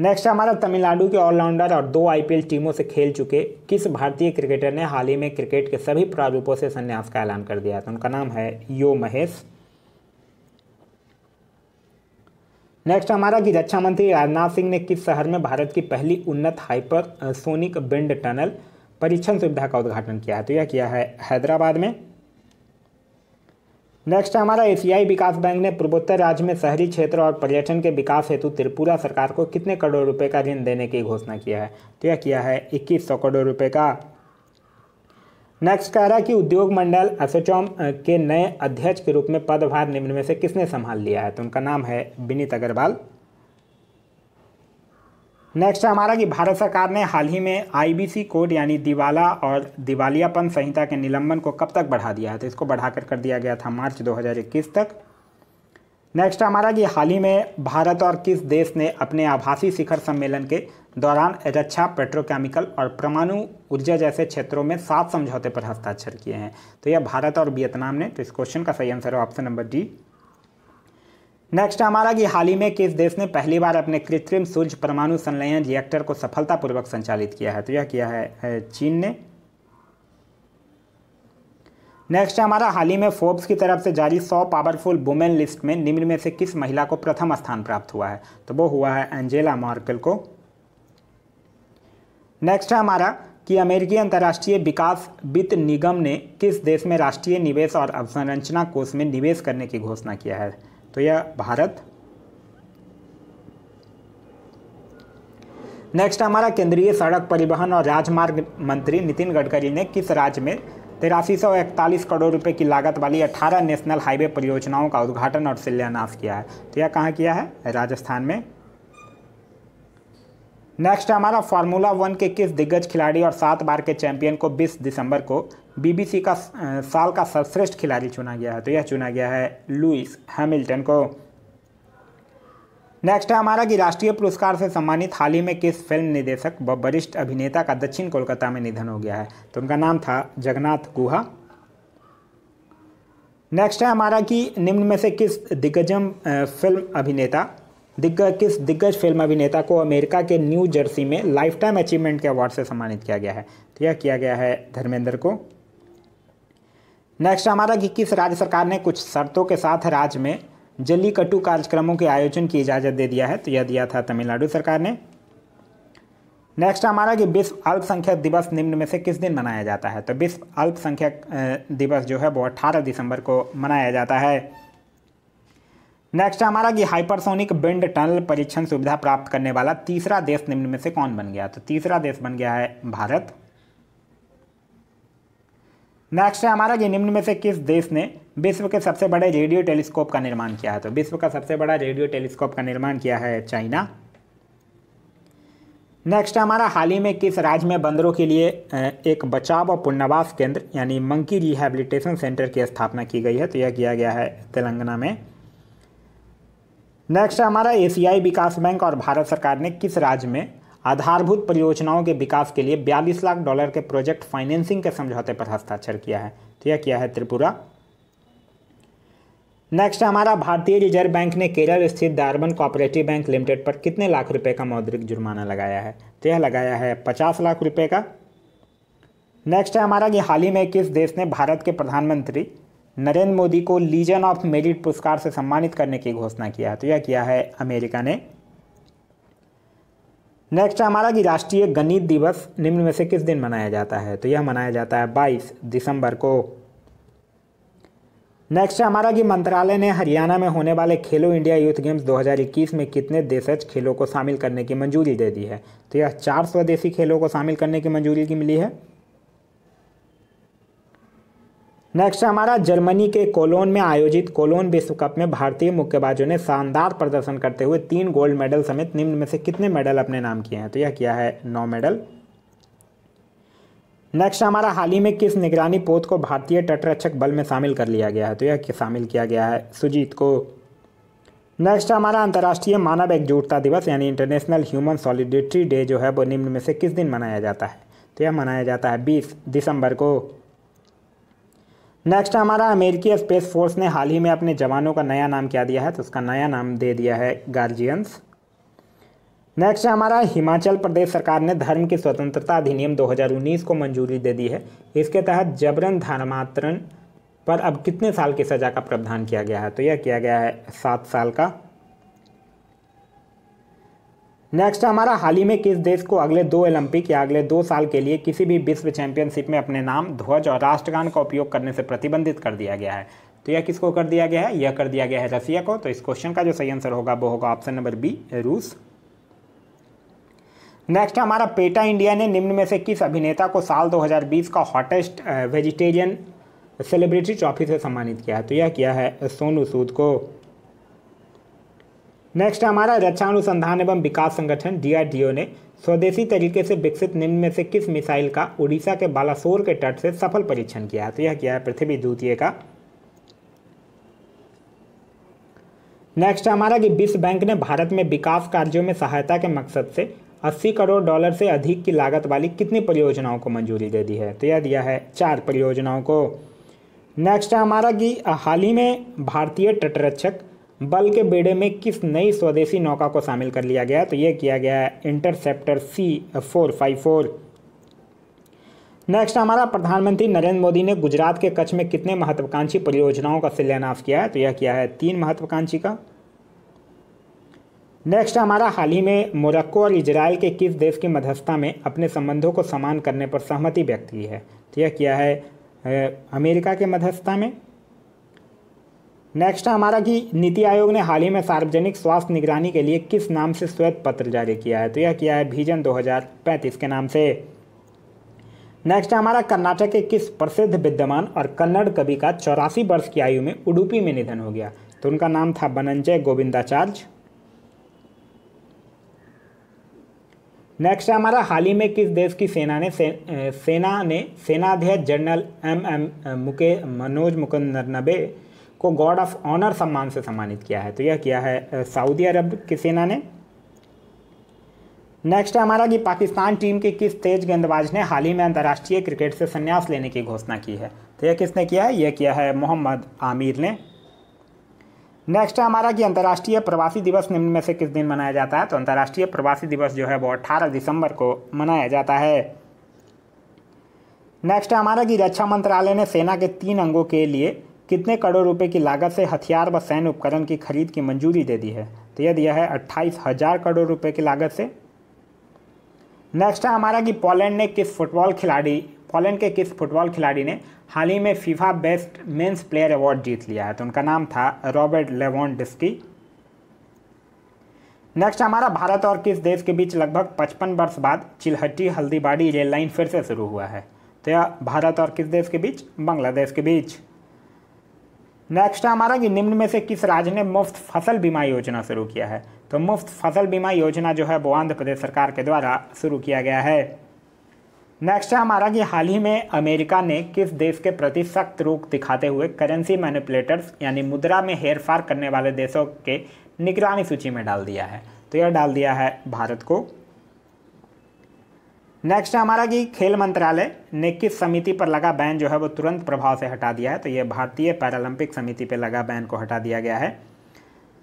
नेक्स्ट हमारा तमिलनाडु के ऑलराउंडर और दो आईपीएल टीमों से खेल चुके किस भारतीय क्रिकेटर ने हाल ही में क्रिकेट के सभी प्रारूपों से संन्यास का ऐलान कर दिया था तो उनका नाम है यो महेश नेक्स्ट हमारा कि रक्षा अच्छा मंत्री राजनाथ सिंह ने किस शहर में भारत की पहली उन्नत हाइपर सोनिक बिंड टनल परीक्षण सुविधा का उद्घाटन किया है तो यह किया है हैदराबाद में नेक्स्ट हमारा एशियाई विकास बैंक ने पूर्वोत्तर राज्य में शहरी क्षेत्र और पर्यटन के विकास हेतु त्रिपुरा सरकार को कितने करोड़ रुपए का ऋण देने की घोषणा किया है तो यह किया है इक्कीस सौ करोड़ रुपए का नेक्स्ट कह रहा है कि उद्योग मंडल एसोचॉम के नए अध्यक्ष के रूप में पदभार निम्न में से किसने संभाल लिया है तो उनका नाम है विनीत अग्रवाल नेक्स्ट है हमारा कि भारत सरकार ने हाल ही में आईबीसी कोड यानी दिवाला और दिवालियापन संहिता के निलंबन को कब तक बढ़ा दिया है तो इसको बढ़ाकर कर दिया गया था मार्च 2021 तक नेक्स्ट हमारा कि हाल ही में भारत और किस देश ने अपने आभासी शिखर सम्मेलन के दौरान रक्षा पेट्रोकेमिकल और परमाणु ऊर्जा जैसे क्षेत्रों में सात समझौते पर हस्ताक्षर किए हैं तो यह भारत और वियतनाम ने तो इस क्वेश्चन का सही आंसर है ऑप्शन नंबर डी नेक्स्ट हमारा कि हाल ही में किस देश ने पहली बार अपने कृत्रिम सूर्य परमाणु संलयन रिएक्टर को सफलतापूर्वक संचालित किया है तो यह किया है चीन ने नेक्स्ट हमारा हाल ही में फोर्ब्स की तरफ से जारी 100 पावरफुल वुमेन लिस्ट में निम्न में से किस महिला को प्रथम स्थान प्राप्त हुआ है तो वो हुआ है एंजेला मार्कल को नेक्स्ट हमारा कि अमेरिकी अंतर्राष्ट्रीय विकास वित्त निगम ने किस देश में राष्ट्रीय निवेश और अवसंरचना कोष में निवेश करने की घोषणा किया है तो यह भारत नेक्स्ट हमारा केंद्रीय सड़क परिवहन और राजमार्ग मंत्री नितिन गडकरी ने किस राज्य में तिरासी सौ इकतालीस करोड़ रुपए की लागत वाली 18 नेशनल हाईवे परियोजनाओं का उद्घाटन और शिलान्यास किया है तो यह कहाँ किया है राजस्थान में नेक्स्ट हमारा फार्मूला वन के किस दिग्गज खिलाड़ी और सात बार के चैंपियन को 20 दिसंबर को बीबीसी का साल का सर्वश्रेष्ठ खिलाड़ी चुना गया है तो यह चुना गया है लुइस हैमिल्टन को नेक्स्ट है हमारा कि राष्ट्रीय पुरस्कार से सम्मानित हाल ही में किस फिल्म निदेशक व वरिष्ठ अभिनेता का दक्षिण कोलकाता में निधन हो गया है तो उनका नाम था जगन्नाथ गुहा नेक्स्ट है हमारा कि निम्न में से किस दिग्गजम फिल्म अभिनेता दिग्गज किस दिग्गज फिल्म अभिनेता को अमेरिका के न्यू जर्सी में लाइफ टाइम अचीवमेंट के अवार्ड से सम्मानित किया गया है तो यह किया गया है धर्मेंद्र को नेक्स्ट हमारा कि किस राज्य सरकार ने कुछ शर्तों के साथ राज्य में जल्लीकट्टू कार्यक्रमों के आयोजन की इजाज़त दे दिया है तो यह दिया था तमिलनाडु सरकार ने नेक्स्ट हमारा कि विश्व अल्पसंख्यक दिवस निम्न में से किस दिन मनाया जाता है तो विश्व अल्पसंख्यक दिवस जो है वो अट्ठारह दिसंबर को मनाया जाता है नेक्स्ट हमारा कि हाइपरसोनिक विंड टनल परीक्षण सुविधा प्राप्त करने वाला तीसरा देश निम्न में से कौन बन गया तो तीसरा देश बन गया है भारत नेक्स्ट है हमारा कि निम्न में से किस देश ने विश्व के सबसे बड़े रेडियो टेलीस्कोप का निर्माण किया है तो विश्व का सबसे बड़ा रेडियो टेलीस्कोप का निर्माण किया है चाइना नेक्स्ट हमारा हाल ही में किस राज्य में बंदरों के लिए एक बचाव और पुनर्वास केंद्र यानी मंकी रिहेबिलिटेशन सेंटर की स्थापना की गई है तो यह किया गया है तेलंगाना में नेक्स्ट हमारा एशियाई विकास बैंक और भारत सरकार ने किस राज्य में आधारभूत परियोजनाओं के विकास के लिए 42 लाख डॉलर के प्रोजेक्ट फाइनेंसिंग के समझौते पर हस्ताक्षर किया है तो यह किया है त्रिपुरा नेक्स्ट हमारा भारतीय रिजर्व बैंक ने केरल स्थित दार्बन कोऑपरेटिव बैंक लिमिटेड पर कितने लाख रुपए का मौद्रिक जुर्माना लगाया है तो यह लगाया है पचास लाख रुपए का नेक्स्ट है हमारा कि हाल ही में किस देश ने भारत के प्रधानमंत्री नरेंद्र मोदी को लीजन ऑफ मेरिट पुरस्कार से सम्मानित करने की घोषणा किया है तो यह किया है अमेरिका ने नेक्स्ट है हमारा कि राष्ट्रीय गणित दिवस निम्न में से किस दिन मनाया जाता है तो यह मनाया जाता है 22 दिसंबर को नेक्स्ट है हमारा कि मंत्रालय ने हरियाणा में होने वाले खेलो इंडिया यूथ गेम्स 2021 में कितने देशज खेलों को शामिल करने की मंजूरी दे दी है तो यह चार स्वदेशी खेलों को शामिल करने की मंजूरी की मिली है नेक्स्ट हमारा जर्मनी के कोलोन में आयोजित कोलोन विश्व कप में भारतीय मुक्केबाजों ने शानदार प्रदर्शन करते हुए तीन गोल्ड मेडल समेत निम्न में से कितने मेडल अपने नाम किए हैं तो यह किया है नौ मेडल नेक्स्ट हमारा हाल ही में किस निगरानी पोत को भारतीय तटरक्षक बल में शामिल कर लिया गया है तो यह शामिल किया गया है सुजीत को नेक्स्ट हमारा अंतर्राष्ट्रीय मानव एकजुटता दिवस यानी इंटरनेशनल ह्यूमन सॉलिडिट्री डे जो है वो निम्न में से किस दिन मनाया जाता है तो यह मनाया जाता है बीस दिसंबर को नेक्स्ट हमारा अमेरिकी स्पेस फोर्स ने हाल ही में अपने जवानों का नया नाम क्या दिया है तो उसका नया नाम दे दिया है गार्जियंस नेक्स्ट हमारा हिमाचल प्रदेश सरकार ने धर्म की स्वतंत्रता अधिनियम 2019 को मंजूरी दे दी है इसके तहत जबरन धर्मांतरण पर अब कितने साल की सज़ा का प्रावधान किया गया है तो यह किया गया है सात साल का नेक्स्ट हमारा हाल ही में किस देश को अगले दो ओलंपिक या अगले दो साल के लिए किसी भी विश्व चैंपियनशिप में अपने नाम ध्वज और राष्ट्रगान का उपयोग करने से प्रतिबंधित कर दिया गया है तो यह किसको कर दिया गया है यह कर दिया गया है रसिया को तो इस क्वेश्चन का जो सही आंसर होगा वो होगा ऑप्शन नंबर बी रूस नेक्स्ट हमारा पेटा इंडिया ने निम्न में से किस अभिनेता को साल 2020 का हॉटेस्ट वेजिटेरियन सेलिब्रिटी ट्रॉफी से सम्मानित किया है तो यह किया है सोनू सूद को नेक्स्ट हमारा रक्षा अनुसंधान एवं विकास संगठन डीआरडीओ ने स्वदेशी तरीके से विकसित निम्न में से किस मिसाइल का उड़ीसा के बालासोर के तट से सफल परीक्षण किया है तो यह किया है पृथ्वी द्वितीय का नेक्स्ट हमारा कि विश्व बैंक ने भारत में विकास कार्यों में सहायता के मकसद से 80 करोड़ डॉलर से अधिक की लागत वाली कितनी परियोजनाओं को मंजूरी दे दी है तो यह दिया है चार परियोजनाओं को नेक्स्ट हमारा कि हाल ही में भारतीय तटरक्षक बल के बेड़े में किस नई स्वदेशी नौका को शामिल कर लिया गया तो यह किया गया है interceptor C four five four next हमारा प्रधानमंत्री नरेंद्र मोदी ने गुजरात के कच्छ में कितने महत्वाकांक्षी परियोजनाओं का शिलान्यास किया है तो यह किया है तीन महत्वाकांक्षी का नेक्स्ट हमारा हाल ही में मोरक्को और इजराइल के किस देश की मध्यस्थता में अपने संबंधों को समान करने पर सहमति व्यक्त की है तो यह किया है अमेरिका के मध्यस्थता में नेक्स्ट है हमारा कि नीति आयोग ने हाल ही में सार्वजनिक स्वास्थ्य निगरानी के लिए किस नाम से श्वेत पत्र जारी किया है तो यह किया है भीजन 2035 के नाम से नेक्स्ट है हमारा कर्नाटक के किस प्रसिद्ध विद्यमान और कन्नड़ कवि का चौरासी वर्ष की आयु में उडुपी में निधन हो गया तो उनका नाम था बनंजय गोविंदाचार्य नेक्स्ट है हमारा हाल ही में किस देश की सेना ने से, सेना ने सेनाध्यक्ष जनरल एम एम मुके मनोज मुकुंद नरनबे को गॉड ऑफ ऑनर सम्मान से सम्मानित किया है तो यह किया है सऊदी अरब की सेना ने नेक्स्ट है हमारा कि पाकिस्तान टीम के किस तेज गेंदबाज ने हाल ही में अंतर्राष्ट्रीय क्रिकेट से संन्यास लेने की घोषणा की है तो यह किसने किया है यह किया है मोहम्मद आमिर ने नेक्स्ट है हमारा कि अंतर्राष्ट्रीय प्रवासी दिवस निम्न में से किस दिन मनाया जाता है तो अंतर्राष्ट्रीय प्रवासी दिवस जो है वो अट्ठारह दिसंबर को मनाया जाता है नेक्स्ट है हमारा कि रक्षा मंत्रालय ने सेना के तीन अंगों के लिए कितने करोड़ रुपए की लागत से हथियार व सैन्य उपकरण की खरीद की मंजूरी दे दी है तो यह दिया है अट्ठाईस हज़ार करोड़ रुपए की लागत से नेक्स्ट है हमारा कि पोलैंड ने किस फुटबॉल खिलाड़ी पोलैंड के किस फुटबॉल खिलाड़ी ने हाल ही में FIFA best men's player award जीत लिया है तो उनका नाम था रॉबर्ट लेवॉन डिस्की नेक्स्ट हमारा भारत और किस देश के बीच लगभग 55 वर्ष बाद चिलहट्टी हल्दीबाड़ी रेल लाइन फिर से शुरू हुआ है तो यह भारत और किस देश के बीच बांग्लादेश के बीच नेक्स्ट है हमारा कि निम्न में से किस राज्य ने मुफ्त फसल बीमा योजना शुरू किया है तो मुफ्त फसल बीमा योजना जो है वो आंध्र प्रदेश सरकार के द्वारा शुरू किया गया है नेक्स्ट है हमारा कि हाल ही में अमेरिका ने किस देश के प्रति सख्त रोक दिखाते हुए करेंसी मैनिपुलेटर्स यानी मुद्रा में हेरफार करने वाले देशों के निगरानी सूची में डाल दिया है तो यह डाल दिया है भारत को नेक्स्ट है हमारा कि खेल मंत्रालय ने किस समिति पर लगा बैन जो है वो तुरंत प्रभाव से हटा दिया है तो ये भारतीय पैरालंपिक समिति पर लगा बैन को हटा दिया गया है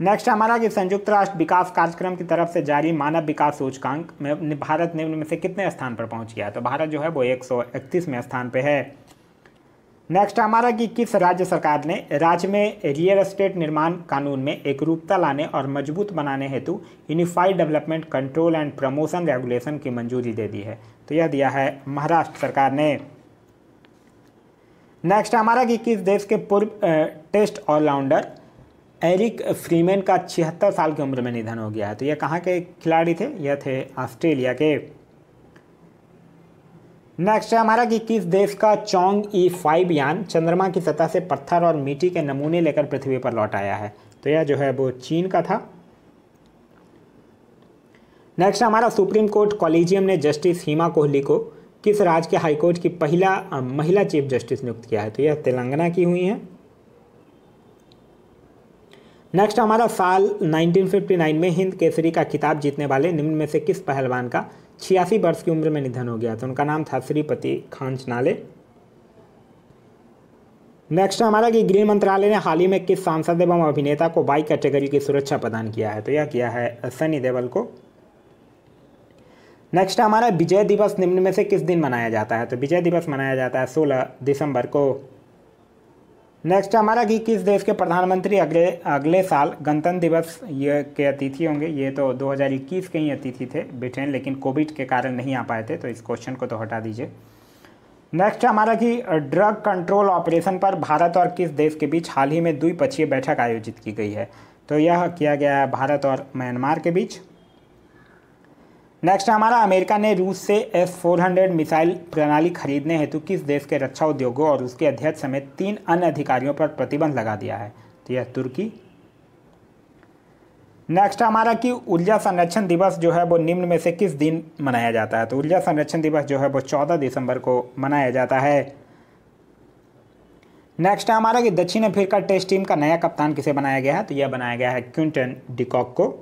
नेक्स्ट हमारा कि संयुक्त राष्ट्र विकास कार्यक्रम की तरफ से जारी मानव विकास सूचकांक में भारत निम्न में से कितने स्थान पर पहुंच गया है तो भारत जो है वो एक सौ में स्थान पर है नेक्स्ट हमारा कि किस राज्य सरकार ने राज्य में रियल एस्टेट निर्माण कानून में एक रूपता लाने और मजबूत बनाने हेतु unified development control and promotion regulation की मंजूरी दे दी है यह दिया है महाराष्ट्र सरकार ने नेक्स्ट हमारा कि किस देश के पूर्व टेस्ट ऑलराउंडर एरिक फ्रीमैन का छिहत्तर साल की उम्र में निधन हो गया है तो यह कहाँ के खिलाड़ी थे यह थे ऑस्ट्रेलिया के नेक्स्ट है हमारा कि किस देश का चोंग ई फाइव यान चंद्रमा की सतह से पत्थर और मिट्टी के नमूने लेकर पृथ्वी पर लौट आया है तो यह जो है वो चीन का था नेक्स्ट हमारा सुप्रीम कोर्ट कॉलेजियम ने जस्टिस हीमा कोहली को किस राज्य के हाईकोर्ट की पहला महिला चीफ जस्टिस नियुक्त किया है तो यह तेलंगाना की हुई है नेक्स्ट हमारा साल 1959 में हिंद केसरी का किताब जीतने वाले निम्न में से किस पहलवान का छियासी वर्ष की उम्र में निधन हो गया तो उनका नाम था श्रीपति खांच नाले नेक्स्ट हमारा कि गृह मंत्रालय ने हाल ही में किस सांसद एवं अभिनेता को बाई कैटेगरी की सुरक्षा प्रदान किया है तो यह किया है सनी देवल को नेक्स्ट हमारा विजय दिवस निम्न में से किस दिन मनाया जाता है तो विजय दिवस मनाया जाता है सोलह दिसंबर को नेक्स्ट हमारा कि किस देश के प्रधानमंत्री अगले अगले साल गणतंत्र दिवस ये के अतिथि होंगे ये तो 2021 के ही अतिथि थे ब्रिटेन लेकिन कोविड के कारण नहीं आ पाए थे तो इस क्वेश्चन को तो हटा दीजिए नेक्स्ट हमारा कि ड्रग कंट्रोल ऑपरेशन पर भारत और किस देश के बीच हाल ही में द्विपक्षीय बैठक आयोजित की गई है तो यह किया गया है भारत और म्यांमार के बीच नेक्स्ट हमारा अमेरिका ने रूस से एस फोर हंड्रेड मिसाइल प्रणाली खरीदने हेतु किस देश के रक्षा उद्योगों और उसके अध्यक्ष समेत तीन अन्य अधिकारियों पर प्रतिबंध लगा दिया है तो यह तुर्की नेक्स्ट हमारा कि ऊर्जा संरक्षण दिवस जो है वो निम्न में से किस दिन मनाया जाता है तो ऊर्जा संरक्षण दिवस जो है वो चौदह दिसंबर को मनाया जाता है नेक्स्ट है हमारा कि दक्षिण अफ्रीका टेस्ट टीम का नया कप्तान किसे बनाया गया है तो यह बनाया गया है क्विंटन डिकॉक को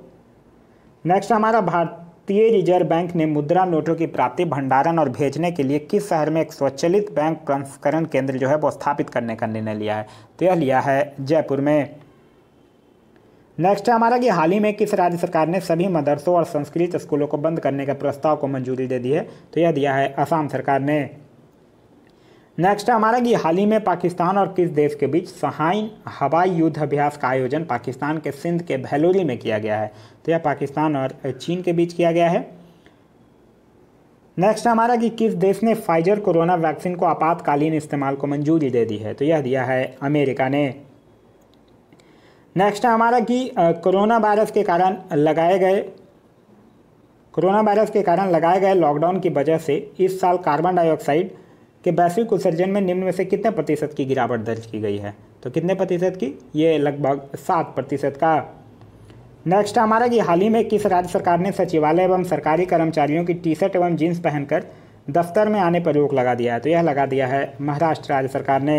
नेक्स्ट हमारा भारत भारतीय रिजर्व बैंक ने मुद्रा नोटों की प्राप्ति भंडारण और भेजने के लिए किस शहर में एक स्वचलित बैंक प्रंस्करण केंद्र जो है वो स्थापित करने का निर्णय लिया है तो यह लिया है जयपुर में नेक्स्ट है हमारा कि हाल ही में किस राज्य सरकार ने सभी मदरसों और संस्कृत स्कूलों को बंद करने के प्रस्ताव को मंजूरी दे दी है तो यह दिया है असम सरकार ने नेक्स्ट है हमारा कि हाल ही में पाकिस्तान और किस देश के बीच सहाइन हवाई युद्ध अभ्यास का आयोजन पाकिस्तान के सिंध के भैलोरी में किया गया है तो यह पाकिस्तान और चीन के बीच किया गया है नेक्स्ट हमारा कि किस देश ने फाइजर कोरोना वैक्सीन को आपातकालीन इस्तेमाल को मंजूरी दे दी है तो यह दिया है अमेरिका ने नेक्स्ट है हमारा कि कोरोना वायरस के कारण लगाए गए कोरोना वायरस के कारण लगाए गए लॉकडाउन की वजह से इस साल कार्बन डाइऑक्साइड कि वैश्विक उत्सर्जन में निम्न में से कितने प्रतिशत की गिरावट दर्ज की गई है तो कितने प्रतिशत की ये लगभग सात प्रतिशत का नेक्स्ट हमारा कि हाल ही में किस राज्य सरकार ने सचिवालय एवं सरकारी कर्मचारियों की टी शर्ट एवं जीन्स पहनकर दफ्तर में आने पर रोक लगा दिया है तो यह लगा दिया है महाराष्ट्र राज्य सरकार ने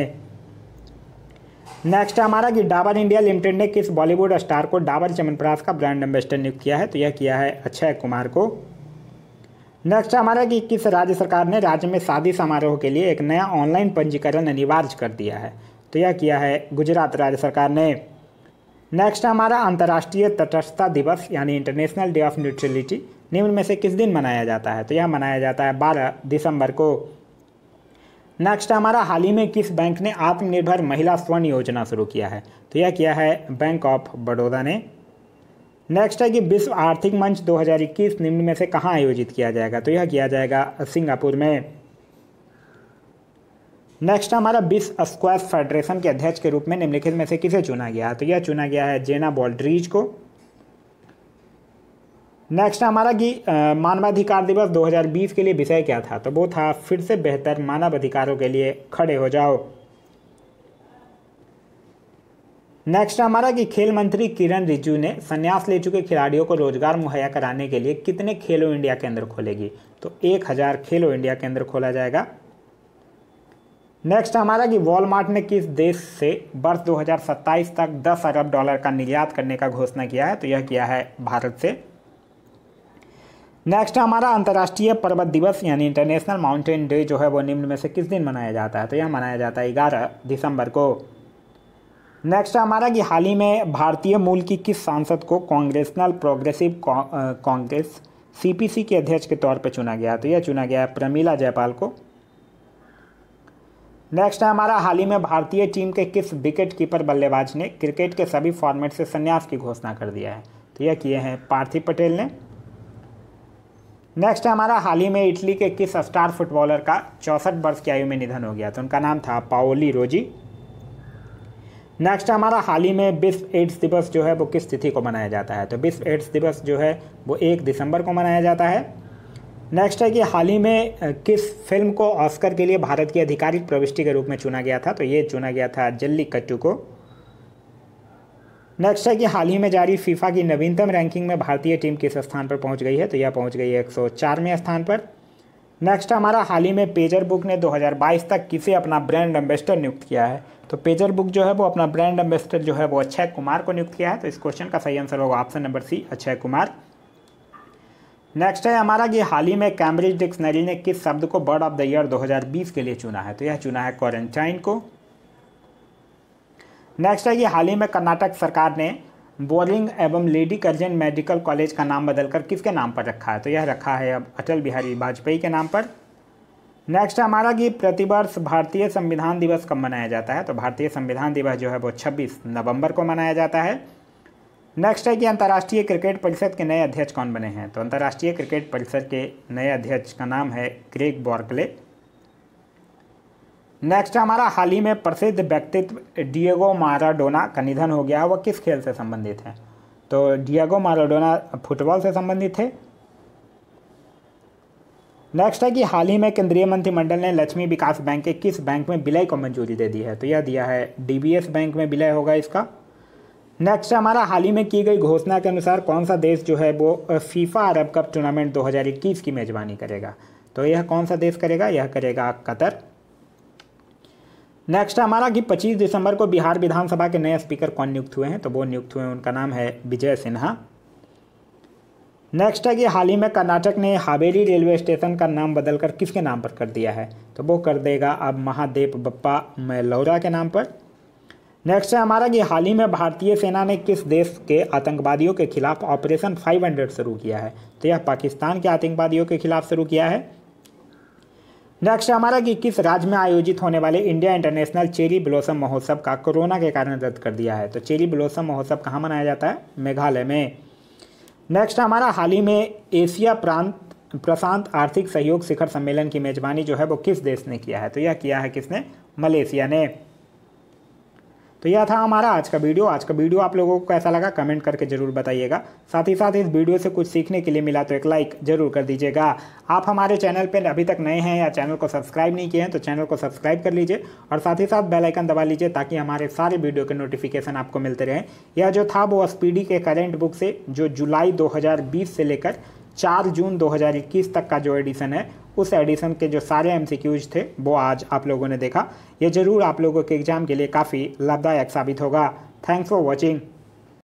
नेक्स्ट हमारा कि डाबर इंडिया लिमिटेड ने किस बॉलीवुड स्टार को डाबर चमनप्रास का ब्रांड एम्बेसडर नियुक्त किया है तो यह किया है अक्षय कुमार को नेक्स्ट हमारा कि किस राज्य सरकार ने राज्य में शादी समारोह के लिए एक नया ऑनलाइन पंजीकरण अनिवार्य कर दिया है तो यह किया है गुजरात राज्य सरकार ने नेक्स्ट हमारा अंतर्राष्ट्रीय तटस्थता दिवस यानी इंटरनेशनल डे ऑफ न्यूट्रलिटी निम्न में से किस दिन मनाया जाता है तो यह मनाया जाता है बारह दिसंबर को नेक्स्ट हमारा हाल ही में किस बैंक ने आत्मनिर्भर महिला स्वर्ण योजना शुरू किया है तो यह किया है बैंक ऑफ बड़ौदा ने नेक्स्ट है कि विश्व आर्थिक मंच 2021 निम्न में से कहाँ आयोजित किया जाएगा तो यह किया जाएगा सिंगापुर में नेक्स्ट हमारा विश्व स्क्वैश फेडरेशन के अध्यक्ष के रूप में निम्नलिखित में से किसे चुना गया तो यह चुना गया है जेना बॉल्ड्रीज को नेक्स्ट हमारा कि मानवाधिकार दिवस 2020 के लिए विषय क्या था तो वो था फिर से बेहतर मानवाधिकारों के लिए खड़े हो जाओ नेक्स्ट हमारा कि खेल मंत्री किरण रिजू ने संन्यास ले चुके खिलाड़ियों को रोजगार मुहैया कराने के लिए कितने खेलो इंडिया केंद्र खोलेगी तो एक हज़ार खेलो इंडिया केंद्र खोला जाएगा नेक्स्ट हमारा कि वॉलमार्ट ने किस देश से वर्ष 2027 तक 10 अरब डॉलर का निर्यात करने का घोषणा किया है तो यह किया है भारत से नेक्स्ट हमारा अंतर्राष्ट्रीय पर्वत दिवस यानी इंटरनेशनल माउंटेन डे जो है वो निम्न में से किस दिन मनाया जाता है तो यह मनाया जाता है ग्यारह दिसंबर को नेक्स्ट हमारा कि हाल ही में भारतीय मूल की किस सांसद को कांग्रेसनल प्रोग्रेसिव कांग्रेस सीपीसी के अध्यक्ष के तौर पर चुना गया तो यह चुना गया है प्रमीला जयपाल को नेक्स्ट है हमारा हाल ही में भारतीय टीम के किस विकेट कीपर बल्लेबाज ने क्रिकेट के सभी फॉर्मेट से संन्यास की घोषणा कर दिया है तो यह किए हैं पार्थिव पटेल ने नेक्स्ट है हमारा हाल ही में इटली के किस स्टार फुटबॉलर का चौंसठ वर्ष की आयु में निधन हो गया तो उनका नाम था पाओली रोजी नेक्स्ट हमारा हाल ही में विश्व एड्स दिवस जो है वो किस तिथि को मनाया जाता है तो विश्व एड्स दिवस जो है वो एक दिसंबर को मनाया जाता है नेक्स्ट है कि हाल ही में किस फिल्म को ऑस्कर के लिए भारत की आधिकारिक प्रविष्टि के रूप में चुना गया था तो ये चुना गया था जल्ली कट्टू को नेक्स्ट है कि हाल ही में जारी फीफा की नवीनतम रैंकिंग में भारतीय टीम किस स्थान पर पहुंच गई है तो यह पहुंच गई है चारवें स्थान पर नेक्स्ट हमारा हाल ही में पेजर बुक ने 2022 तक किसे अपना ब्रांड एम्बेसडर नियुक्त किया है तो पेजर बुक जो है वो अपना ब्रांड एम्बेसडर जो है वो अक्षय कुमार को नियुक्त किया है तो इस क्वेश्चन का सही आंसर होगा option number C Akshay Kumar next है हमारा कि हाल ही में कैम्ब्रिज डिक्शनरी ने किस शब्द को बर्ड ऑफ द ईयर 2020 के लिए चुना है तो यह चुना है क्वारंटाइन को नेक्स्ट है कि हाल ही में कर्नाटक सरकार ने बोरिंग एवं लेडी कर्जन मेडिकल कॉलेज का नाम बदलकर किसके नाम पर रखा है तो यह रखा है अब अटल बिहारी वाजपेयी के नाम पर नेक्स्ट है हमारा कि प्रतिवर्ष भारतीय संविधान दिवस कब मनाया जाता है तो भारतीय संविधान दिवस जो है वो 26 नवंबर को मनाया जाता है नेक्स्ट है कि अंतर्राष्ट्रीय क्रिकेट परिषद के नए अध्यक्ष कौन बने हैं तो अंतर्राष्ट्रीय क्रिकेट परिषद के नए अध्यक्ष का नाम है क्रेग बॉर्कले नेक्स्ट है हमारा हाल ही में प्रसिद्ध व्यक्तित्व डिएगो माराडोना का निधन हो गया वह किस खेल से संबंधित है तो डिएगो माराडोना फुटबॉल से संबंधित थे नेक्स्ट है कि हाल ही में केंद्रीय मंत्रिमंडल ने लक्ष्मी विकास बैंक के किस बैंक में विलय को मंजूरी दे दी है तो यह दिया है डीबीएस बैंक में विलय होगा इसका नेक्स्ट हमारा हाल ही में की गई घोषणा के अनुसार कौन सा देश जो है वो फीफा अरब कप टूर्नामेंट 2021 की मेज़बानी करेगा तो यह कौन सा देश करेगा यह करेगा कतर नेक्स्ट हमारा कि 25 दिसंबर को बिहार विधानसभा के नए स्पीकर कौन नियुक्त हुए हैं तो वो नियुक्त हुए हैं उनका नाम है विजय सिन्हा नेक्स्ट है कि हाल ही में कर्नाटक ने हावेली रेलवे स्टेशन का नाम बदलकर किसके नाम पर कर दिया है तो वो कर देगा अब महादेव बप्पा मैलोरा के नाम पर नेक्स्ट है हमारा कि हाल ही में भारतीय सेना ने किस देश के आतंकवादियों के खिलाफ ऑपरेशन 500 शुरू किया है तो यह पाकिस्तान के आतंकवादियों के खिलाफ शुरू किया है नेक्स्ट है हमारा कि किस राज्य में आयोजित होने वाले इंडिया इंटरनेशनल चेरी ब्लॉसम महोत्सव का कोरोना के कारण रद्द कर दिया है तो चेरी ब्लॉसम महोत्सव कहाँ मनाया जाता है मेघालय में नेक्स्ट हमारा हाल ही में एशिया प्रांत प्रशांत आर्थिक सहयोग शिखर सम्मेलन की मेज़बानी जो है वो किस देश ने किया है तो यह किया है किसने मलेशिया ने तो यह था हमारा आज का वीडियो आज का वीडियो आप लोगों को कैसा लगा कमेंट करके जरूर बताइएगा साथ ही साथ इस वीडियो से कुछ सीखने के लिए मिला तो एक लाइक जरूर कर दीजिएगा आप हमारे चैनल पर अभी तक नए हैं या चैनल को सब्सक्राइब नहीं किए हैं तो चैनल को सब्सक्राइब कर लीजिए और साथ ही साथ बेलाइकन दबा लीजिए ताकि हमारे सारे वीडियो के नोटिफिकेशन आपको मिलते रहें यह जो था वो एस के करेंट बुक से जो जुलाई दो से लेकर चार जून 2021 तक का जो एडिशन है उस एडिशन के जो सारे एम थे वो आज आप लोगों ने देखा ये ज़रूर आप लोगों के एग्ज़ाम के लिए काफ़ी लाभदायक साबित होगा थैंक्स फॉर वॉचिंग